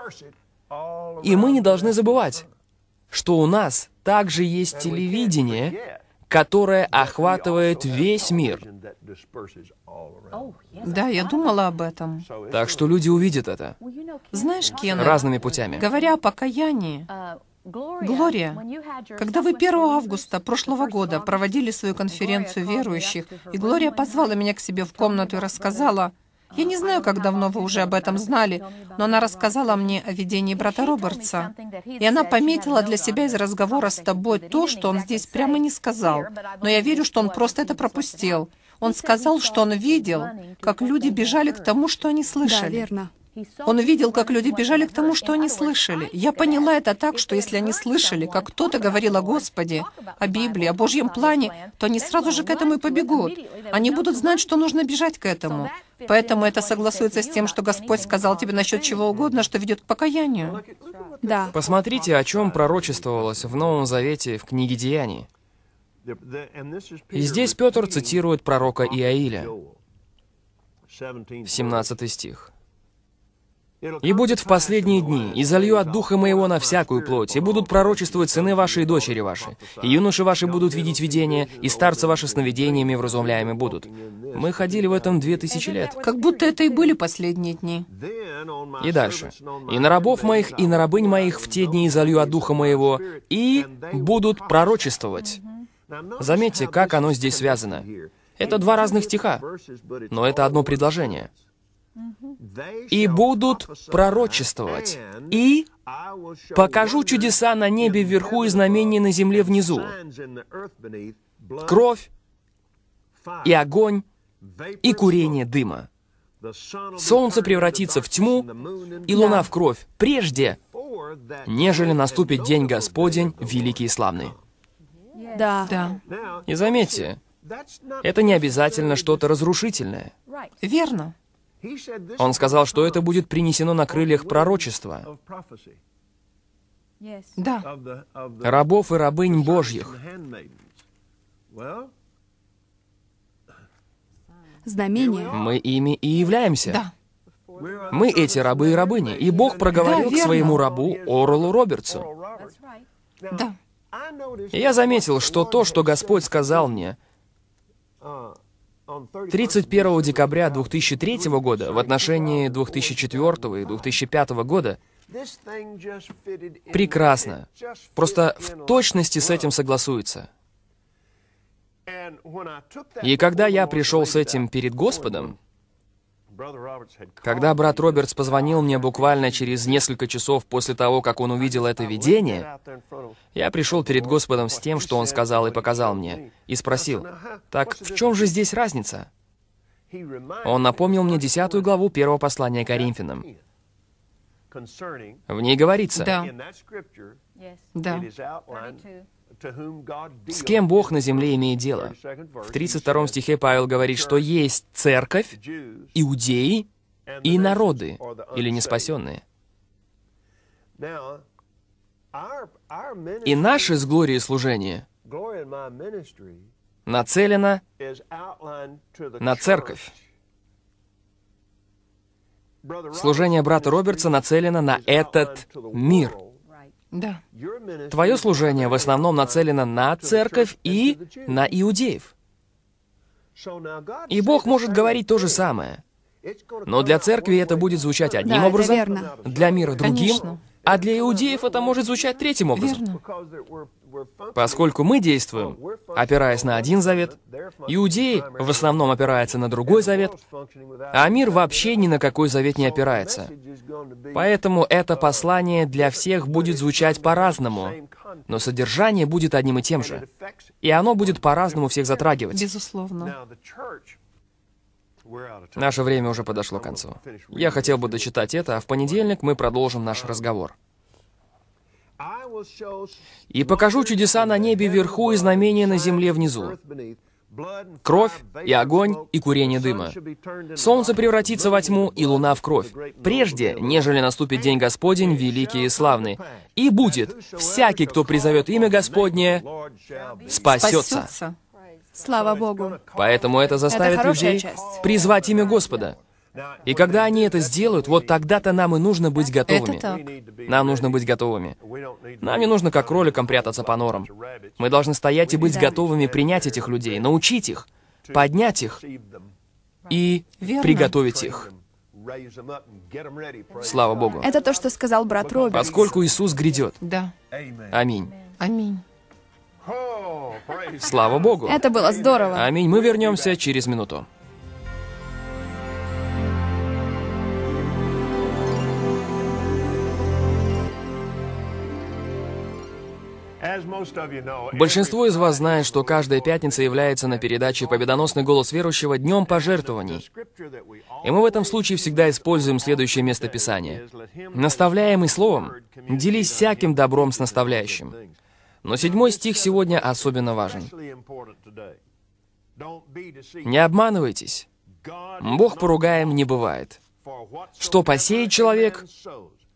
И мы не должны забывать, что у нас также есть телевидение, которое охватывает весь мир. Oh, да, я думала об этом. Так что люди увидят это. Знаешь, Кен, разными путями. Говоря о покаянии, uh, Глория, когда вы 1 августа прошлого года проводили свою конференцию верующих, и Глория позвала меня к себе в комнату и рассказала, я не знаю, как давно вы уже об этом знали, но она рассказала мне о видении брата Робертса. И она пометила для себя из разговора с тобой то, что он здесь прямо не сказал. Но я верю, что он просто это пропустил. Он сказал, что он видел, как люди бежали к тому, что они слышали. Да, верно. Он видел, как люди бежали к тому, что они слышали. Я поняла это так, что если они слышали, как кто-то говорил о Господе, о Библии, о Божьем плане, то они сразу же к этому и побегут. Они будут знать, что нужно бежать к этому. Поэтому это согласуется с тем, что Господь сказал тебе насчет чего угодно, что ведет к покаянию. Да. Посмотрите, о чем пророчествовалось в Новом Завете в книге Деяний. И здесь Петр цитирует пророка Иаиля, 17 стих. И будет в последние дни, и залью от духа моего на всякую плоть, и будут пророчествовать сыны ваши и дочери ваши, и юноши ваши будут видеть видения, и старцы ваши сновидениями вразумляемы будут. Мы ходили в этом две тысячи лет. Как будто это и были последние дни. И дальше. «И на рабов моих, и на рабынь моих в те дни и залью от духа моего, и будут пророчествовать». Заметьте, как оно здесь связано. Это два разных стиха, но это одно предложение и будут пророчествовать, и покажу чудеса на небе вверху и знамения на земле внизу, кровь и огонь и курение дыма. Солнце превратится в тьму, и луна в кровь, прежде, нежели наступит день Господень, великий и славный. Да. да. И заметьте, это не обязательно что-то разрушительное. Верно. Он сказал, что это будет принесено на крыльях пророчества. Да. Рабов и рабынь Божьих. Знамения. Мы ими и являемся. Да. Мы эти рабы и рабыни, и Бог проговорил да, к своему рабу Орлу Робертсу. Да. Я заметил, что то, что Господь сказал мне, 31 декабря 2003 года в отношении 2004 и 2005 года прекрасно, просто в точности с этим согласуется. И когда я пришел с этим перед Господом, когда брат Робертс позвонил мне буквально через несколько часов после того, как он увидел это видение, я пришел перед Господом с тем, что он сказал и показал мне, и спросил, «Так в чем же здесь разница?» Он напомнил мне десятую главу первого послания Коринфянам. В ней говорится... Да. Да. С кем Бог на земле имеет дело? В 32 стихе Павел говорит, что есть церковь, иудеи и народы, или неспасенные. И наше с Глорией служение нацелено на церковь. Служение брата Робертса нацелено на этот мир — да. Твое служение в основном нацелено на церковь и на иудеев. И Бог может говорить то же самое. Но для церкви это будет звучать одним да, образом, верно. для мира другим, Конечно. а для иудеев это может звучать третьим образом. Верно. Поскольку мы действуем, опираясь на один завет, иудеи в основном опираются на другой завет, а мир вообще ни на какой завет не опирается. Поэтому это послание для всех будет звучать по-разному, но содержание будет одним и тем же. И оно будет по-разному всех затрагивать. Безусловно. Наше время уже подошло к концу. Я хотел бы дочитать это, а в понедельник мы продолжим наш разговор. И покажу чудеса на небе вверху и знамения на земле внизу. Кровь и огонь и курение дыма. Солнце превратится во тьму и луна в кровь, прежде, нежели наступит день Господень, великий и славный. И будет, всякий, кто призовет имя Господнее, спасется. Слава Богу. Поэтому это заставит это людей часть. призвать имя Господа. И когда они это сделают, вот тогда-то нам и нужно быть готовыми. Это так. Нам нужно быть готовыми. Нам не нужно как кроликам прятаться по норам. Мы должны стоять и быть да. готовыми принять этих людей, научить их, поднять их и Верно. приготовить их. Слава Богу. Это то, что сказал брат Роберт. Поскольку Иисус грядет. Да. Аминь. Аминь. Слава Богу. Это было здорово. Аминь. Мы вернемся через минуту. Большинство из вас знает, что каждая пятница является на передаче «Победоносный голос верующего» днем пожертвований. И мы в этом случае всегда используем следующее место Писания. «Наставляемый словом, делись всяким добром с наставляющим». Но седьмой стих сегодня особенно важен. «Не обманывайтесь, Бог поругаем не бывает. Что посеет человек,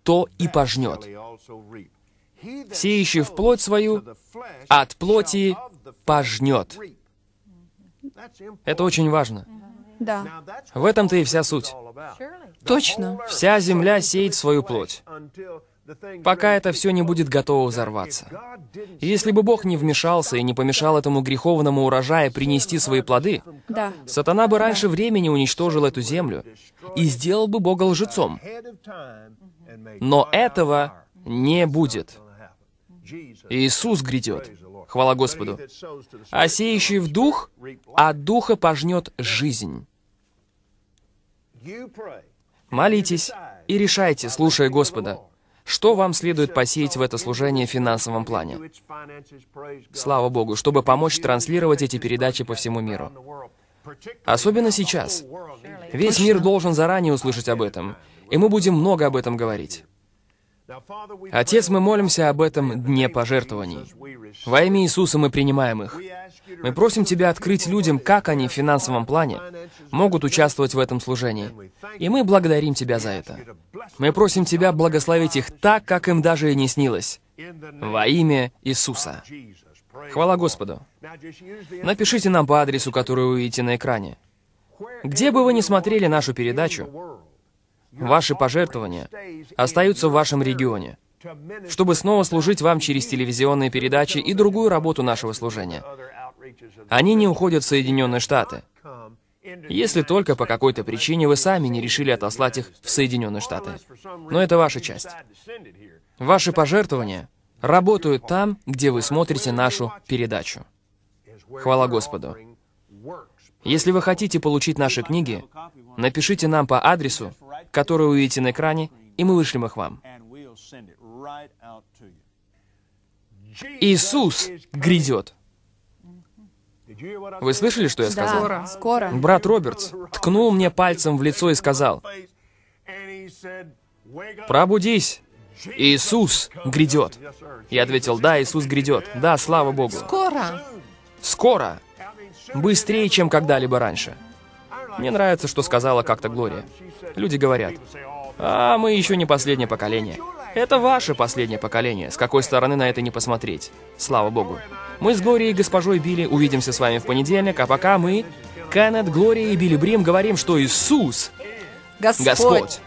то и пожнет» сеющий в плоть свою, а от плоти пожнет. Это очень важно. Да. В этом-то и вся суть. Точно. Вся земля сеет свою плоть, пока это все не будет готово взорваться. И если бы Бог не вмешался и не помешал этому греховному урожаю принести свои плоды, да. сатана бы раньше времени уничтожил эту землю и сделал бы Бога лжецом. Но этого не будет. Иисус грядет. Хвала Господу. А сеющий в дух, а от духа пожнет жизнь. Молитесь и решайте, слушая Господа, что вам следует посеять в это служение в финансовом плане. Слава Богу, чтобы помочь транслировать эти передачи по всему миру. Особенно сейчас. Весь мир должен заранее услышать об этом, и мы будем много об этом говорить. Отец, мы молимся об этом дне пожертвований. Во имя Иисуса мы принимаем их. Мы просим Тебя открыть людям, как они в финансовом плане могут участвовать в этом служении. И мы благодарим Тебя за это. Мы просим Тебя благословить их так, как им даже и не снилось. Во имя Иисуса. Хвала Господу. Напишите нам по адресу, который вы видите на экране. Где бы вы ни смотрели нашу передачу, ваши пожертвования остаются в вашем регионе, чтобы снова служить вам через телевизионные передачи и другую работу нашего служения. Они не уходят в Соединенные Штаты, если только по какой-то причине вы сами не решили отослать их в Соединенные Штаты. Но это ваша часть. Ваши пожертвования работают там, где вы смотрите нашу передачу. Хвала Господу. Если вы хотите получить наши книги, напишите нам по адресу, который вы видите на экране, и мы вышлем их вам. Иисус грядет. Вы слышали, что я сказал? Да, скоро. Брат Робертс ткнул мне пальцем в лицо и сказал, «Пробудись, Иисус грядет». Я ответил, «Да, Иисус грядет. Да, слава Богу». Скоро. Скоро. Быстрее, чем когда-либо раньше. Мне нравится, что сказала как-то Глория. Люди говорят, а мы еще не последнее поколение. Это ваше последнее поколение, с какой стороны на это не посмотреть. Слава богу. Мы с Глорией и госпожой Билли увидимся с вами в понедельник, а пока мы, Кеннет, Глория и Билли Брим, говорим, что Иисус... Господь. Господь.